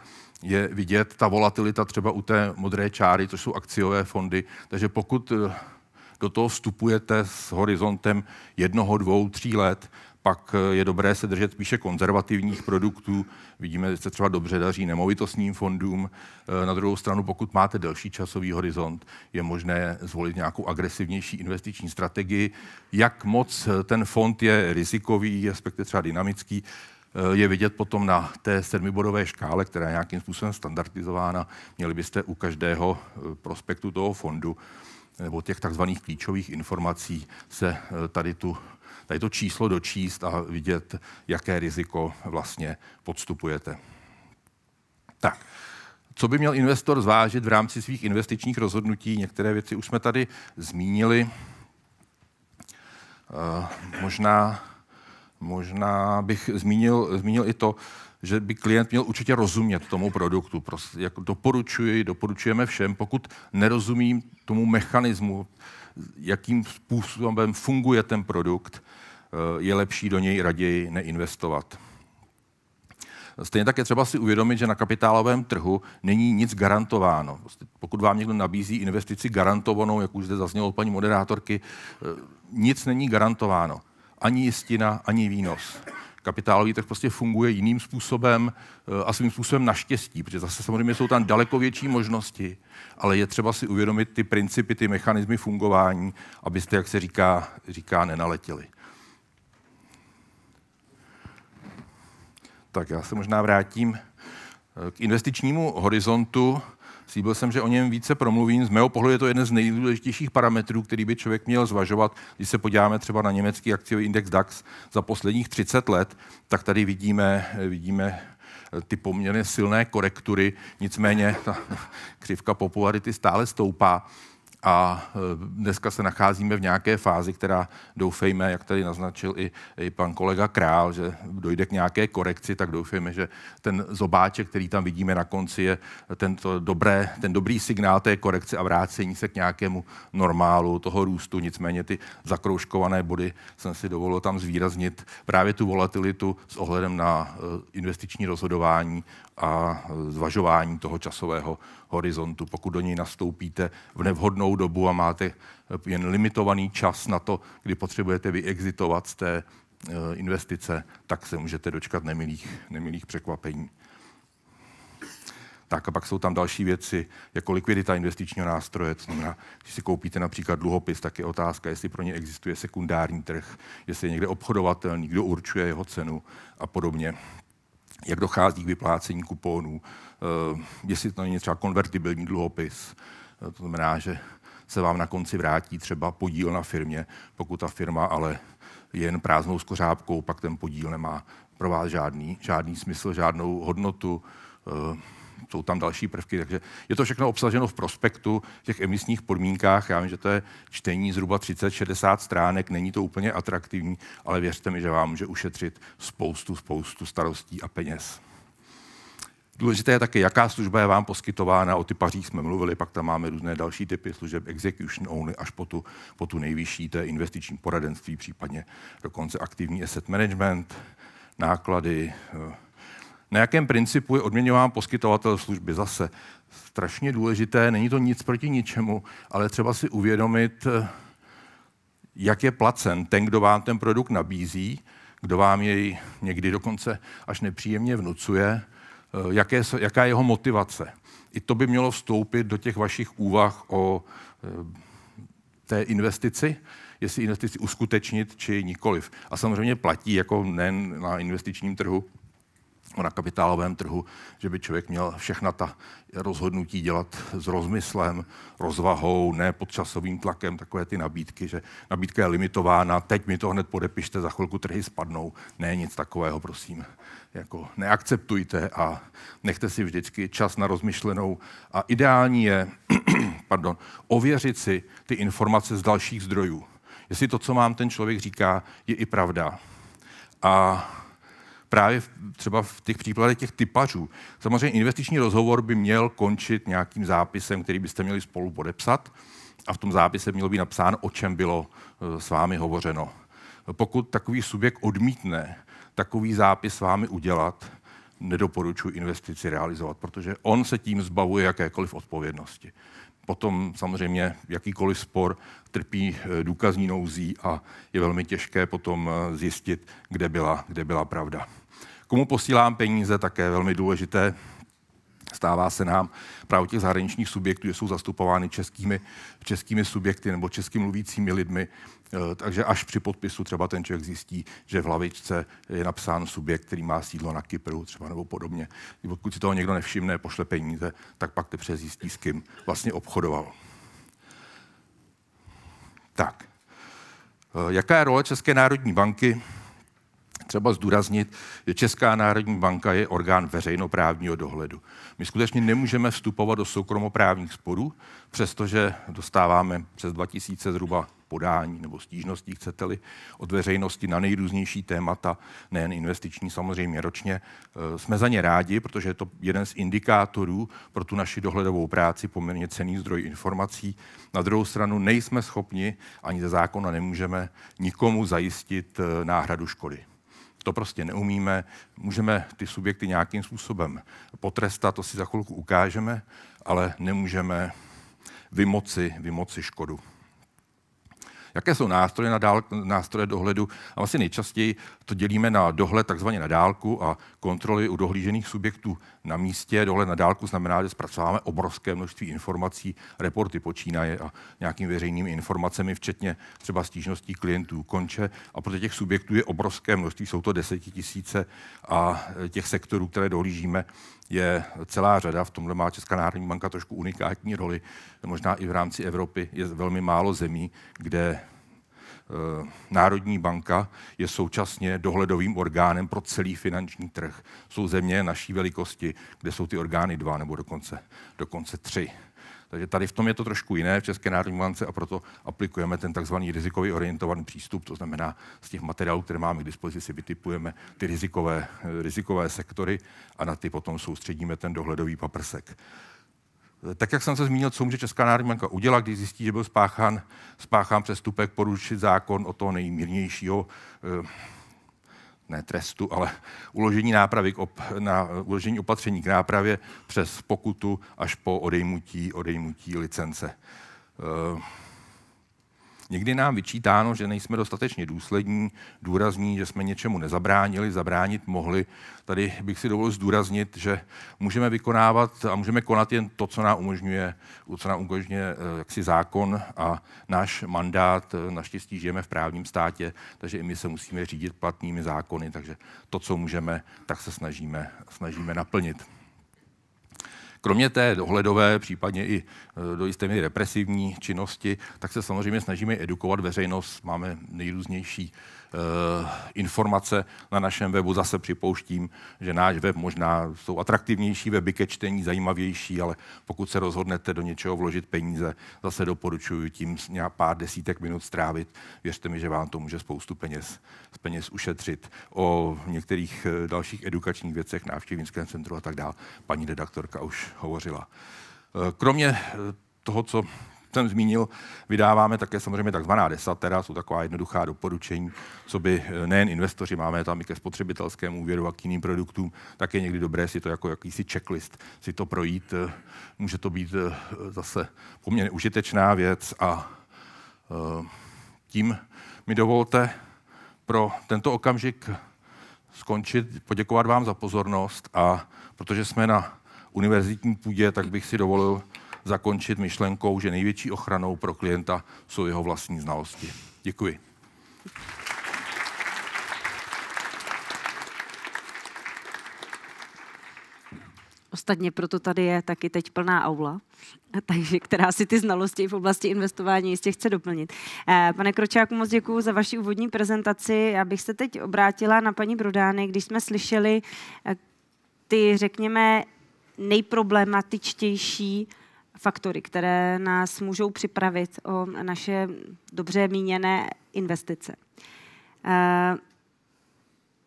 Speaker 8: je vidět ta volatilita třeba u té modré čáry, což jsou akciové fondy. Takže pokud do toho vstupujete s horizontem jednoho, dvou, tří let, pak eh, je dobré se držet spíše konzervativních produktů. Vidíme, že se třeba dobře daří nemovitostním fondům. Eh, na druhou stranu, pokud máte delší časový horizont, je možné zvolit nějakou agresivnější investiční strategii. Jak moc eh, ten fond je rizikový, respektive třeba dynamický, je vidět potom na té sedmibodové škále, která je nějakým způsobem standardizována. Měli byste u každého prospektu toho fondu nebo těch takzvaných klíčových informací se tady tu tady to číslo dočíst a vidět, jaké riziko vlastně podstupujete. Tak, co by měl investor zvážit v rámci svých investičních rozhodnutí? Některé věci už jsme tady zmínili. Eh, možná, možná bych zmínil, zmínil i to, že by klient měl určitě rozumět tomu produktu. Prostě jako doporučuji, doporučujeme všem, pokud nerozumím tomu mechanismu, jakým způsobem funguje ten produkt, eh, je lepší do něj raději neinvestovat. Stejně tak je třeba si uvědomit, že na kapitálovém trhu není nic garantováno. Prostě pokud vám někdo nabízí investici garantovanou, jak už zde zaznělo od paní moderátorky, eh, nic není garantováno. Ani jistina, ani výnos kapitálový trh prostě funguje jiným způsobem eh, a svým způsobem naštěstí, protože zase samozřejmě jsou tam daleko větší možnosti, ale je třeba si uvědomit ty principy, ty mechanismy fungování, abyste, jak se říká, říká nenaletěli. Tak já se možná vrátím eh, k investičnímu horizontu. Slíbil jsem, že o něm více promluvím. Z mého pohledu je to jeden z nejdůležitějších parametrů, který by člověk měl zvažovat. Když se podíváme třeba na německý akciový index DAX za posledních 30 let, tak tady vidíme, vidíme eh, ty poměrně silné korektury, nicméně ta [LAUGHS] křivka popularity stále stoupá. A e, dneska se nacházíme v nějaké fázi, která doufejme, jak tady naznačil i, i pan kolega Král, že dojde k nějaké korekci, tak doufejme, že ten zobáček, který tam vidíme na konci, je tento dobré, ten dobrý signál té korekce a vrácení se k nějakému normálu toho růstu. Nicméně ty zakroužkované body jsem si dovolil tam zvýraznit právě tu volatilitu s ohledem na e, investiční rozhodování a zvažování toho časového horizontu. Pokud do něj nastoupíte v nevhodnou dobu a máte jen limitovaný čas na to, kdy potřebujete vyexitovat z té e, investice, tak se můžete dočkat nemilých, nemilých překvapení. Tak a pak jsou tam další věci, jako likvidita investičního nástroje, to znamená, když si koupíte například dluhopis, tak je otázka, jestli pro ně existuje sekundární trh, jestli je někde obchodovatelný, kdo určuje jeho cenu a podobně jak dochází k vyplácení kuponů, eh, jestli to není třeba konvertibilní dluhopis, eh, to znamená, že se vám na konci vrátí třeba podíl na firmě, pokud ta firma ale je jen prázdnou skořápkou, pak ten podíl nemá pro vás žádný, žádný smysl, žádnou hodnotu. Eh, jsou tam další prvky, takže je to všechno obsaženo v prospektu, v těch emisních podmínkách. Já vím, že to je čtení zhruba 30-60 stránek, není to úplně atraktivní, ale věřte mi, že vám může ušetřit spoustu, spoustu starostí a peněz. Důležité je také, jaká služba je vám poskytována. O typařích jsme mluvili, pak tam máme různé další typy služeb, execution only, až po tu, po tu nejvyšší, to je investiční poradenství, případně dokonce aktivní asset management, náklady, eh, na jakém principu je odměňován poskytovatel služby. Zase strašně důležité, není to nic proti ničemu, ale třeba si uvědomit, eh, jak je placen ten, kdo vám ten produkt nabízí, kdo vám jej někdy dokonce až nepříjemně vnucuje, eh, jaké, jaká je jeho motivace. I to by mělo vstoupit do těch vašich úvah o eh, té investici, jestli investici uskutečnit či nikoliv. A samozřejmě platí jako ne na investičním trhu, na kapitálovém trhu, že by člověk měl všechna ta rozhodnutí dělat s rozmyslem, rozvahou, ne pod časovým tlakem, takové ty nabídky, že nabídka je limitována, teď mi to hned podepište, za chvilku trhy spadnou. Ne, nic takového, prosím. Jako neakceptujte a nechte si vždycky čas na rozmyšlenou. A ideální je, [CLEARS THROAT] pardon, ověřit si ty informace z dalších zdrojů. Jestli to, co mám ten člověk říká, je i pravda. A právě v, třeba v těch příkladech těch typařů. Samozřejmě investiční rozhovor by měl končit nějakým zápisem, který byste měli spolu podepsat a v tom zápise mělo být napsáno, o čem bylo e, s vámi hovořeno. Pokud takový subjekt odmítne takový zápis s vámi udělat, nedoporučuji investici realizovat, protože on se tím zbavuje jakékoliv odpovědnosti. Potom samozřejmě jakýkoliv spor trpí e, důkazní nouzí a je velmi těžké potom e, zjistit, kde byla, kde byla pravda. Komu posílám peníze, také velmi důležité. Stává se nám právě těch zahraničních subjektů, že jsou zastupovány českými, českými subjekty nebo česky mluvícími lidmi, eh, takže až při podpisu třeba ten člověk zjistí, že v lavičce je napsán subjekt, který má sídlo na Kypru třeba nebo podobně. Pokud si toho někdo nevšimne, pošle peníze, tak pak teprve zjistí, s kým vlastně obchodoval. Tak. Eh, jaká je role České národní banky třeba zdůraznit, že Česká národní banka je orgán veřejnoprávního dohledu. My skutečně nemůžeme vstupovat do soukromoprávních sporů, přestože dostáváme přes 2000 zhruba podání nebo stížností, chcete-li, od veřejnosti na nejrůznější témata, nejen investiční samozřejmě ročně. Eh, jsme za ně rádi, protože je to jeden z indikátorů pro tu naši dohledovou práci, poměrně cený zdroj informací. Na druhou stranu nejsme schopni, ani ze zákona nemůžeme nikomu zajistit eh, náhradu škody. To prostě neumíme, můžeme ty subjekty nějakým způsobem potrestat, to si za chvilku ukážeme, ale nemůžeme vymoci, vymoci škodu. Jaké jsou nástroje, na dál, nástroje dohledu? A asi vlastně nejčastěji to dělíme na dohled takzvaně na dálku a kontroly u dohlížených subjektů na místě. Dohled na dálku znamená, že zpracováváme obrovské množství informací, reporty počínaje a nějakými veřejnými informacemi, včetně třeba stížností klientů konče. A pro těch subjektů je obrovské množství, jsou to desetitisíce a e, těch sektorů, které dohlížíme, je celá řada, v tomhle má Česká národní banka trošku unikátní roli, možná i v rámci Evropy je velmi málo zemí, kde eh, Národní banka je současně dohledovým orgánem pro celý finanční trh. Jsou země naší velikosti, kde jsou ty orgány dva nebo dokonce, dokonce tři. Takže tady v tom je to trošku jiné v České národní bance a proto aplikujeme ten takzvaný rizikový orientovaný přístup, to znamená z těch materiálů, které máme k dispozici, si vytipujeme ty rizikové, eh, rizikové sektory a na ty potom soustředíme ten dohledový paprsek. Tak jak jsem se zmínil, co může Česká národní banka udělat, když zjistí, že byl spáchán, spáchán přestupek, porušit zákon o toho nejmírnějšího eh, ne trestu, ale uložení, nápravy k op, na, uložení opatření k nápravě přes pokutu až po odejmutí, odejmutí licence. Eh, Někdy nám vyčítáno, že nejsme dostatečně důslední, důrazní, že jsme něčemu nezabránili, zabránit mohli. Tady bych si dovolil zdůraznit, že můžeme vykonávat a můžeme konat jen to, co nám umožňuje, co nám umožňuje eh, jaksi zákon a náš mandát. Naštěstí žijeme v právním státě, takže i my se musíme řídit platnými zákony, takže to, co můžeme, tak se snažíme, snažíme naplnit. Kromě té dohledové, případně i e, do jisté míry represivní činnosti, tak se samozřejmě snažíme edukovat veřejnost. Máme nejrůznější Eh, informace na našem webu. Zase připouštím, že náš web možná jsou atraktivnější weby ke čtení, zajímavější, ale pokud se rozhodnete do něčeho vložit peníze, zase doporučuji tím pár desítek minut strávit. Věřte mi, že vám to může spoustu peněz, z peněz ušetřit. O některých eh, dalších edukačních věcech, návštěvnickém centru a tak dále, paní redaktorka už hovořila. Eh, kromě toho, co jsem zmínil, vydáváme také samozřejmě takzvaná desatera, jsou taková jednoduchá doporučení, co by eh, nejen investoři, máme tam i ke spotřebitelskému úvěru a k jiným produktům, tak je někdy dobré si to jako jakýsi checklist si to projít. Eh, může to být eh, zase poměrně užitečná věc a tím mi dovolte pro tento okamžik skončit, poděkovat vám za pozornost a protože jsme na univerzitní půdě, tak bych si dovolil zakončit myšlenkou, že největší ochranou pro klienta jsou jeho vlastní znalosti. Děkuji.
Speaker 1: Ostatně proto tady je taky teď plná aula, takže, která si ty znalosti v oblasti investování jistě chce doplnit. Eh, pane Kročáku, moc děkuji za vaši úvodní prezentaci. Já bych se teď obrátila na paní Brodány, když jsme slyšeli eh, ty, řekněme, nejproblematičtější faktory, které nás můžou připravit o naše dobře míněné investice. Eh,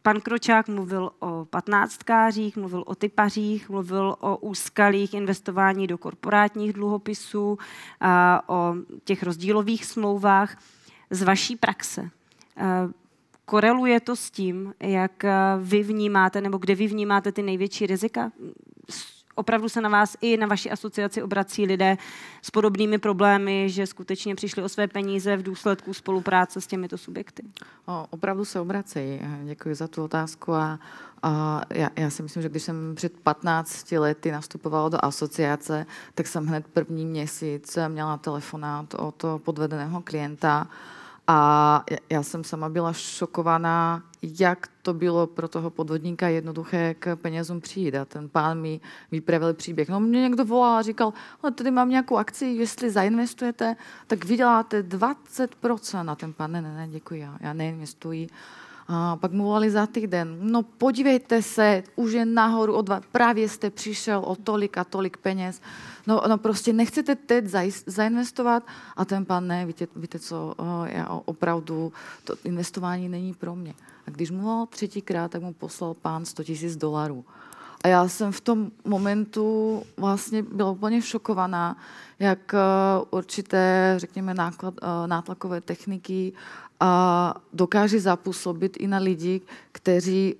Speaker 1: pan Kročák mluvil o patnáctkářích, mluvil o typařích, mluvil o úskalých investování do korporátních dluhopisů, o těch rozdílových smlouvách. Z vaší praxe eh, koreluje to s tím, jak vy vnímáte, nebo kde vy vnímáte ty největší rizika? opravdu se na vás i na vaši asociaci obrací lidé s podobnými problémy, že skutečně přišli o své peníze v důsledku spolupráce s těmito subjekty?
Speaker 9: O, opravdu se obrací. Eh, děkuji za tu otázku a a já, já si myslím, že když jsem před 15 lety nastupovala do asociace, tak jsem hned první měsíc měla telefonát od podvedeného klienta, a já jsem sama byla šokovaná, jak to bylo pro toho podvodníka jednoduché k penězům přijít. A ten pán mi vypravil příběh. No mě někdo volal a říkal, ale no, tady mám nějakou akci, jestli zainvestujete, tak vyděláte 20%. A ten pán, ne, ne, ne, děkuji, já, já neinvestuji. A pak mu volali za týden, no podívejte se, už je nahoru od vás, právě jste přišel o tolik a tolik peněz. No, no prostě nechcete teď zainvestovat a ten pan ne, víte, víte co, eh, já opravdu, to investování není pro mě. A když mu volal třetíkrát, tak mu poslal pán 100 tisíc dolarů. A já jsem v tom momentu vlastně byla úplně šokovaná, jak eh, určité, řekněme, náklad, eh, nátlakové techniky a dokáže zapůsobit i na lidi, kteří,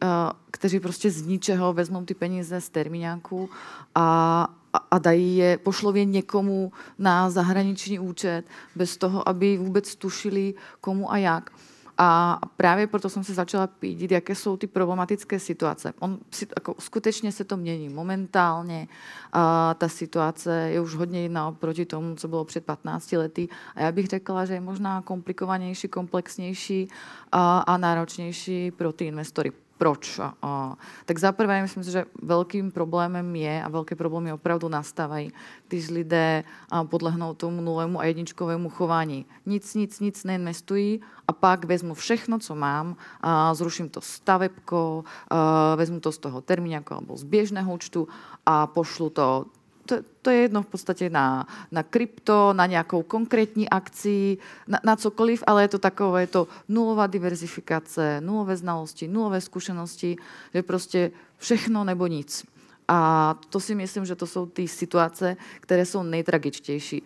Speaker 9: kteří prostě z ničeho vezmou ty peníze z termíňáku a, a dají je, pošlově někomu na zahraniční účet bez toho, aby vůbec tušili komu a jak. A právě proto jsem se začala pídit, jaké jsou ty problematické situace. On jako, skutečně se to mění momentálně. A ta situace je už hodně jiná oproti tomu, co bylo před 15 lety. A já bych řekla, že je možná komplikovanější, komplexnější a, a náročnější pro ty investory proč. A, tak zaprvé myslím si, že velkým problémem je, a velké problémy opravdu nastávají, když lidé podlehnou tomu nulému a jedničkovému chování. Nic, nic, nic neinvestují a pak vezmu všechno, co mám, a zruším to stavebko, a vezmu to z toho termíňaku alebo z běžného účtu a pošlu to to, to je jedno v podstatě na, na krypto, na nějakou konkrétní akci, na, na cokoliv, ale je to takové, je to nulová diverzifikace, nulové znalosti, nulové zkušenosti, že prostě všechno nebo nic. A to si myslím, že to jsou ty situace, které jsou nejtragičtější.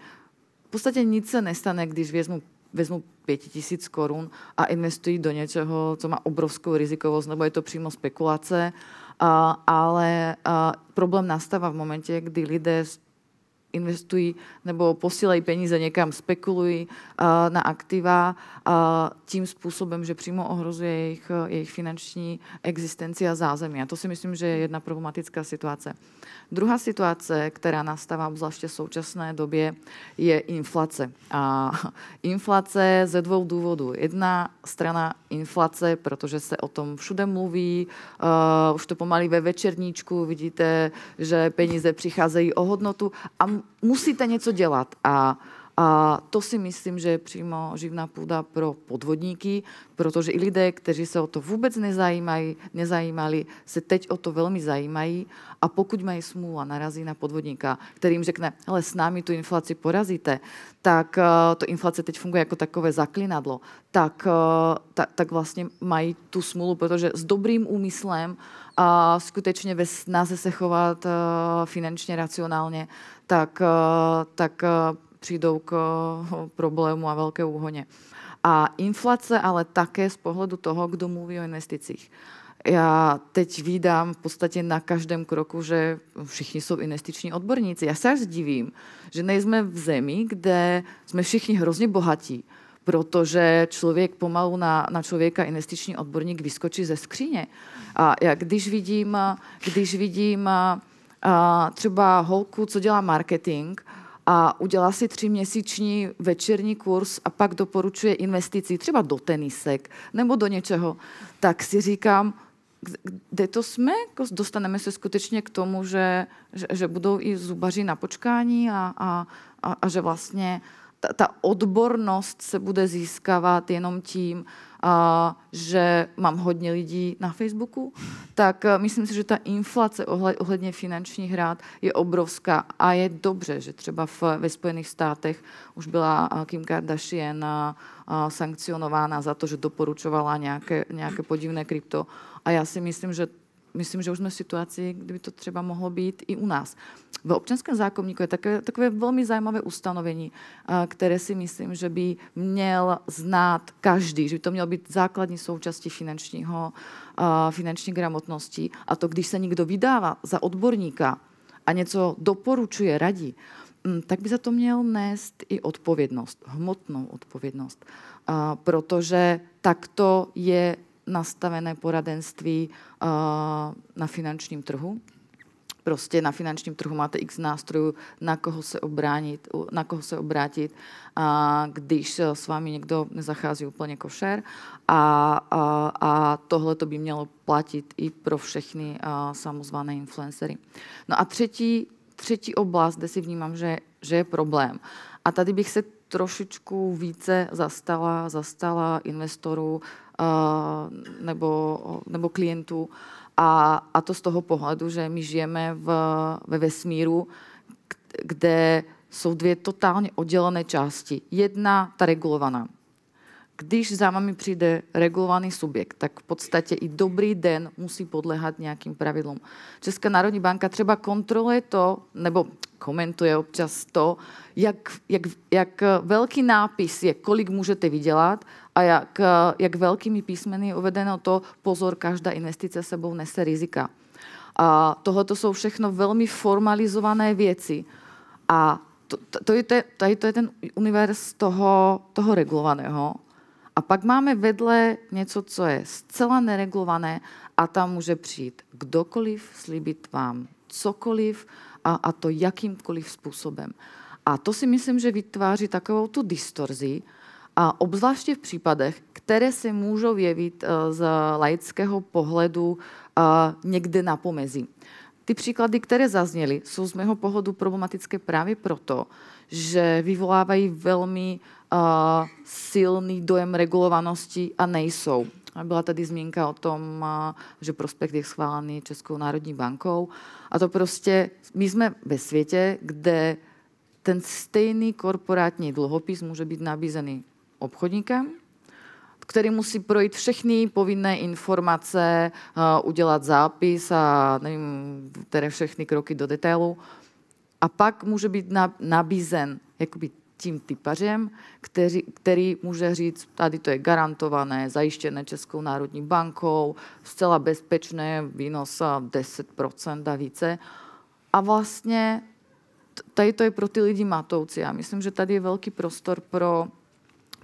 Speaker 9: V podstatě nic se nestane, když vezmu, vezmu tisíc korun a investují do něčeho, co má obrovskou rizikovost, nebo je to přímo spekulace ale problém nastáva v momente, kdy lidé investují nebo posílají peníze někam, spekulují eh, na aktiva eh, tím způsobem, že přímo ohrozuje jejich, eh, jejich finanční existenci a zázemí. A to si myslím, že je jedna problematická situace. Druhá situace, která nastává obzvláště v současné době, je inflace. A [LAUGHS] inflace ze dvou důvodů. Jedna strana inflace, protože se o tom všude mluví, už to pomalí ve večerníčku vidíte, že peníze přicházejí o hodnotu a musíte něco dělat. A, a to si myslím, že je přímo živná půda pro podvodníky, protože i lidé, kteří se o to vůbec nezajímají, nezajímali, se teď o to velmi zajímají a pokud mají smůlu a narazí na podvodníka, který jim řekne, ale s námi tu inflaci porazíte, tak uh, to inflace teď funguje jako takové zaklinadlo, tak, uh, ta, tak vlastně mají tu smůlu, protože s dobrým úmyslem a skutečně ve snaze se chovat eh, finančně racionálně, tak, eh, tak eh, přijdou k problému a velké úhoně. A inflace ale také z pohledu toho, kdo mluví o investicích. Já teď vídám v podstatě na každém kroku, že všichni jsou investiční odborníci. Já se až zdivím, že nejsme v zemi, kde jsme všichni hrozně bohatí protože člověk pomalu na, na člověka investiční odborník vyskočí ze skříně. A já když vidím, když vidím a třeba holku, co dělá marketing, a udělá si tříměsíční večerní kurz a pak doporučuje investici třeba do tenisek nebo do něčeho, tak si říkám, kde to jsme? Jako dostaneme se skutečně k tomu, že, že, že budou i zubaři na počkání a, a, a, a že vlastně uh, ta, ta odbornost se bude získávat jenom tím, a, že mám hodně lidí na Facebooku, tak myslím si, že ta inflace ohled, ohledně finančních rád je obrovská a je dobře, že třeba v, ve Spojených státech už byla Kim Kardashian a, a sankcionována za to, že doporučovala nějaké, nějaké podivné krypto. A já si myslím, že myslím, že už jsme v situaci, kdyby to třeba mohlo být i u nás. V občanském zákonníku je takové, takové velmi zajímavé ustanovení, které si myslím, že by měl znát každý, že by to mělo být základní součástí finančního, finanční gramotnosti. A to, když se někdo vydává za odborníka a něco doporučuje, radí, mm, tak by za to měl nést i odpovědnost, hmotnou odpovědnost, protože takto je nastavené poradenství eh, na finančním trhu. Prostě na finančním trhu máte x nástrojů, na koho se, obránit, na koho se obrátit, a když s vámi někdo nezachází úplně košer. A, a, a tohle to by mělo platit i pro všechny a, eh, samozvané influencery. No a třetí, třetí oblast, kde si vnímám, že, že je problém. A tady bych se trošičku více zastala, zastala investorů, nebo, nebo klientů. A, a to z toho pohledu, že my žijeme v, ve vesmíru, kde jsou dvě totálně oddělené části. Jedna, ta regulovaná. Když za vámi přijde regulovaný subjekt, tak v podstatě i dobrý den musí podléhat nějakým pravidlům. Česká národní banka třeba kontroluje to, nebo komentuje občas to, jak, jak, jak velký nápis je, kolik můžete vydělat a jak, eh, jak velkými písmeny je uvedeno to, pozor, každá investice sebou nese rizika. A tohoto jsou všechno velmi formalizované věci. A to, to, je, te, tady to je ten univerz toho, toho regulovaného. A pak máme vedle něco, co je zcela neregulované a tam může přijít kdokoliv, slíbit vám cokoliv a, a to jakýmkoliv způsobem. A to si myslím, že vytváří takovou tu distorzi, a obzvláště v případech, které se můžou jevit eh, z laického pohledu eh, někde na pomezí. Ty příklady, které zazněly, jsou z mého pohledu problematické právě proto, že vyvolávají velmi uh, silný dojem regulovanosti a nejsou. Byla tady zmínka o tom, že prospekt je schválený Českou národní bankou. A to prostě, my jsme ve světě, kde ten stejný korporátní dluhopis může být nabízený obchodníkem, který musí projít všechny povinné informace, eh, udělat zápis a nevím, které všechny kroky do detailu. A pak může být nabízen jakoby tím typařem, který, který může říct, tady to je garantované, zajištěné Českou národní bankou, zcela bezpečné, výnos 10% a více. A vlastně tady to je pro ty lidi matoucí. Já myslím, že tady je velký prostor pro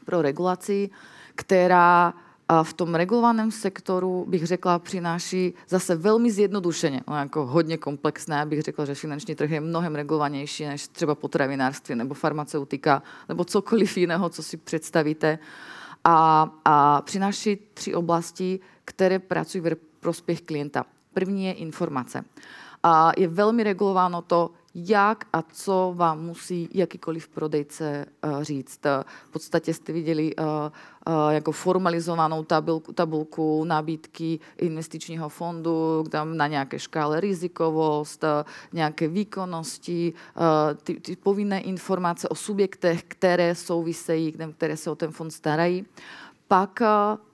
Speaker 9: pro regulaci, která a v tom regulovaném sektoru bych řekla přináší zase velmi zjednodušeně, no jako hodně komplexné, bych řekla, že finanční trh je mnohem regulovanější než třeba potravinářství nebo farmaceutika nebo cokoliv jiného, co si představíte. A, a přináší tři oblasti, které pracují ve prospěch klienta. První je informace. A je velmi regulováno to, jak a co vám musí jakýkoliv prodejce eh, říct. V podstatě jste viděli eh, eh, jako formalizovanou tabulku, tabulku nabídky investičního fondu, tam na nějaké škále rizikovost, nějaké výkonnosti, ty, ty povinné informace o subjektech, které souvisejí, které se o ten fond starají. Pak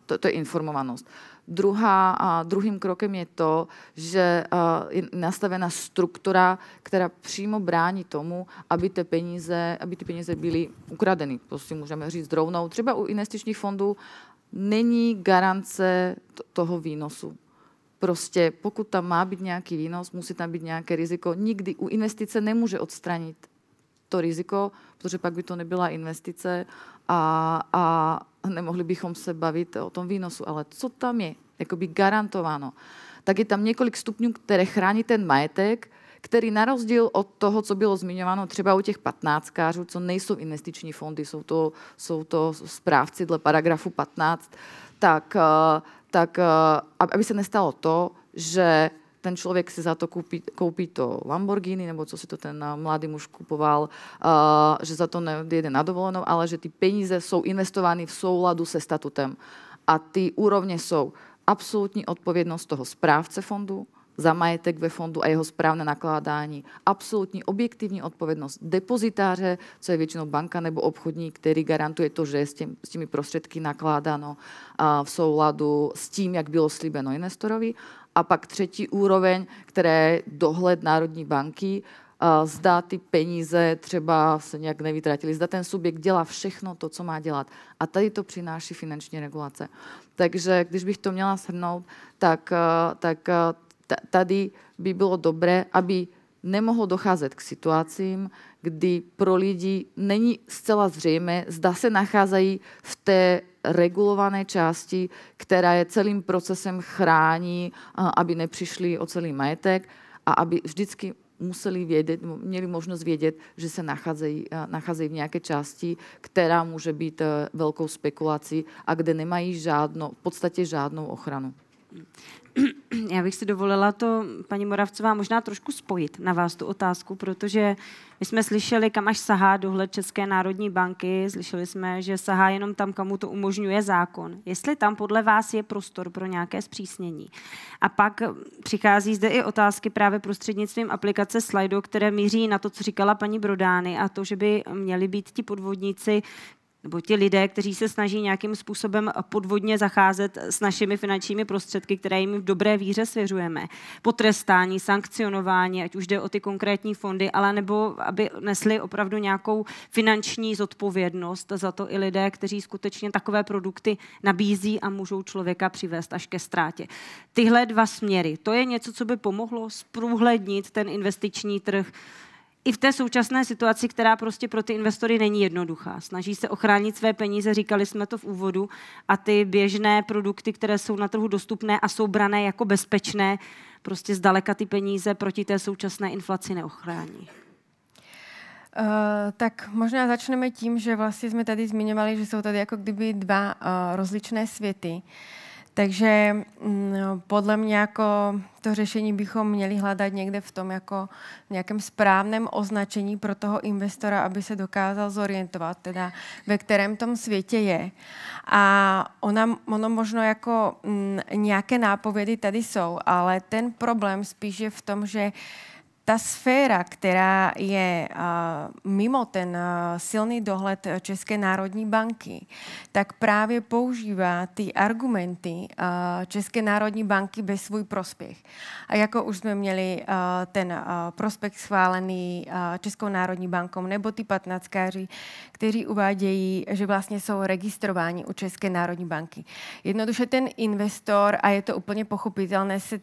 Speaker 9: to, to je informovanost. Druhá, a druhým krokem je to, že je nastavena struktura, která přímo brání tomu, aby ty peníze, aby ty peníze byly ukradeny. To si můžeme říct rovnou. Třeba u investičních fondů není garance toho výnosu. Prostě pokud tam má být nějaký výnos, musí tam být nějaké riziko. Nikdy u investice nemůže odstranit to riziko, protože pak by to nebyla investice a, a nemohli bychom se bavit o tom výnosu, ale co tam je jakoby garantováno, tak je tam několik stupňů, které chrání ten majetek, který na rozdíl od toho, co bylo zmiňováno třeba u těch patnáctkářů, co nejsou investiční fondy, jsou to, jsou to správci dle paragrafu 15, tak, eh, tak eh, aby se nestalo to, že ten člověk si za to koupí, koupí to Lamborghini, nebo co si to ten eh, mladý muž kupoval, eh, že za to nejde na dovolenou, ale že ty peníze jsou investovány v souladu se statutem. A ty úrovně jsou absolutní odpovědnost toho správce fondu, za majetek ve fondu a jeho správné nakládání. Absolutní objektivní odpovědnost depozitáře, co je většinou banka nebo obchodník, který garantuje to, že je s, těm, s těmi prostředky nakládáno a eh, v souladu s tím, jak bylo slíbeno investorovi. A pak třetí úroveň, které je dohled Národní banky, zda ty peníze třeba se nějak nevytratily, zda ten subjekt dělá všechno to, co má dělat. A tady to přináší finanční regulace. Takže když bych to měla shrnout, tak, eh, tak eh, tady by bylo dobré, aby nemohlo docházet k situacím, kdy pro lidi není zcela zřejmé, zda se nacházejí v té regulované části, která je celým procesem chrání, aby nepřišli o celý majetek a aby vždycky museli vědět, měli možnost vědět, že se nacházejí, nacházejí v nějaké části, která může být e, velkou spekulací a kde nemají žádnou, v podstatě žádnou ochranu.
Speaker 1: Já bych si dovolila to, paní Moravcová, možná trošku spojit na vás tu otázku, protože my jsme slyšeli, kam až sahá dohled České národní banky, slyšeli jsme, že sahá jenom tam, kamu to umožňuje zákon. Jestli tam podle vás je prostor pro nějaké zpřísnění. A pak přichází zde i otázky právě prostřednictvím aplikace Slido, které míří na to, co říkala paní Brodány a to, že by měli být ti podvodníci nebo ti lidé, kteří se snaží nějakým způsobem podvodně zacházet s našimi finančními prostředky, které jim v dobré víře svěřujeme. Potrestání, sankcionování, ať už jde o ty konkrétní fondy, ale nebo aby nesli opravdu nějakou finanční zodpovědnost za to i lidé, kteří skutečně takové produkty nabízí a můžou člověka přivést až ke ztrátě. Tyhle dva směry, to je něco, co by pomohlo zprůhlednit ten investiční trh, i v té současné situaci, která prostě pro ty investory není jednoduchá. Snaží se ochránit své peníze, říkali jsme to v úvodu, a ty běžné produkty, které jsou na trhu dostupné a jsou brané jako bezpečné, prostě zdaleka ty peníze
Speaker 10: proti té současné inflaci neochrání. Uh, tak možná začneme tím, že vlastně jsme tady zmiňovali, že jsou tady jako kdyby dva uh, rozličné světy. Uh, takže no, podle mě jako to řešení bychom měli hledat někde v tom jako nějakém správném označení pro toho investora, aby se dokázal zorientovat, teda ve kterém tom světě je. A ona, ono možno jako m, mm, nějaké nápovědy tady jsou, ale ten problém spíš je v tom, že ta sféra, která je mimo ten silný dohled České národní banky, tak právě používá ty argumenty České národní banky ve svůj prospěch. A jako už jsme měli ten prospekt schválený Českou národní bankou, nebo ty patnáctkáři, kteří uvádějí, že vlastně jsou registrováni u České národní banky. Jednoduše ten investor, a je to úplně pochopitelné, se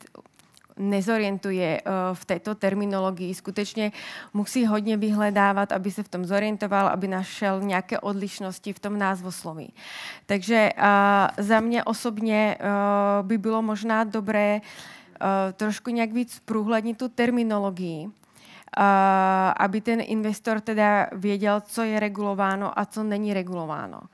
Speaker 10: nezorientuje eh, v této terminologii. Skutečně musí hodně vyhledávat, aby se v tom zorientoval, aby našel nějaké odlišnosti v tom názvosloví. Takže eh, za mě osobně eh, by bylo možná dobré trošku nějak víc průhlednit tu terminologii, aby ten investor teda věděl, co je regulováno a co není regulováno. Uh,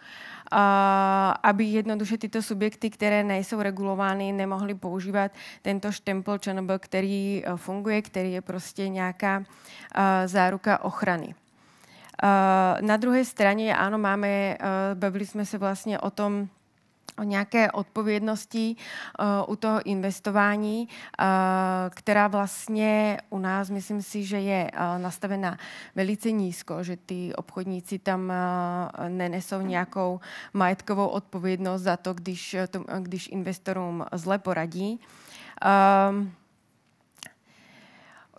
Speaker 10: aby jednoduše tyto subjekty, které nejsou regulovány, nemohly používat tento štempel ČNB, který eh, funguje, který je prostě nějaká eh, záruka ochrany. Eh, na druhé straně, ano, máme, bavili jsme se vlastně o tom, o nějaké odpovědnosti uh, u toho investování, uh, která vlastně u nás, myslím si, že je uh, nastavená velice nízko, že ty obchodníci tam uh, nenesou nějakou majetkovou odpovědnost za to, když, to, když investorům zle poradí. Um,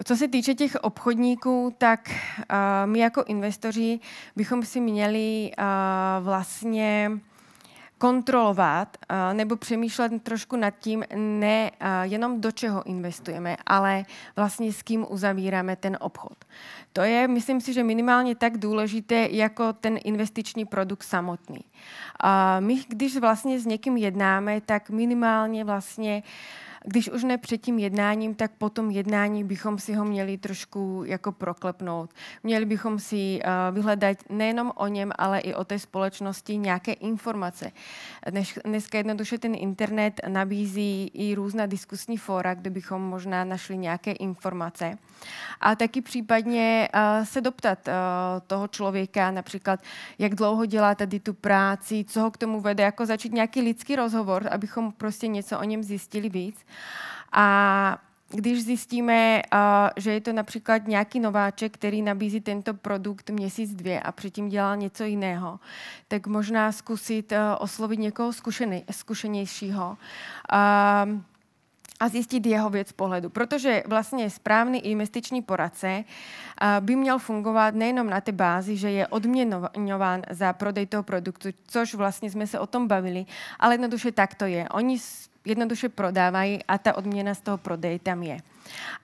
Speaker 10: co se týče těch obchodníků, tak uh, my jako investoři bychom si měli uh, vlastně kontrolovat eh, nebo přemýšlet trošku nad tím, ne eh, jenom do čeho investujeme, ale vlastně s kým uzavíráme ten obchod. To je, myslím si, že minimálně tak důležité jako ten investiční produkt samotný. Eh, my, když vlastně s někým jednáme, tak minimálně vlastně uh, když už ne před tím jednáním, tak po tom jednání bychom si ho měli trošku jako proklepnout. Měli bychom si uh, vyhledat nejenom o něm, ale i o té společnosti nějaké informace. Dnes, dneska jednoduše ten internet nabízí i různá diskusní fóra, kde bychom možná našli nějaké informace. A taky případně uh, se doptat uh, toho člověka, například, jak dlouho dělá tady tu práci, co ho k tomu vede, jako začít nějaký lidský rozhovor, abychom prostě něco o něm zjistili víc. A když zjistíme, že je to například nějaký nováček, který nabízí tento produkt měsíc, dvě a předtím dělal něco jiného, tak možná zkusit oslovit někoho zkušený, zkušenějšího a zjistit jeho věc pohledu. Protože vlastně správný investiční poradce by měl fungovat nejenom na té bázi, že je odměňován za prodej toho produktu, což vlastně jsme se o tom bavili, ale jednoduše tak to je. Oni jednoduše prodávají a ta odměna z toho prodeje tam je.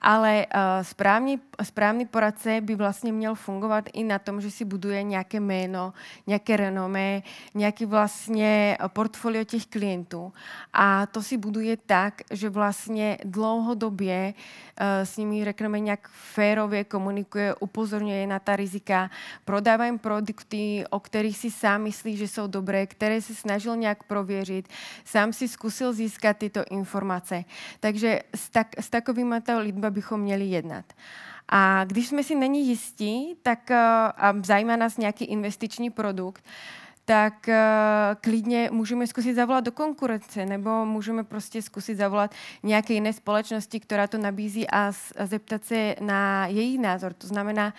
Speaker 10: Ale uh, eh, správný, správný poradce by vlastně měl fungovat i na tom, že si buduje nějaké jméno, nějaké renomé, nějaký vlastně eh, portfolio těch klientů. A to si buduje tak, že vlastně dlouhodobě uh, Eh, s nimi, řekneme, nějak férově komunikuje, upozorňuje na ta rizika, prodává jim produkty, o kterých si sám myslí, že jsou dobré, které se snažil nějak prověřit, sám si zkusil získat tyto informace. Takže s, tak, s takovými lidmi bychom měli jednat. A když jsme si není jistí, tak eh, a zajímá nás nějaký investiční produkt, uh, tak uh, klidně můžeme zkusit zavolat do konkurence, nebo můžeme prostě zkusit zavolat nějaké jiné společnosti, která to nabízí a, a zeptat se na její názor. To znamená,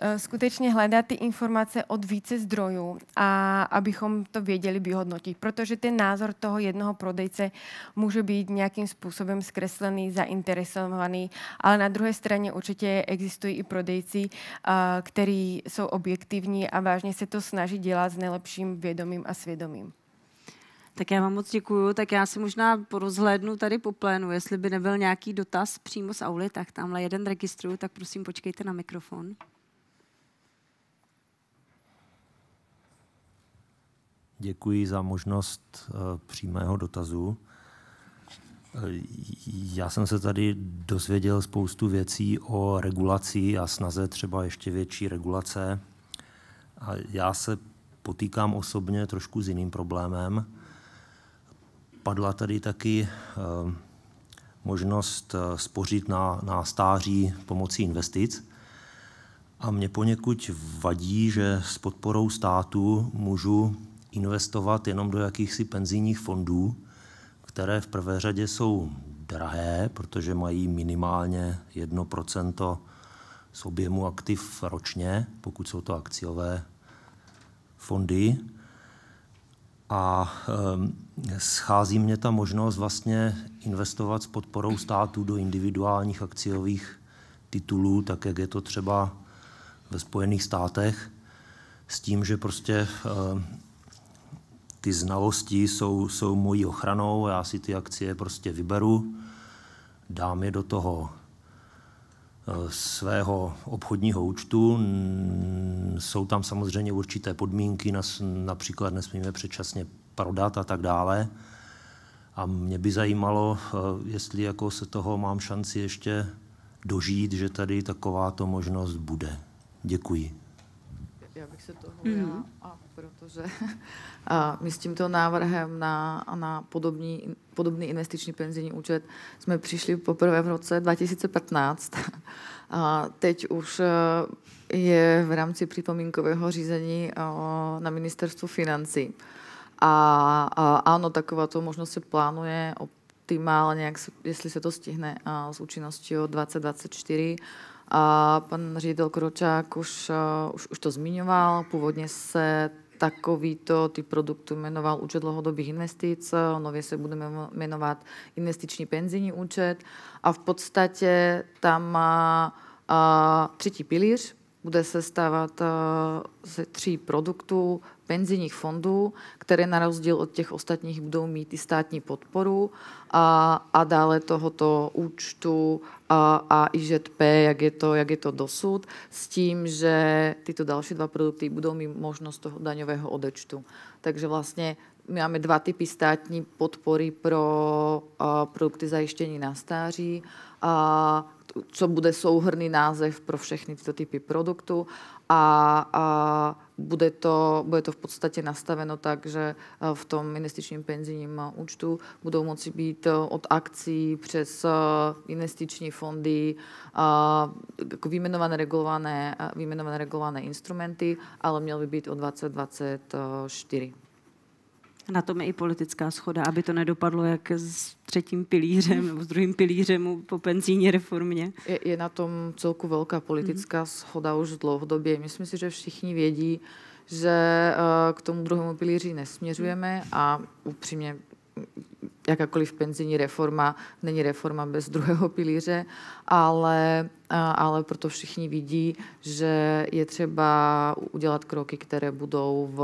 Speaker 10: Eh, skutečně hledat ty informace od více zdrojů a abychom to věděli vyhodnotit, protože ten názor toho jednoho prodejce může být nějakým způsobem zkreslený, zainteresovaný, ale na druhé straně určitě existují i prodejci, eh, kteří jsou objektivní a vážně se to snaží dělat s nejlepším vědomím a svědomím. Tak já vám moc děkuju. Tak
Speaker 1: já si možná porozhlédnu tady po plénu. Jestli by nebyl nějaký dotaz přímo z auly, tak tamhle jeden registruju, tak prosím počkejte na mikrofon.
Speaker 11: Děkuji za možnost eh, přímého dotazu. Eh, já jsem se tady dozvěděl spoustu věcí o regulaci a snaze třeba ještě větší regulace. A já se potýkám osobně trošku s jiným problémem. Padla tady taky eh, možnost spořit na, na stáří pomocí investic. A mě poněkud vadí, že s podporou státu můžu investovat jenom do jakýchsi penzijních fondů, které v prvé řadě jsou drahé, protože mají minimálně 1% z objemu aktiv ročně, pokud jsou to akciové fondy. A ehm, schází mě ta možnost vlastně investovat s podporou státu do individuálních akciových titulů, tak jak je to třeba ve Spojených státech, s tím, že prostě ehm, ty znalosti jsou, jsou mojí ochranou, já si ty akcie prostě vyberu, dám je do toho eh, svého obchodního účtu. Mm, jsou tam samozřejmě určité podmínky, například nesmíme předčasně prodat a tak dále. A mě by zajímalo, eh, jestli jako se toho mám šanci ještě dožít, že tady takováto možnost bude. Děkuji.
Speaker 9: Já bych se toho mm. já a protože [LAUGHS] my s tímto návrhem na, na podobný, podobný investiční penzijní účet jsme přišli poprvé v roce 2015. A teď už e, je v rámci připomínkového řízení e, na ministerstvu financí. A, a ano, to možnost se plánuje optimálně, jak, jestli se to stihne s účinností 2024. A pan ředitel Kročák už, e, už, už to zmiňoval, původně se takovýto typ produktu jmenoval účet dlhodobých investic, nově se budeme jmenovat investiční penzijní účet a v podstatě tam má třetí pilíř, bude se stávat ze tří produktů, penzijních fondů, které na rozdíl od těch ostatních budou mít i státní podporu a, a dále tohoto účtu a, a IŽP, jak je, to, jak je to dosud, s tím, že tyto další dva produkty budou mít možnost toho daňového odečtu. Takže vlastně my máme dva typy státní podpory pro a, produkty zajištění na stáří a co bude souhrný název pro všechny tyto typy produktů a, a bude to, bude to v podstate nastaveno tak, že eh, v tom investičním penzijním účtu budou moci být eh, od akcí přes eh, investiční fondy jako vymenované regulované, vymenované regulované instrumenty, ale měl by být od 2024. Na tom je i politická
Speaker 1: schoda, aby to nedopadlo
Speaker 9: jak s třetím pilířem nebo s druhým pilířem po penzíní reformě. Je, je na tom celku velká politická mhm. schoda už dlouhodobě. Myslím si, že všichni vědí, že eh, k tomu druhému pilíři nesměřujeme a upřímně jakákoliv penzijní reforma není reforma bez druhého pilíře, ale, eh, ale proto všichni vidí, že je třeba udělat kroky, které budou v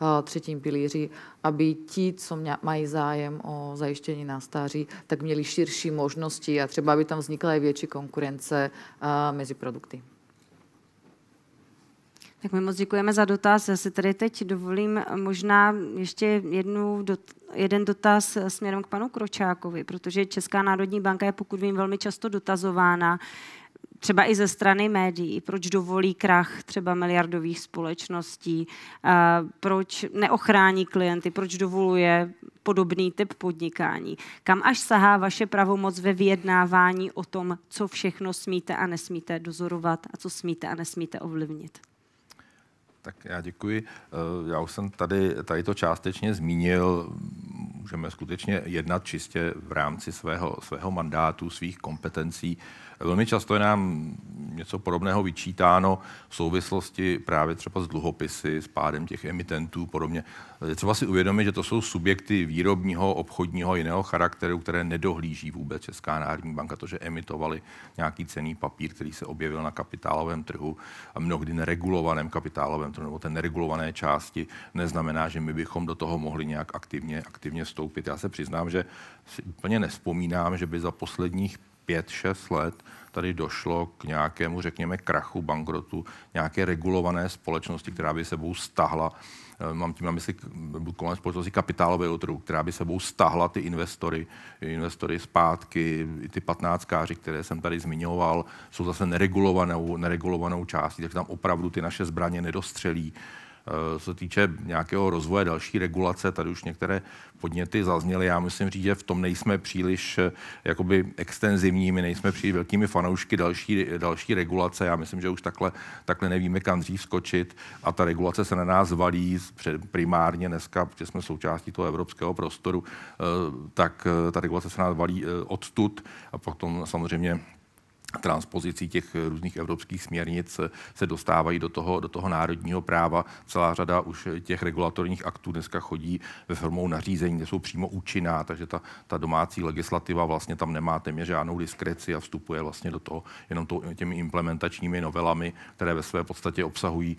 Speaker 9: eh, třetím pilíři, aby ti, co mají zájem o zajištění na stáří, tak měli širší možnosti a třeba, aby tam vznikla i větší konkurence eh, mezi produkty. Tak my moc děkujeme za dotaz.
Speaker 1: Já si tady teď dovolím možná ještě jednu dot, jeden dotaz směrem k panu Kročákovi, protože Česká národní banka je, pokud vím, velmi často dotazována třeba i ze strany médií, proč dovolí krach třeba miliardových společností, proč neochrání klienty, proč dovoluje podobný typ podnikání. Kam až sahá vaše pravomoc ve vyjednávání o tom, co všechno smíte a nesmíte dozorovat a co smíte a nesmíte ovlivnit?
Speaker 8: Tak já děkuji. Eh, já už jsem tady, tady to částečně zmínil. Můžeme skutečně jednat čistě v rámci svého, svého mandátu, svých kompetencí. Velmi často je nám něco podobného vyčítáno v souvislosti právě třeba s dluhopisy, s pádem těch emitentů podobně. Je třeba si uvědomit, že to jsou subjekty výrobního, obchodního, jiného charakteru, které nedohlíží vůbec Česká národní banka, to, že emitovali nějaký cený papír, který se objevil na kapitálovém trhu a mnohdy neregulovaném kapitálovém trhu nebo té neregulované části, neznamená, že my bychom do toho mohli nějak aktivně, aktivně vstoupit. Já se přiznám, že si úplně nespomínám, že by za posledních 5-6 let tady došlo k nějakému, řekněme, krachu, bankrotu, nějaké regulované společnosti, která by sebou stahla, eh, mám tím na mysli kolem společnosti kapitálového trhu, která by sebou stahla ty investory, investory zpátky, ty patnáctkáři, které jsem tady zmiňoval, jsou zase neregulovanou, neregulovanou částí, takže tam opravdu ty naše zbraně nedostřelí. Eh, co se týče nějakého rozvoje další regulace, tady už některé podněty zazněly. Já musím říct, že v tom nejsme příliš eh, jakoby extenzivní, my nejsme příliš velkými fanoušky další, další regulace. Já myslím, že už takhle, takhle nevíme, kam dřív skočit a ta regulace se na nás valí primárně dneska, protože jsme součástí toho evropského prostoru, eh, tak ta regulace se na nás valí odtud a potom samozřejmě transpozicí těch eh, různých evropských směrnic eh, se dostávají do toho, do toho národního práva. Celá řada už eh, těch regulatorních aktů dneska chodí ve formou nařízení, kde jsou přímo účinná, takže ta, ta domácí legislativa vlastně tam nemá téměř žádnou diskreci a vstupuje vlastně do toho jenom to, těmi implementačními novelami, které ve své podstatě obsahují,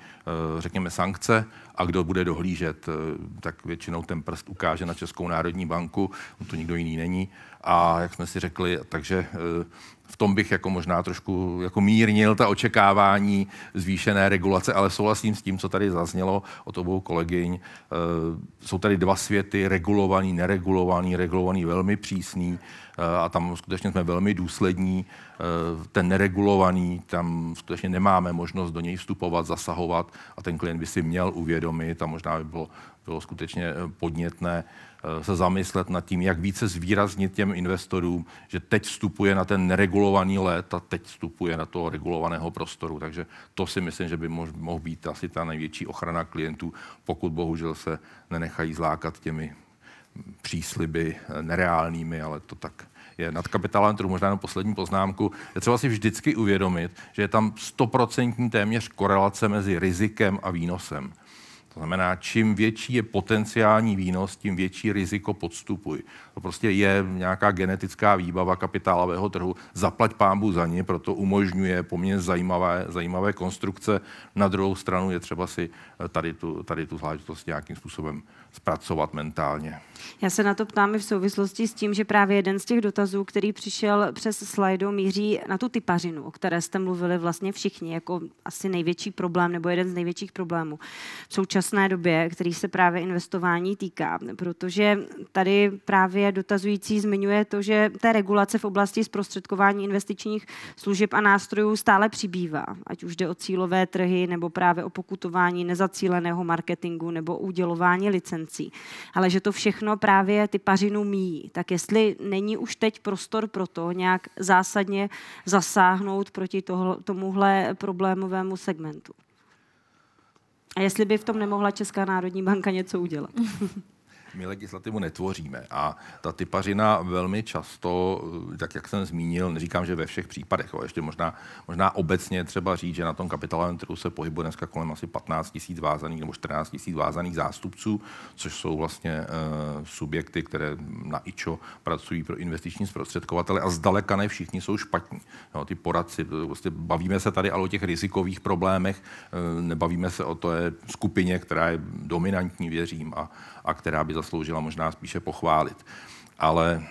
Speaker 8: řekněme, sankce a kdo bude dohlížet, tak většinou ten prst ukáže na Českou národní banku, no, to nikdo jiný není a jak jsme si řekli, takže eh, v tom bych jako možná trošku jako mírnil ta očekávání zvýšené regulace, ale souhlasím s tím, co tady zaznělo od obou kolegyň. Eh, jsou tady dva světy, regulovaný, neregulovaný, regulovaný velmi přísný eh, a tam skutečně jsme velmi důslední. Ten neregulovaný, tam skutečně nemáme možnost do něj vstupovat, zasahovat a ten klient by si měl uvědomit a možná by bylo, bylo skutečně podnětné Eh, se zamyslet nad tím, jak více zvýraznit těm investorům, že teď vstupuje na ten neregulovaný let a teď vstupuje na toho regulovaného prostoru. Takže to si myslím, že by mohl být asi ta největší ochrana klientů, pokud bohužel se nenechají zlákat těmi přísliby eh, nereálnými, ale to tak je nad kapitálem trhu, možná jenom poslední poznámku, je třeba si vždycky uvědomit, že je tam stoprocentní téměř korelace mezi rizikem a výnosem. To znamená, čím větší je potenciální výnos, tím větší riziko podstupuj. To prostě je nějaká genetická výbava kapitálového trhu. Zaplať pámbu za ní, proto umožňuje poměrně zajímavé, zajímavé konstrukce. Na druhou stranu je třeba si eh, tady tu, tady tu záležitost nějakým způsobem zpracovat mentálně.
Speaker 1: Já se na to ptám i v souvislosti s tím, že právě jeden z těch dotazů, který přišel přes slajdo, míří na tu typařinu, o které jste mluvili vlastně všichni, jako asi největší problém nebo jeden z největších problémů v současné době, který se právě investování týká. Protože tady právě dotazující zmiňuje to, že té regulace v oblasti zprostředkování investičních služeb a nástrojů stále přibývá, ať už jde o cílové trhy nebo právě o pokutování nezacíleného marketingu nebo udělování licencí financí, ale že to všechno právě ty pařinu míjí. Tak jestli není už teď prostor pro to nějak zásadně zasáhnout proti tohle, tomuhle problémovému segmentu. A jestli by v tom nemohla Česká národní banka něco udělat. [LAUGHS]
Speaker 8: My legislativu netvoříme a ta typařina velmi často, eh, tak jak jsem zmínil, neříkám, že ve všech případech, ale ještě možná, možná obecně třeba říct, že na tom kapitálovém trhu se pohybuje dneska kolem asi 15 tisíc vázaných nebo 14 tisíc vázaných zástupců, což jsou vlastně e, subjekty, které na IČO pracují pro investiční zprostředkovatele a zdaleka ne všichni jsou špatní. Jo, ty poradci, vlastně bavíme se tady ale o těch rizikových problémech, e, nebavíme se o té skupině, která je dominantní, věřím, a, a která by zasloužila možná spíše pochválit. Ale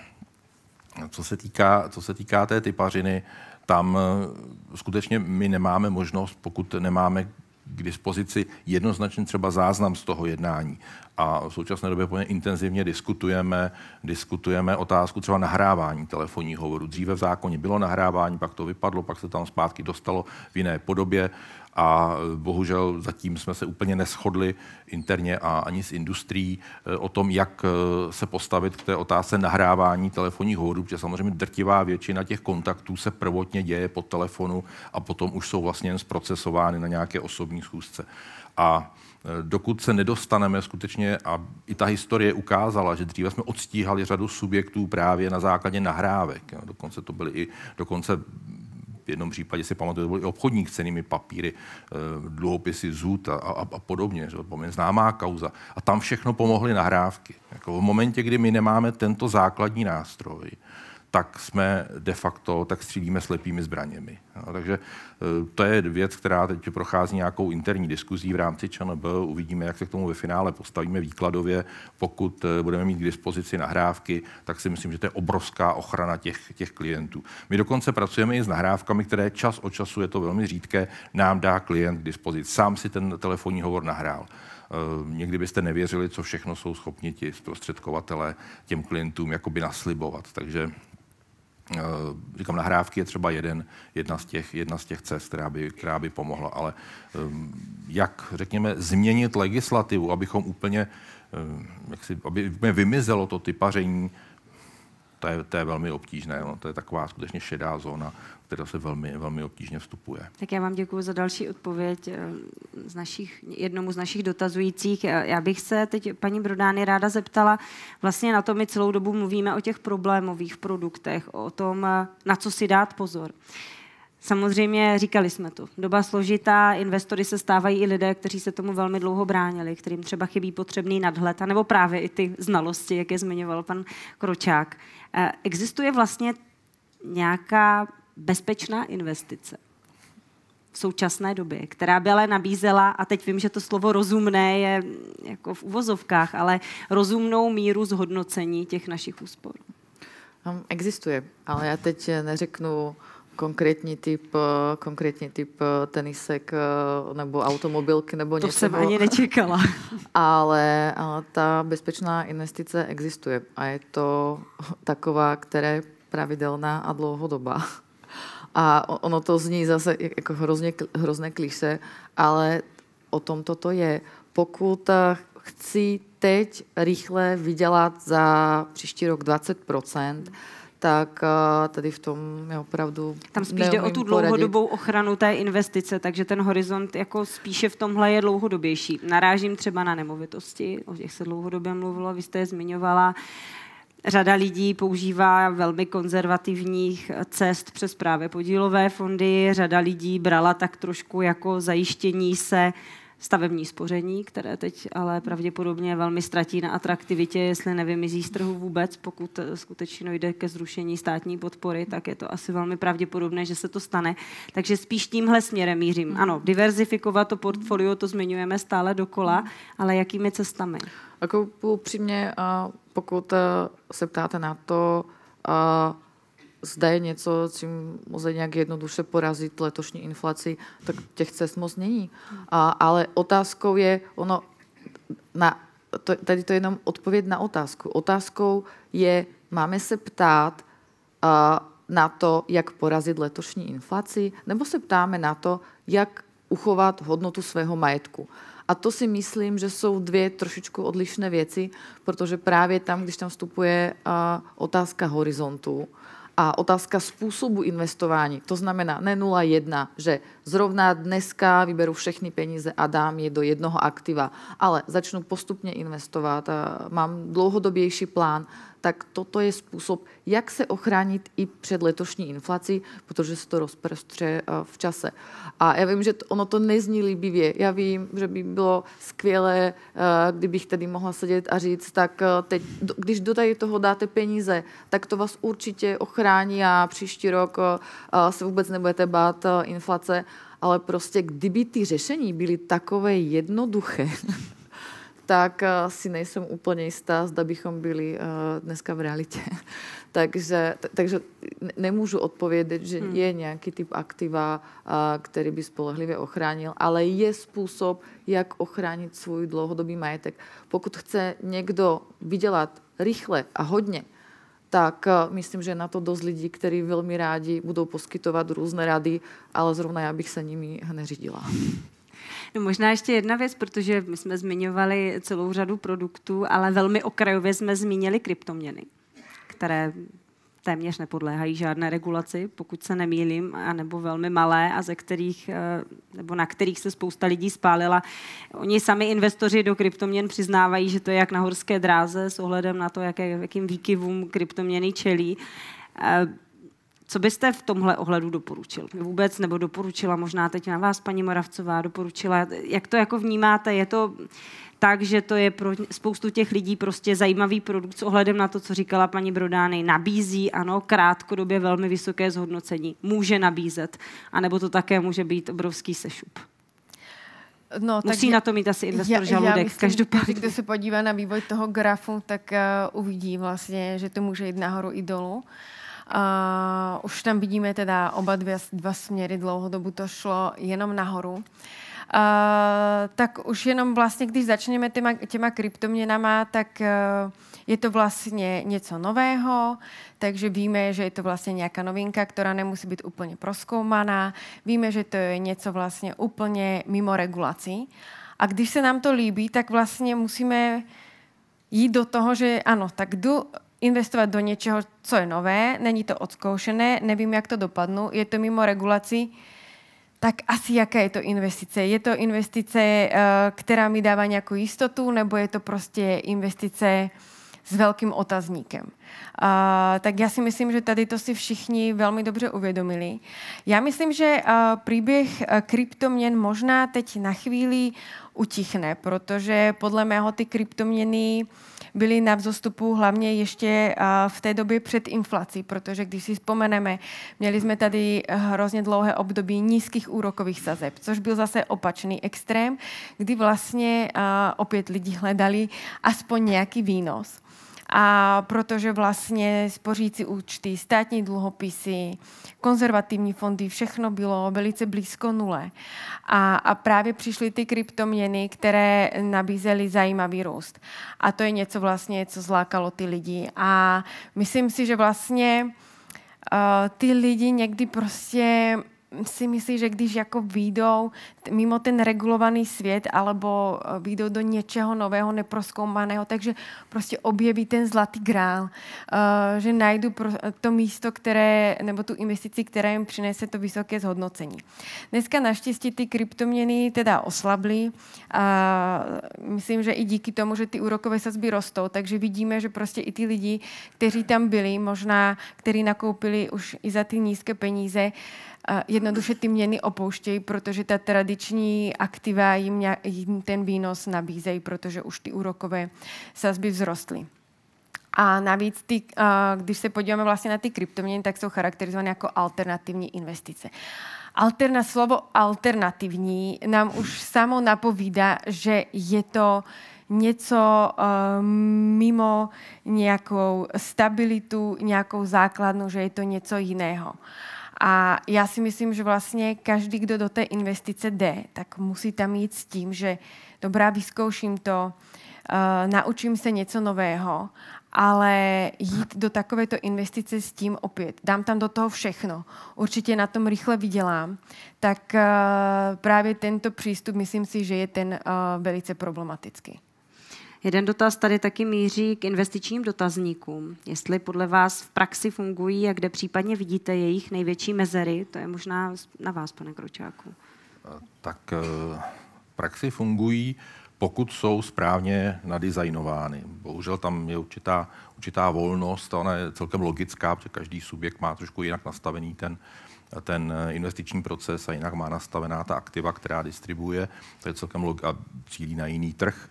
Speaker 8: co se týká, co se týká té typařiny, tam eh, skutečně my nemáme možnost, pokud nemáme k dispozici jednoznačně třeba záznam z toho jednání. A v současné době poměrně intenzivně diskutujeme, diskutujeme otázku třeba nahrávání telefonních hovorů. Dříve v zákoně bylo nahrávání, pak to vypadlo, pak se tam zpátky dostalo v jiné podobě a bohužel zatím jsme se úplně neschodli interně a ani s industrií eh, o tom, jak eh, se postavit k té otázce nahrávání telefonních hovorů, protože samozřejmě drtivá většina těch kontaktů se prvotně děje po telefonu a potom už jsou vlastně jen zprocesovány na nějaké osobní schůzce. A eh, dokud se nedostaneme skutečně, a i ta historie ukázala, že dříve jsme odstíhali řadu subjektů právě na základě nahrávek. Dokonce to byly i, dokonce v jednom případě si pamatuju, to byl i obchodník s cenými papíry, eh, dluhopisy ZUT a, a, a podobně, že to známá kauza. A tam všechno pomohly nahrávky. Jako v momentě, kdy my nemáme tento základní nástroj, tak jsme de facto, tak střílíme slepými zbraněmi. No, takže e, to je věc, která teď prochází nějakou interní diskuzí v rámci ČNB. Uvidíme, jak se k tomu ve finále postavíme výkladově. Pokud e, budeme mít k dispozici nahrávky, tak si myslím, že to je obrovská ochrana těch, těch klientů. My dokonce pracujeme i s nahrávkami, které čas od času, je to velmi řídké, nám dá klient k dispozici. Sám si ten telefonní hovor nahrál. E, někdy byste nevěřili, co všechno jsou schopni ti zprostředkovatele těm klientům jakoby naslibovat. Takže Eh, říkám, nahrávky je třeba jeden, jedna, z těch, jedna z těch cest, která by, která by pomohla. Ale ehm, jak, řekněme, změnit legislativu, abychom úplně, eh, jak si, aby vymizelo to typaření, to je, to je velmi obtížné. No. To je taková skutečně šedá zóna, která se velmi, velmi obtížně vstupuje.
Speaker 1: Tak já vám děkuji za další odpověď eh, z našich, jednomu z našich dotazujících. Eh, já bych se teď paní Brodány ráda zeptala, vlastně na to my celou dobu mluvíme o těch problémových produktech, o tom, eh, na co si dát pozor. Samozřejmě říkali jsme to, doba složitá, investory se stávají i lidé, kteří se tomu velmi dlouho bránili, kterým třeba chybí potřebný nadhled, anebo právě i ty znalosti, jak je zmiňoval pan Kročák. Eh, existuje vlastně nějaká bezpečná investice v současné době, která by ale nabízela, a teď vím, že to slovo rozumné je jako v uvozovkách, ale rozumnou míru zhodnocení těch našich úspor?
Speaker 9: Existuje, ale já teď neřeknu konkrétní typ, eh, konkrétní typ eh, tenisek eh, nebo automobilky nebo něco. To jsem ani nečekala. [LAUGHS] Ale ta bezpečná investice existuje a je to [LAUGHS] taková, která je pravidelná a dlouhodobá. [LAUGHS] A ono to zní zase jako hrozně, hrozné klíše. ale o tom toto je. Pokud chci teď rychle vydělat za příští rok 20%, tak eh, tady v tom je opravdu Tam spíš jde o tu dlouhodobou
Speaker 1: poradit. ochranu té investice, takže ten horizont jako spíše v tomhle je dlouhodobější. Narážím třeba na nemovitosti, o těch se dlouhodobě mluvilo, vy jste je zmiňovala. Řada lidí používá velmi konzervativních cest přes právě podílové fondy, řada lidí brala tak trošku jako zajištění se stavební spoření, které teď ale pravděpodobně velmi ztratí na atraktivitě, jestli nevymizí z trhu vůbec, pokud eh, skutečně dojde ke zrušení státní podpory, tak je to asi velmi pravděpodobné, že se to stane. Takže spíš tímhle směrem mířím. Mhm. Ano, diverzifikovat to portfolio, to zmiňujeme stále dokola,
Speaker 9: mhm. ale jakými cestami? Jako upřímně, pokud eh, se ptáte na to, zda je něco, čím může nějak jednoduše porazit letošní inflaci, tak těch cest moc není. A, ale otázkou je, ono, na, to, tady to je jenom odpověď na otázku. Otázkou je, máme se ptát a, na to, jak porazit letošní inflaci, nebo se ptáme na to, jak uchovat hodnotu svého majetku. A to si myslím, že jsou dvě trošičku odlišné věci, protože právě tam, když tam vstupuje a, otázka horizontu, a otázka způsobu investování, to znamená ne 0,1, že zrovna dneska vyberu všechny peníze a dám je do jednoho aktiva, ale začnu postupně investovat, mám dlouhodobější plán, tak toto je způsob, jak se ochránit i před letošní inflací, protože se to rozprostře eh, v čase. A já vím, že to, ono to nezní líbivě. Já vím, že by bylo skvělé, eh, kdybych tady mohla sedět a říct, tak eh, teď, když do tady toho dáte peníze, tak to vás určitě ochrání a příští rok se vůbec nebudete bát inflace. Ale prostě kdyby ty řešení byly takové jednoduché, [LAUGHS] tak eh, si nejsem úplně jistá, zda bychom byli eh, dneska v realitě. [LAUGHS] takže, takže nemůžu odpovědět, že hmm. je nějaký typ aktiva, eh, který by spolehlivě ochránil, ale je způsob, jak ochránit svůj dlouhodobý majetek. Pokud chce někdo vydělat rychle a hodně, tak myslím, že na to dost lidí, kteří velmi rádi budou poskytovat různé rady, ale zrovna já bych se nimi neřídila. [LAUGHS]
Speaker 1: No možná ještě jedna věc, protože my jsme zmiňovali celou řadu produktů, ale velmi okrajově jsme zmínili kryptoměny, které téměř nepodléhají žádné regulaci, pokud se nemýlím, anebo velmi malé a ze kterých, eh, nebo na kterých se spousta lidí spálila. Oni sami investoři do kryptoměn přiznávají, že to je jak na horské dráze s ohledem na to, jaké, jakým výkyvům kryptoměny čelí. Eh, co byste v tomhle ohledu doporučil? Vůbec nebo doporučila možná teď na vás, paní Moravcová, doporučila, jak to jako vnímáte? Je to tak, že to je pro spoustu těch lidí prostě zajímavý produkt s ohledem na to, co říkala paní Brodány. Nabízí, ano, krátkodobě velmi vysoké zhodnocení. Může nabízet. A nebo to také může být obrovský sešup.
Speaker 10: No, Musí takže, na to mít asi investor žaludek, já myslím, každopádně. Když se podívá na vývoj toho grafu, tak uh, uvidí vlastně, že to může jít nahoru i dolů. Uh, už tam vidíme teda oba dvě, dva směry, dlouhodobu to šlo jenom nahoru. Uh, tak už jenom vlastně, když začneme těma, těma kryptoměnama, tak uh, je to vlastně něco nového, takže víme, že je to vlastně nějaká novinka, která nemusí být úplně proskoumaná. Víme, že to je něco vlastně úplně mimo regulací. A když se nám to líbí, tak vlastně musíme jít do toho, že ano, tak jdu investovat do něčeho, co je nové, není to odzkoušené, nevím, jak to dopadnu, je to mimo regulaci, tak asi jaká je to investice? Je to investice, eh, která mi dává nějakou jistotu, nebo je to prostě investice s velkým otazníkem? Uh, tak já si myslím, že tady to si všichni velmi dobře uvědomili. Já myslím, že eh, příběh eh, kryptoměn možná teď na chvíli utichne, protože podle mého ty kryptoměny uh, byly na vzostupu hlavně ještě v té době před inflací, protože když si vzpomeneme, měli jsme tady hrozně dlouhé období nízkých úrokových sazeb, což byl zase opačný extrém, kdy vlastně opět lidi hledali aspoň nějaký výnos a protože vlastně spořící účty, státní dluhopisy, konzervativní fondy, všechno bylo velice blízko nule. A, a právě přišly ty kryptoměny, které nabízely zajímavý růst. A to je něco vlastně, co zlákalo ty lidi. A myslím si, že vlastně uh, ty lidi někdy prostě si myslí, že když jako výjdou mimo ten regulovaný svět alebo e, výjdou do něčeho nového, neproskoumaného, takže prostě objeví ten zlatý grál, e, že najdu e, to místo, které, nebo tu investici, která jim přinese to vysoké zhodnocení. Dneska naštěstí ty kryptoměny teda oslably a myslím, že i díky tomu, že ty úrokové sazby rostou, takže vidíme, že prostě i ty lidi, kteří tam byli, možná, kteří nakoupili už i za ty nízké peníze, jednoduše ty měny opouštějí, protože ta tradiční aktiva jim, jim ten výnos nabízejí, protože už ty úrokové sazby vzrostly. A navíc, ty, když se podíváme vlastně na ty kryptoměny, tak jsou charakterizované jako alternativní investice. Alterna, slovo alternativní nám už samo napovídá, že je to něco uh, mimo nějakou stabilitu, nějakou základnu, že je to něco jiného. Uh, a já si myslím, že vlastně každý, kdo do té investice jde, tak musí tam jít s tím, že dobrá, vyzkouším to, uh, naučím se něco nového, ale jít do takovéto investice s tím opět, dám tam do toho všechno, určitě na tom rychle vydělám, tak uh, právě tento přístup myslím si, že je ten uh, velice problematický. Jeden dotaz tady taky míří k investičním dotazníkům. Jestli podle
Speaker 1: vás v praxi fungují a kde případně vidíte jejich největší mezery, to je možná na vás, pane Kročáku.
Speaker 8: Tak eh, v praxi fungují, pokud jsou správně nadizajnovány. Bohužel tam je určitá, určitá volnost, ona je celkem logická, protože každý subjekt má trošku jinak nastavený ten, ten eh, investiční proces a jinak má nastavená ta aktiva, která distribuje, to je celkem log- a cílí na jiný trh.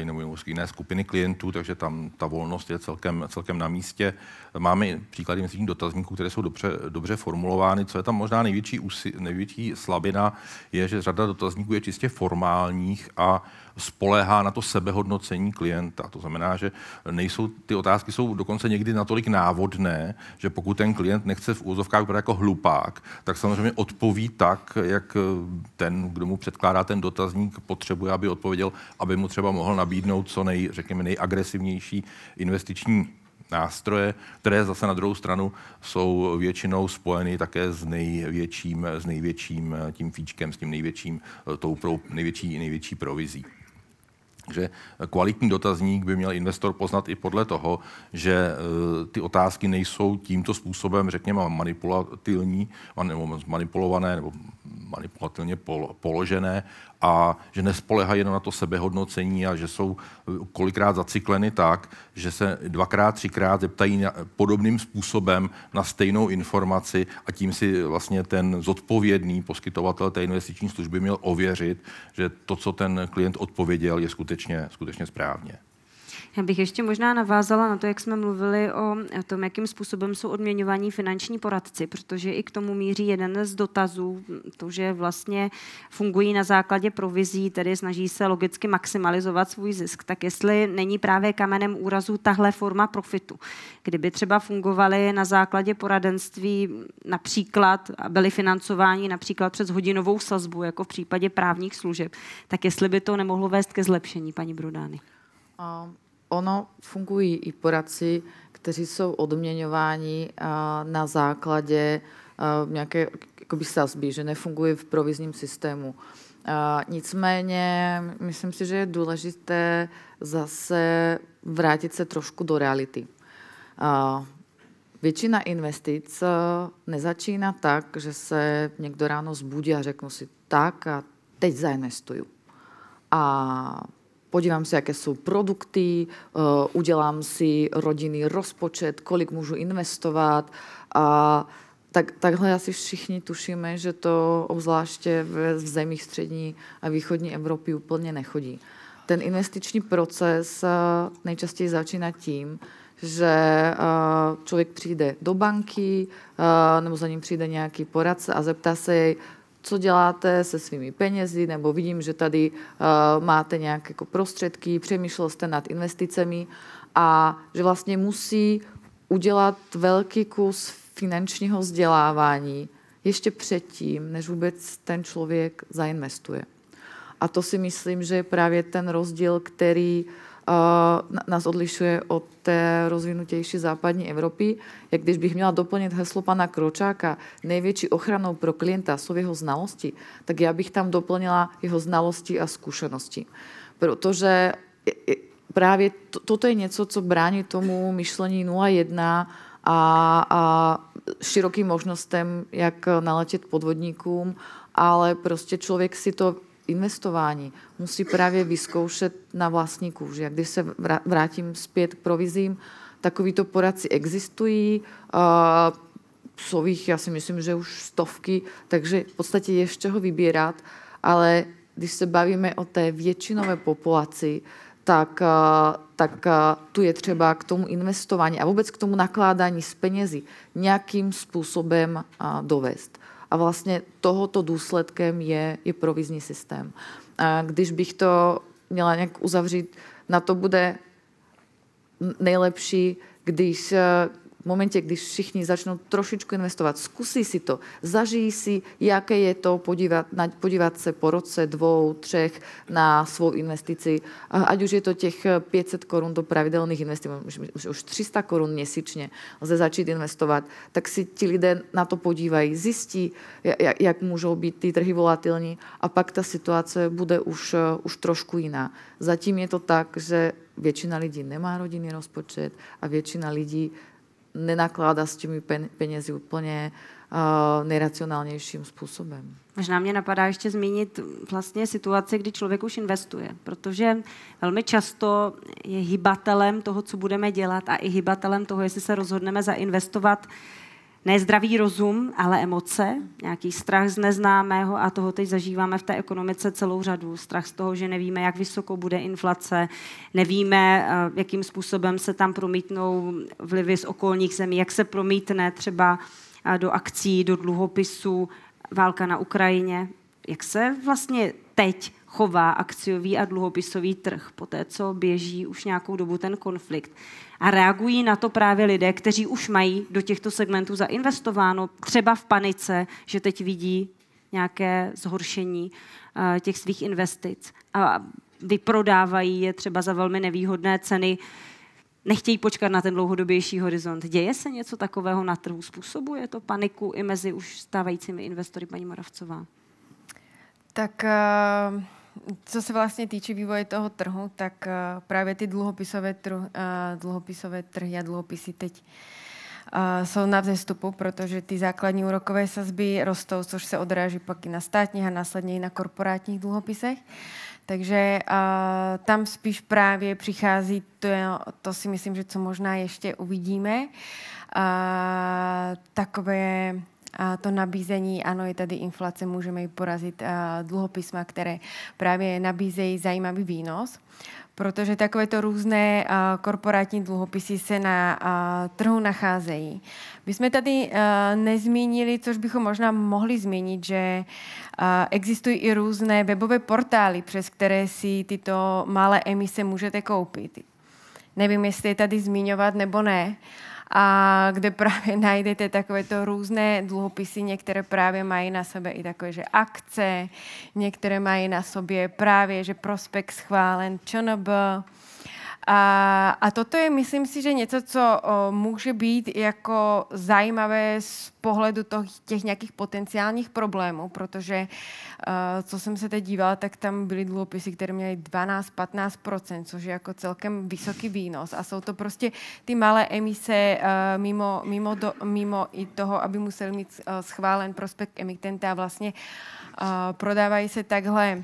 Speaker 8: Eh, nebo jiné skupiny klientů, takže tam ta volnost je celkem, celkem na místě. Máme příklady měsíčních dotazníků, které jsou dobře, dobře formulovány. Co je tam možná největší, největší slabina, je, že řada dotazníků je čistě formálních a spolehá na to sebehodnocení klienta. To znamená, že nejsou, ty otázky jsou dokonce někdy natolik návodné, že pokud ten klient nechce v úzovkách vypadat jako hlupák, tak samozřejmě odpoví tak, jak eh, ten, kdo mu předkládá ten dotazník, potřebuje, aby odpověděl, aby mu třeba mohl nabídnout co nej, řekněme, nejagresivnější investiční nástroje, které zase na druhou stranu jsou většinou spojeny také s největším, s největším eh, tím fíčkem, s tím největším, eh, tou pro, největší, největší provizí. Takže kvalitní dotazník by měl investor poznat i podle toho, že e, ty otázky nejsou tímto způsobem, řekněme, manipulativní, nebo manipulované, nebo manipulativně položené, a že nespolehají na to sebehodnocení a že jsou eh, kolikrát zacikleny tak, že se dvakrát, třikrát zeptají eh, podobným způsobem na stejnou informaci a tím si vlastně ten zodpovědný poskytovatel té investiční služby měl ověřit, že to, co ten klient odpověděl, je skutečně, skutečně správně.
Speaker 1: Já bych ještě možná navázala na to, jak jsme mluvili o tom, jakým způsobem jsou odměňování finanční poradci, protože i k tomu míří jeden z dotazů, to, že vlastně fungují na základě provizí, tedy snaží se logicky maximalizovat svůj zisk, tak jestli není právě kamenem úrazu tahle forma profitu. Kdyby třeba fungovaly na základě poradenství například a byly financováni například přes hodinovou sazbu, jako v případě právních služeb, tak jestli by to nemohlo vést ke zlepšení,
Speaker 9: paní Brudány? Um ono fungují i poradci, kteří jsou odměňováni na základě nějaké jakoby sazby, že nefunguje v provizním systému. Nicméně, myslím si, že je důležité zase vrátit se trošku do reality. Většina investic nezačíná tak, že se někdo ráno zbudí a řeknu si tak a teď zainvestuju. A podívám se, jaké jsou produkty, eh, udělám si rodinný rozpočet, kolik můžu investovat a tak, takhle asi všichni tušíme, že to obzvláště v, v zemích střední a východní Evropy úplně nechodí. Ten investiční proces eh, nejčastěji začíná tím, že eh, člověk přijde do banky nebo za ním přijde nějaký poradce a zeptá se jej, co děláte se svými penězi, nebo vidím, že tady uh, máte nějaké jako prostředky, přemýšlel jste nad investicemi a že vlastně musí udělat velký kus finančního vzdělávání ještě předtím, než vůbec ten člověk zainvestuje. A to si myslím, že je právě ten rozdíl, který uh, nás odlišuje od té rozvinutější západní Evropy. Jak když bych měla doplnit heslo pana Kročáka, největší ochranou pro klienta jsou jeho znalosti, tak já bych tam doplnila jeho znalosti a zkušenosti. Protože právě to, toto je něco, co brání tomu myšlení 0,1 a, a širokým možnostem, jak naletět podvodníkům, ale prostě člověk si to investování musí právě vyzkoušet na vlastní kůži. A když se vrátím zpět k provizím, takovýto poradci existují, jsou jich, já si myslím, že už stovky, takže v podstatě je z čeho vybírat, ale když se bavíme o té většinové populaci, tak, tak tu je třeba k tomu investování a vůbec k tomu nakládání s penězi nějakým způsobem dovést. A vlastně tohoto důsledkem je, je provizní systém. A když bych to měla nějak uzavřít, na to bude nejlepší, když eh, v momentě, když všichni začnou trošičku investovat, zkusí si to, zažijí si, jaké je to podívat, na, podívat se po roce, dvou, třech na svou investici, ať už je to těch 500 korun do pravidelných investic, už, už, už 300 korun měsíčně lze začít investovat, tak si ti lidé na to podívají, zjistí, jak, jak můžou být ty trhy volatilní a pak ta situace bude už, eh, už trošku jiná. Zatím je to tak, že většina lidí nemá rodinný rozpočet a většina lidí nenakládá s těmi penězi úplně uh, nejracionálnějším způsobem.
Speaker 1: Možná mě napadá ještě zmínit vlastně situaci, kdy člověk už investuje, protože velmi často je hybatelem toho, co budeme dělat a i hybatelem toho, jestli se rozhodneme zainvestovat uh, ne zdravý rozum, ale emoce, nějaký strach z neznámého a toho teď zažíváme v té ekonomice celou řadu. Strach z toho, že nevíme, jak vysoko bude inflace, nevíme, eh, jakým způsobem se tam promítnou vlivy z okolních zemí, jak se promítne třeba eh, do akcí, do dluhopisů, válka na Ukrajině. Jak se vlastně teď chová akciový a dluhopisový trh po té, co běží už nějakou dobu ten konflikt? A reagují na to právě lidé, kteří už mají do těchto segmentů zainvestováno, třeba v panice, že teď vidí nějaké zhoršení eh, těch svých investic a vyprodávají je třeba za velmi nevýhodné ceny, nechtějí počkat na ten dlouhodobější horizont. Děje se něco takového na trhu? Způsobuje to paniku i mezi už stávajícími investory, paní Moravcová?
Speaker 10: Tak uh co se vlastně týče vývoje toho trhu, tak eh, právě ty dluhopisové, uh, dluhopisové trhy a dluhopisy teď eh, jsou na vzestupu, protože ty základní úrokové sazby rostou, což se odráží pak i na státních a následně i na korporátních dluhopisech. Takže uh, tam spíš právě přichází, to, to si myslím, že co možná ještě uvidíme, uh, takové a to nabízení, ano, je tady inflace, můžeme ji porazit eh, dluhopisma, které právě nabízejí zajímavý výnos, protože takovéto různé eh, korporátní dluhopisy se na eh, trhu nacházejí. My jsme tady nezmínili, což bychom možná mohli zmínit, že existují i různé webové portály, přes které si tyto malé emise můžete koupit. Nevím, jestli je tady zmiňovat nebo ne, a kde [LAUGHS] právě najdete takovéto různé dluhopisy, některé právě mají na sebe i takové, že akce, některé mají na sobě právě, že prospekt schválen nebo, a, a toto je, myslím si, že něco, co o, může být jako zajímavé z pohledu toho, těch nějakých potenciálních problémů, protože o, e, co jsem se teď dívala, tak tam byly dluhopisy, které měly 12-15%, což je jako celkem vysoký výnos a jsou to prostě ty malé emise o, e, mimo, mimo, do, mimo i toho, aby musel mít o, e, schválen prospekt emitenta a vlastně o, prodávají se takhle,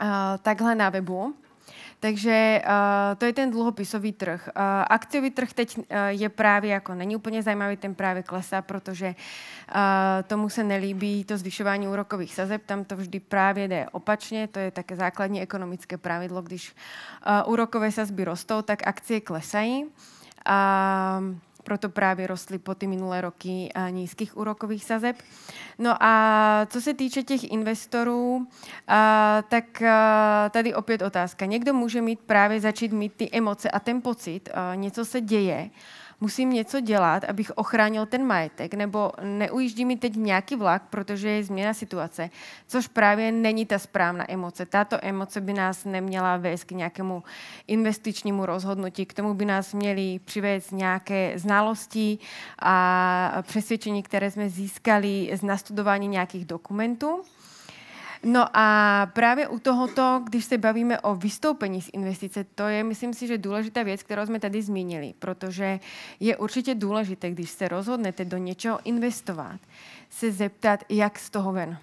Speaker 10: o, takhle na webu. Takže uh, to je ten dluhopisový trh. Uh, akciový trh teď uh, je právě jako není úplně zajímavý, ten právě klesá, protože uh, tomu se nelíbí to zvyšování úrokových sazeb, tam to vždy právě jde opačně, to je také základní ekonomické pravidlo, když uh, úrokové sazby rostou, tak akcie klesají. Uh, proto právě rostly po ty minulé roky nízkých úrokových sazeb. No a co se týče těch investorů, tak tady opět otázka. Někdo může mít právě začít mít ty emoce a ten pocit, něco se děje, musím něco dělat, abych ochránil ten majetek, nebo neujíždí mi teď nějaký vlak, protože je změna situace, což právě není ta správná emoce. Tato emoce by nás neměla vést k nějakému investičnímu rozhodnutí, k tomu by nás měly přivést nějaké znalosti a přesvědčení, které jsme získali z nastudování nějakých dokumentů. No a právě u tohoto, když se bavíme o vystoupení z investice, to je, myslím si, že důležitá věc, kterou jsme tady zmínili, protože je určitě důležité, když se rozhodnete do něčeho investovat, se zeptat, jak z toho ven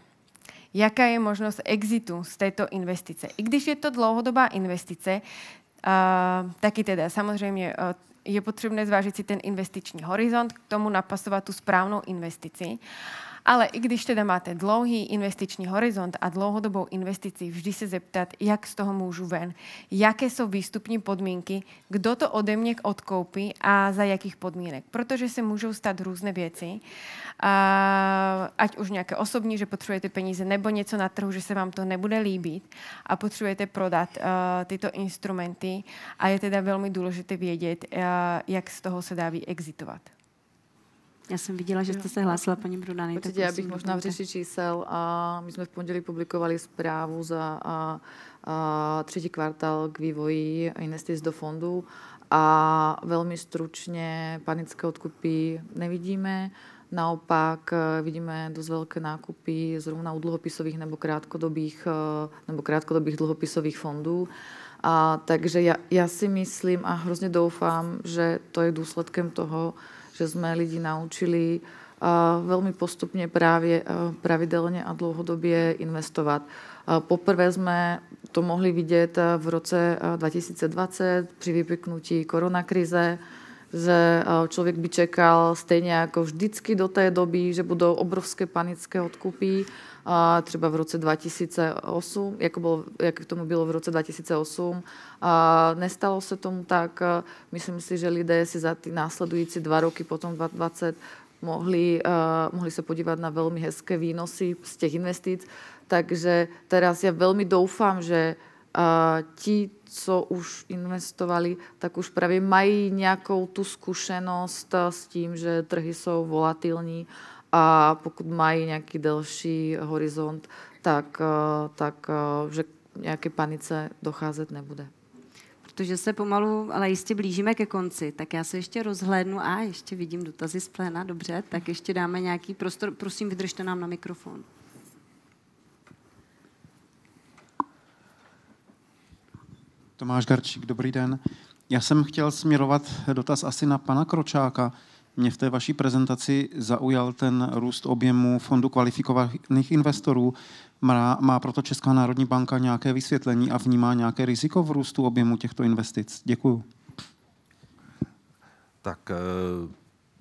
Speaker 10: jaká je možnost exitu z této investice. I když je to dlouhodobá investice, uh, taky teda samozřejmě uh, je potřebné zvážit si ten investiční horizont, k tomu napasovat tu správnou investici. Ale i když teda máte dlouhý investiční horizont a dlouhodobou investici, vždy se zeptat, jak z toho můžu ven, jaké jsou výstupní podmínky, kdo to ode mě odkoupí a za jakých podmínek. Protože se můžou stát různé věci, ať už nějaké osobní, že potřebujete peníze, nebo něco na trhu, že se vám to nebude líbit a potřebujete prodat tyto instrumenty a je teda velmi důležité vědět, jak z toho se dá vyexitovat. Já jsem viděla, že jste se hlásila, paní Brunany. Určitě, já bych možná v říši čísel. A
Speaker 9: my jsme v pondělí publikovali zprávu za a, a třetí kvartál k vývoji investic do fondu a velmi stručně panické odkupy nevidíme. Naopak e, vidíme dost velké nákupy zrovna u dlhopisových nebo krátkodobých, e, nebo krátkodobých dlhopisových fondů. A, takže já, já si myslím a hrozně doufám, že to je důsledkem toho, že sme lidi naučili veľmi postupne právě pravidelně a dlouhodobě investovat. Poprvé jsme to mohli vidět v roce 2020 při vypiknutí koronakrize, že člověk by čekal stejně jako vždycky do té doby, že budou obrovské panické odkupy a třeba v roce 2008, jako, bylo, jak tomu bylo v roce 2008. A nestalo se tomu tak. Myslím si, že lidé si za ty následující dva roky, potom 2020, mohli, uh, mohli se podívat na velmi hezké výnosy z těch investic. Takže teraz já velmi doufám, že uh, ti, co už investovali, tak už právě mají nějakou tu zkušenost eh, s tím, že trhy jsou volatilní a pokud mají nějaký delší horizont, tak, eh, tak eh, že nějaké panice docházet nebude. Protože se pomalu, ale jistě blížíme ke konci, tak já se ještě rozhlédnu a ještě vidím
Speaker 1: dotazy z pléna, dobře, tak ještě dáme nějaký prostor. Prosím, vydržte nám na mikrofon. Tomáš
Speaker 2: Garčík,
Speaker 4: dobrý den. Já jsem chtěl směrovat dotaz asi na pana Kročáka. Mě v té vaší prezentaci zaujal ten růst objemu fondu kvalifikovaných investorů. Má, má proto Česká národní banka nějaké vysvětlení a vnímá nějaké riziko v růstu objemu těchto investic? Děkuju.
Speaker 8: Tak eh,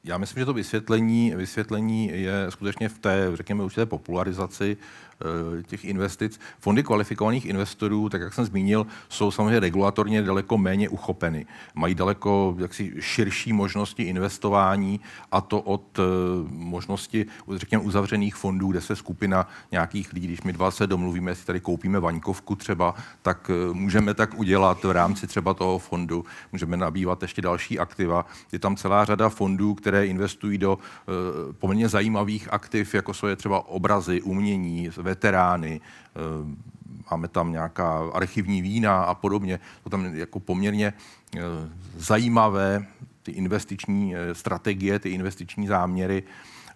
Speaker 8: já myslím, že to vysvětlení, vysvětlení je skutečně v té, řekněme, určité popularizaci Eh, těch investic. Fondy kvalifikovaných investorů, tak jak jsem zmínil, jsou samozřejmě regulatorně daleko méně uchopeny. Mají daleko jaksi širší možnosti investování a to od eh, možnosti, řekněme, uzavřených fondů, kde se skupina nějakých lidí, když my dva se domluvíme, jestli tady koupíme vaňkovku třeba, tak eh, můžeme tak udělat v rámci třeba toho fondu. Můžeme nabývat ještě další aktiva. Je tam celá řada fondů, které investují do poměrně zajímavých aktiv, jako jsou je třeba obrazy, umění, veterány, eh, máme tam nějaká archivní vína a podobně. To tam jako poměrně eh, zajímavé ty investiční eh, strategie, ty investiční záměry.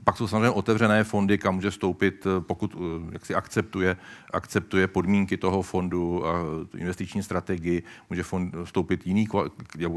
Speaker 8: Pak jsou samozřejmě otevřené fondy, kam může vstoupit, eh, pokud eh, jak si akceptuje, akceptuje podmínky toho fondu a investiční strategii, může fond vstoupit jiný,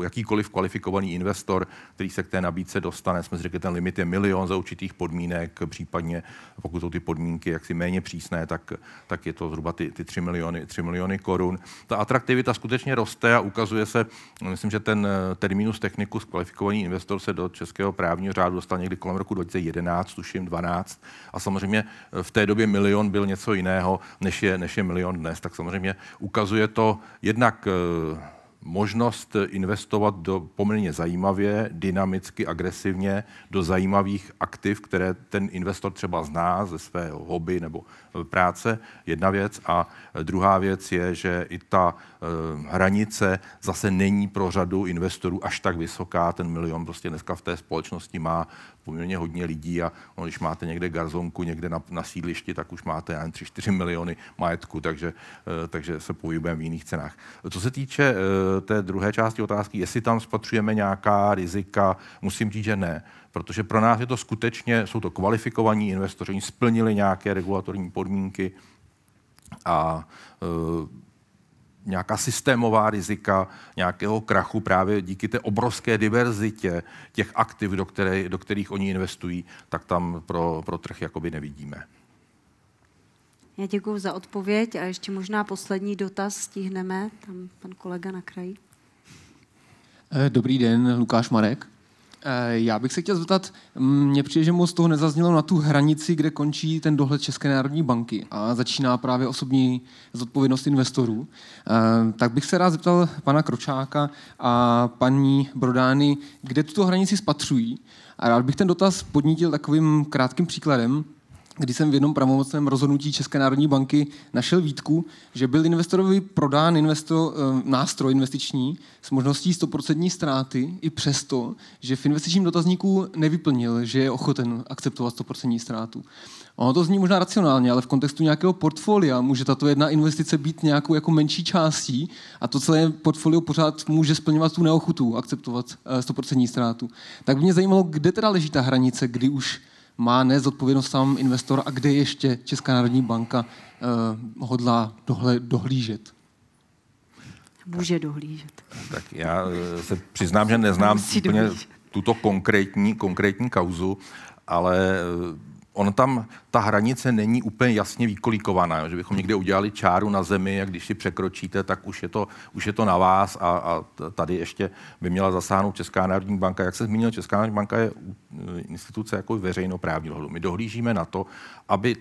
Speaker 8: jakýkoliv kvalifikovaný investor, který se k té nabídce dostane. Jsme řekli, ten limit je milion za určitých podmínek, případně pokud jsou ty podmínky jaksi méně přísné, tak, tak je to zhruba ty, ty 3, miliony, 3 miliony korun. Ta atraktivita skutečně roste a ukazuje se, myslím, že ten eh, terminus technikus kvalifikovaný investor se do českého právního řádu dostal někdy kolem roku 2011 11, tuším 12. A samozřejmě eh, v té době milion byl něco jiného, než je, než je milion dnes. Tak samozřejmě ukazuje to jednak eh, možnost investovat do poměrně zajímavě, dynamicky, agresivně do zajímavých aktiv, které ten investor třeba zná ze svého hobby nebo eh, práce, jedna věc. A druhá věc je, že i ta hranice zase není pro řadu investorů až tak vysoká. Ten milion prostě dneska v té společnosti má poměrně hodně lidí a no, když máte někde garzonku někde na, na sídlišti, tak už máte jen 3-4 miliony majetku, takže, eh, takže se pohybujeme v jiných cenách. Co se týče eh, té druhé části otázky, jestli tam spatřujeme nějaká rizika, musím říct, že ne protože pro nás je to skutečně, jsou to kvalifikovaní investoři, splnili nějaké regulatorní podmínky a eh, nějaká systémová rizika nějakého krachu právě díky té obrovské diverzitě těch aktiv, do, které, do kterých oni investují, tak tam pro, pro trh jakoby nevidíme.
Speaker 1: Já děkuji za odpověď a ještě možná poslední dotaz stihneme. Tam pan kolega na kraji.
Speaker 7: Eh, dobrý den, Lukáš Marek. Eh, já bych se chtěl zeptat, mm, mně přijde, že moc toho nezaznělo na tu hranici, kde končí ten dohled České národní banky a začíná právě osobní zodpovědnost investorů. Eh, tak bych se rád zeptal pana Kročáka a paní Brodány, kde tuto hranici spatřují. A rád bych ten dotaz podnítil takovým krátkým příkladem kdy jsem v jednom pravomocném rozhodnutí České národní banky našel výtku, že byl investorovi prodán investo, eh, nástroj investiční s možností 100% ztráty i přesto, že v investičním dotazníku nevyplnil, že je ochoten akceptovat 100% ztrátu. Ono to zní možná racionálně, ale v kontextu nějakého portfolia může tato jedna investice být nějakou jako menší částí a to celé portfolio pořád může splňovat tu neochutu akceptovat 100% eh, ztrátu. Tak by mě zajímalo, kde teda leží ta hranice, kdy už má nezodpovědnost sám investor a kde ještě Česká národní banka eh, hodlá dohle, dohlížet?
Speaker 1: Může
Speaker 2: dohlížet.
Speaker 8: Tak já eh, se přiznám, že neznám úplně tuto konkrétní, konkrétní kauzu, ale eh, on tam, ta hranice není úplně jasně vykolikovaná, že bychom někde udělali čáru na zemi a když si překročíte, tak už je to, už je to na vás a, a tady ještě by měla zasáhnout Česká národní banka. Jak se zmínil, Česká národní banka je e, instituce jako veřejnoprávní dohodu. My dohlížíme na to, aby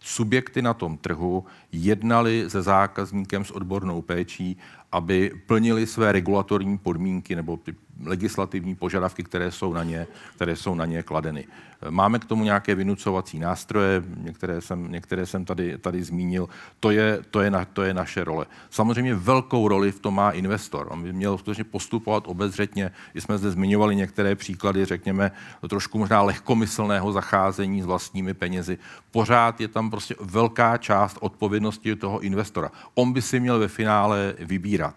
Speaker 8: subjekty na tom trhu jednali se zákazníkem s odbornou péčí, aby plnili své regulatorní podmínky nebo ty legislativní požadavky, které jsou na ně, které jsou na ně kladeny. Máme k tomu nějaké vynucovací nástroje, některé jsem, některé jsem tady, tady zmínil. To je, to, je na, to je naše role. Samozřejmě velkou roli v tom má investor. On by měl skutečně postupovat obezřetně. I jsme zde zmiňovali některé příklady, řekněme, trošku možná lehkomyslného zacházení s vlastními penězi. Pořád je tam prostě velká část odpovědnosti toho investora. On by si měl ve finále vybírat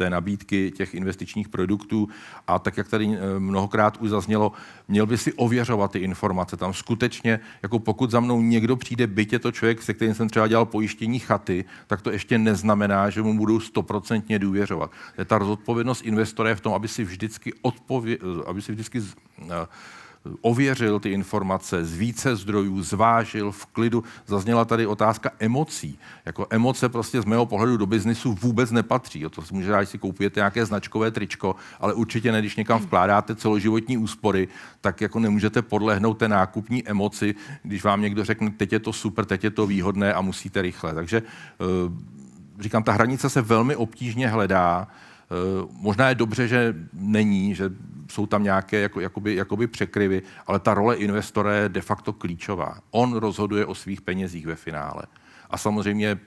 Speaker 8: té nabídky těch investičních produktů. A tak, jak tady eh, mnohokrát už zaznělo, měl by si ověřovat ty informace. Tam skutečně, jako pokud za mnou někdo přijde, bytě to člověk, se kterým jsem třeba dělal pojištění chaty, tak to ještě neznamená, že mu budou stoprocentně důvěřovat. Je ta rozodpovědnost investora je v tom, aby si vždycky, odpově- eh, aby si vždycky Uh, ověřil ty informace z více zdrojů, zvážil v klidu. Zazněla tady otázka emocí. Jako emoce prostě z mého pohledu do biznisu vůbec nepatří. O to si může dát, si koupíte nějaké značkové tričko, ale určitě ne, když někam vkládáte celoživotní úspory, tak jako nemůžete podlehnout té nákupní emoci, když vám někdo řekne, teď je to super, teď je to výhodné a musíte rychle. Takže eh, říkám, ta hranice se velmi obtížně hledá. Eh, možná je dobře, že není, že jsou tam nějaké jako, jakoby, jakoby překryvy, ale ta role investora je de facto klíčová. On rozhoduje o svých penězích ve finále. A samozřejmě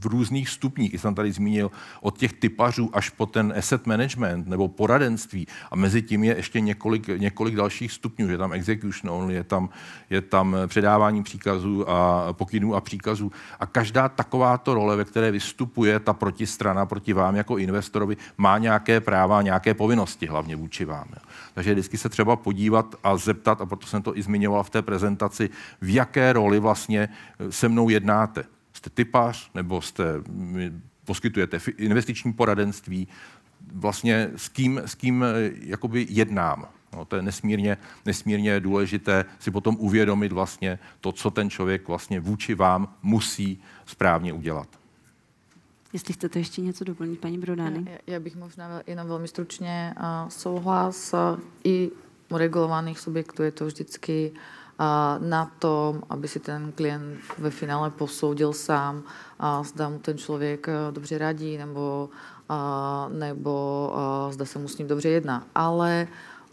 Speaker 8: v různých stupních. I jsem tady zmínil od těch typařů až po ten asset management nebo poradenství. A mezi tím je ještě několik, několik dalších stupňů. Je tam execution only, je tam, je tam předávání příkazů a pokynů a příkazů. A každá takováto role, ve které vystupuje ta protistrana proti vám jako investorovi, má nějaké práva, nějaké povinnosti hlavně vůči vám. Jo. Takže vždycky se třeba podívat a zeptat, a proto jsem to i zmiňoval v té prezentaci, v jaké roli vlastně se mnou jednáte jste typař nebo jste, mm, poskytujete investiční poradenství, vlastně s kým, s kým eh, jakoby jednám. No, to je nesmírně, nesmírně důležité si potom uvědomit vlastně to, co ten člověk vlastně vůči vám musí správně udělat.
Speaker 9: Jestli chcete ještě něco doplnit, paní Brodány? Já, já bych možná jenom velmi stručně uh, souhlas uh, i u regulovaných subjektů je to vždycky uh, na tom, aby si ten klient ve finále posoudil sám, zda mu ten člověk eh, dobře radí nebo, nebo zda se mu s ním dobře jedná. Ale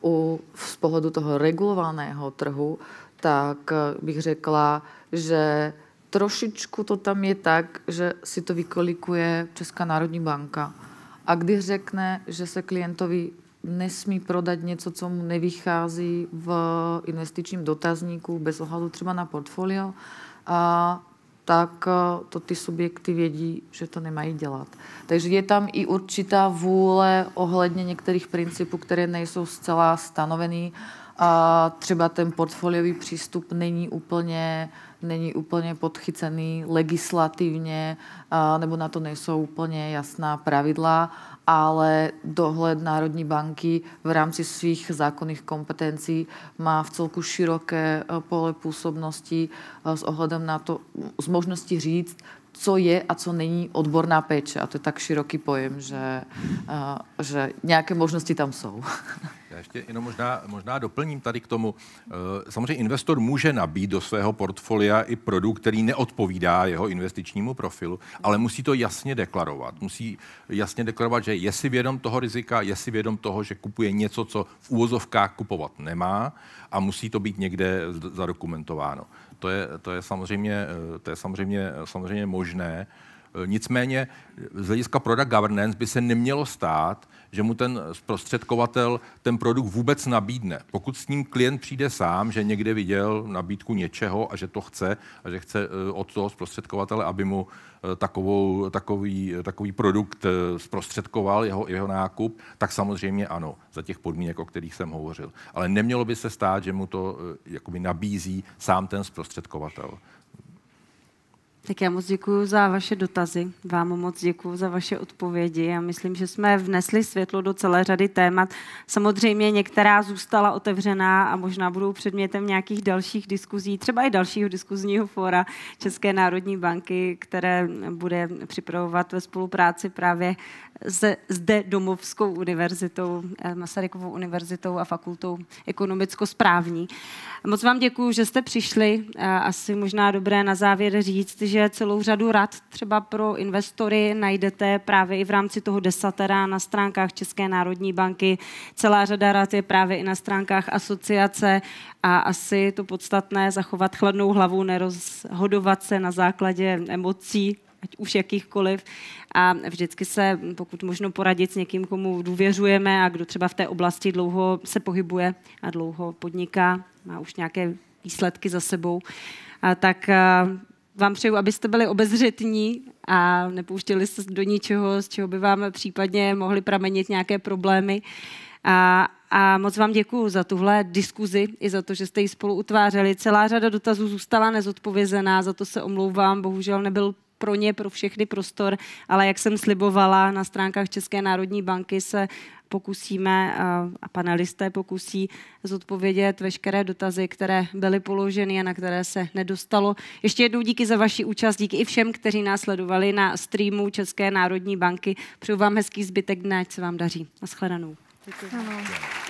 Speaker 9: u, z pohledu toho regulovaného trhu, tak eh, bych řekla, že trošičku to tam je tak, že si to vykolikuje Česká národní banka. A když řekne, že se klientovi nesmí prodat něco, co mu nevychází v investičním dotazníku bez ohledu třeba na portfolio, a tak e, to ty subjekty vědí, že to nemají dělat. Takže je tam i určitá vůle ohledně některých principů, které nejsou zcela stanovený. A třeba ten portfoliový přístup není úplně, není úplně podchycený legislativně, a, nebo na to nejsou úplně jasná pravidla ale dohled Národní banky v rámci svých zákonných kompetencí má v celku široké eh, pole působnosti eh, s ohledem na to, z možnosti říct, co je a co není odborná péče. A to je tak široký pojem, že, eh, že nějaké možnosti tam jsou.
Speaker 8: Já ještě jenom možná, možná doplním tady k tomu. Eh, samozřejmě investor může nabít do svého portfolia i produkt, který neodpovídá jeho investičnímu profilu, ale musí to jasně deklarovat. Musí jasně deklarovat, že je si vědom toho rizika, je si vědom toho, že kupuje něco, co v úvozovkách kupovat nemá a musí to být někde zadokumentováno to je, to je samozřejmě, eh, to je samozřejmě, eh, samozřejmě možné. Eh, nicméně z hlediska product governance by se nemělo stát, že mu ten zprostředkovatel ten produkt vůbec nabídne. Pokud s ním klient přijde sám, že někde viděl nabídku něčeho a že to chce a že chce e, od toho zprostředkovatele, aby mu e, takovou, takový, e, takový produkt zprostředkoval, jeho, jeho nákup, tak samozřejmě ano, za těch podmínek, o kterých jsem hovořil. Ale nemělo by se stát, že mu to jakoby nabízí sám ten zprostředkovatel.
Speaker 1: Tak já moc děkuji za vaše dotazy, vám moc děkuji za vaše odpovědi. Já myslím, že jsme vnesli světlo do celé řady témat. Samozřejmě některá zůstala otevřená a možná budou předmětem nějakých dalších diskuzí, třeba i dalšího diskuzního fóra České národní banky, které bude připravovat ve spolupráci právě s zde domovskou univerzitou, eh, Masarykovou univerzitou a fakultou ekonomicko-správní. Moc vám děkuji, že jste přišli. Eh, asi možná dobré na závěr říct, že celou řadu rad třeba pro investory najdete právě i v rámci toho desatera na stránkách České národní banky. Celá řada rad je právě i na stránkách asociace a asi to podstatné zachovat chladnou hlavu, nerozhodovat se na základě emocí, ať už jakýchkoliv. A vždycky se, pokud možno, poradit s někým, komu důvěřujeme a kdo třeba v té oblasti dlouho se pohybuje a dlouho podniká, má už nějaké výsledky za sebou, a tak vám přeju, abyste byli obezřetní a nepouštěli se do ničeho, z čeho by vám případně mohly pramenit nějaké problémy. A, a moc vám děkuji za tuhle diskuzi i za to, že jste ji spolu utvářeli. Celá řada dotazů zůstala nezodpovězená, za to se omlouvám. Bohužel nebyl pro ně, pro všechny prostor, ale jak jsem slibovala, na stránkách České národní banky se pokusíme eh, a panelisté pokusí zodpovědět veškeré dotazy, které byly položeny a na které se nedostalo. Ještě jednou díky za vaši účast, díky i všem, kteří nás sledovali na streamu České národní banky. Přeju vám hezký zbytek dne, ať se vám daří. Naschledanou. Děkuji. Ano.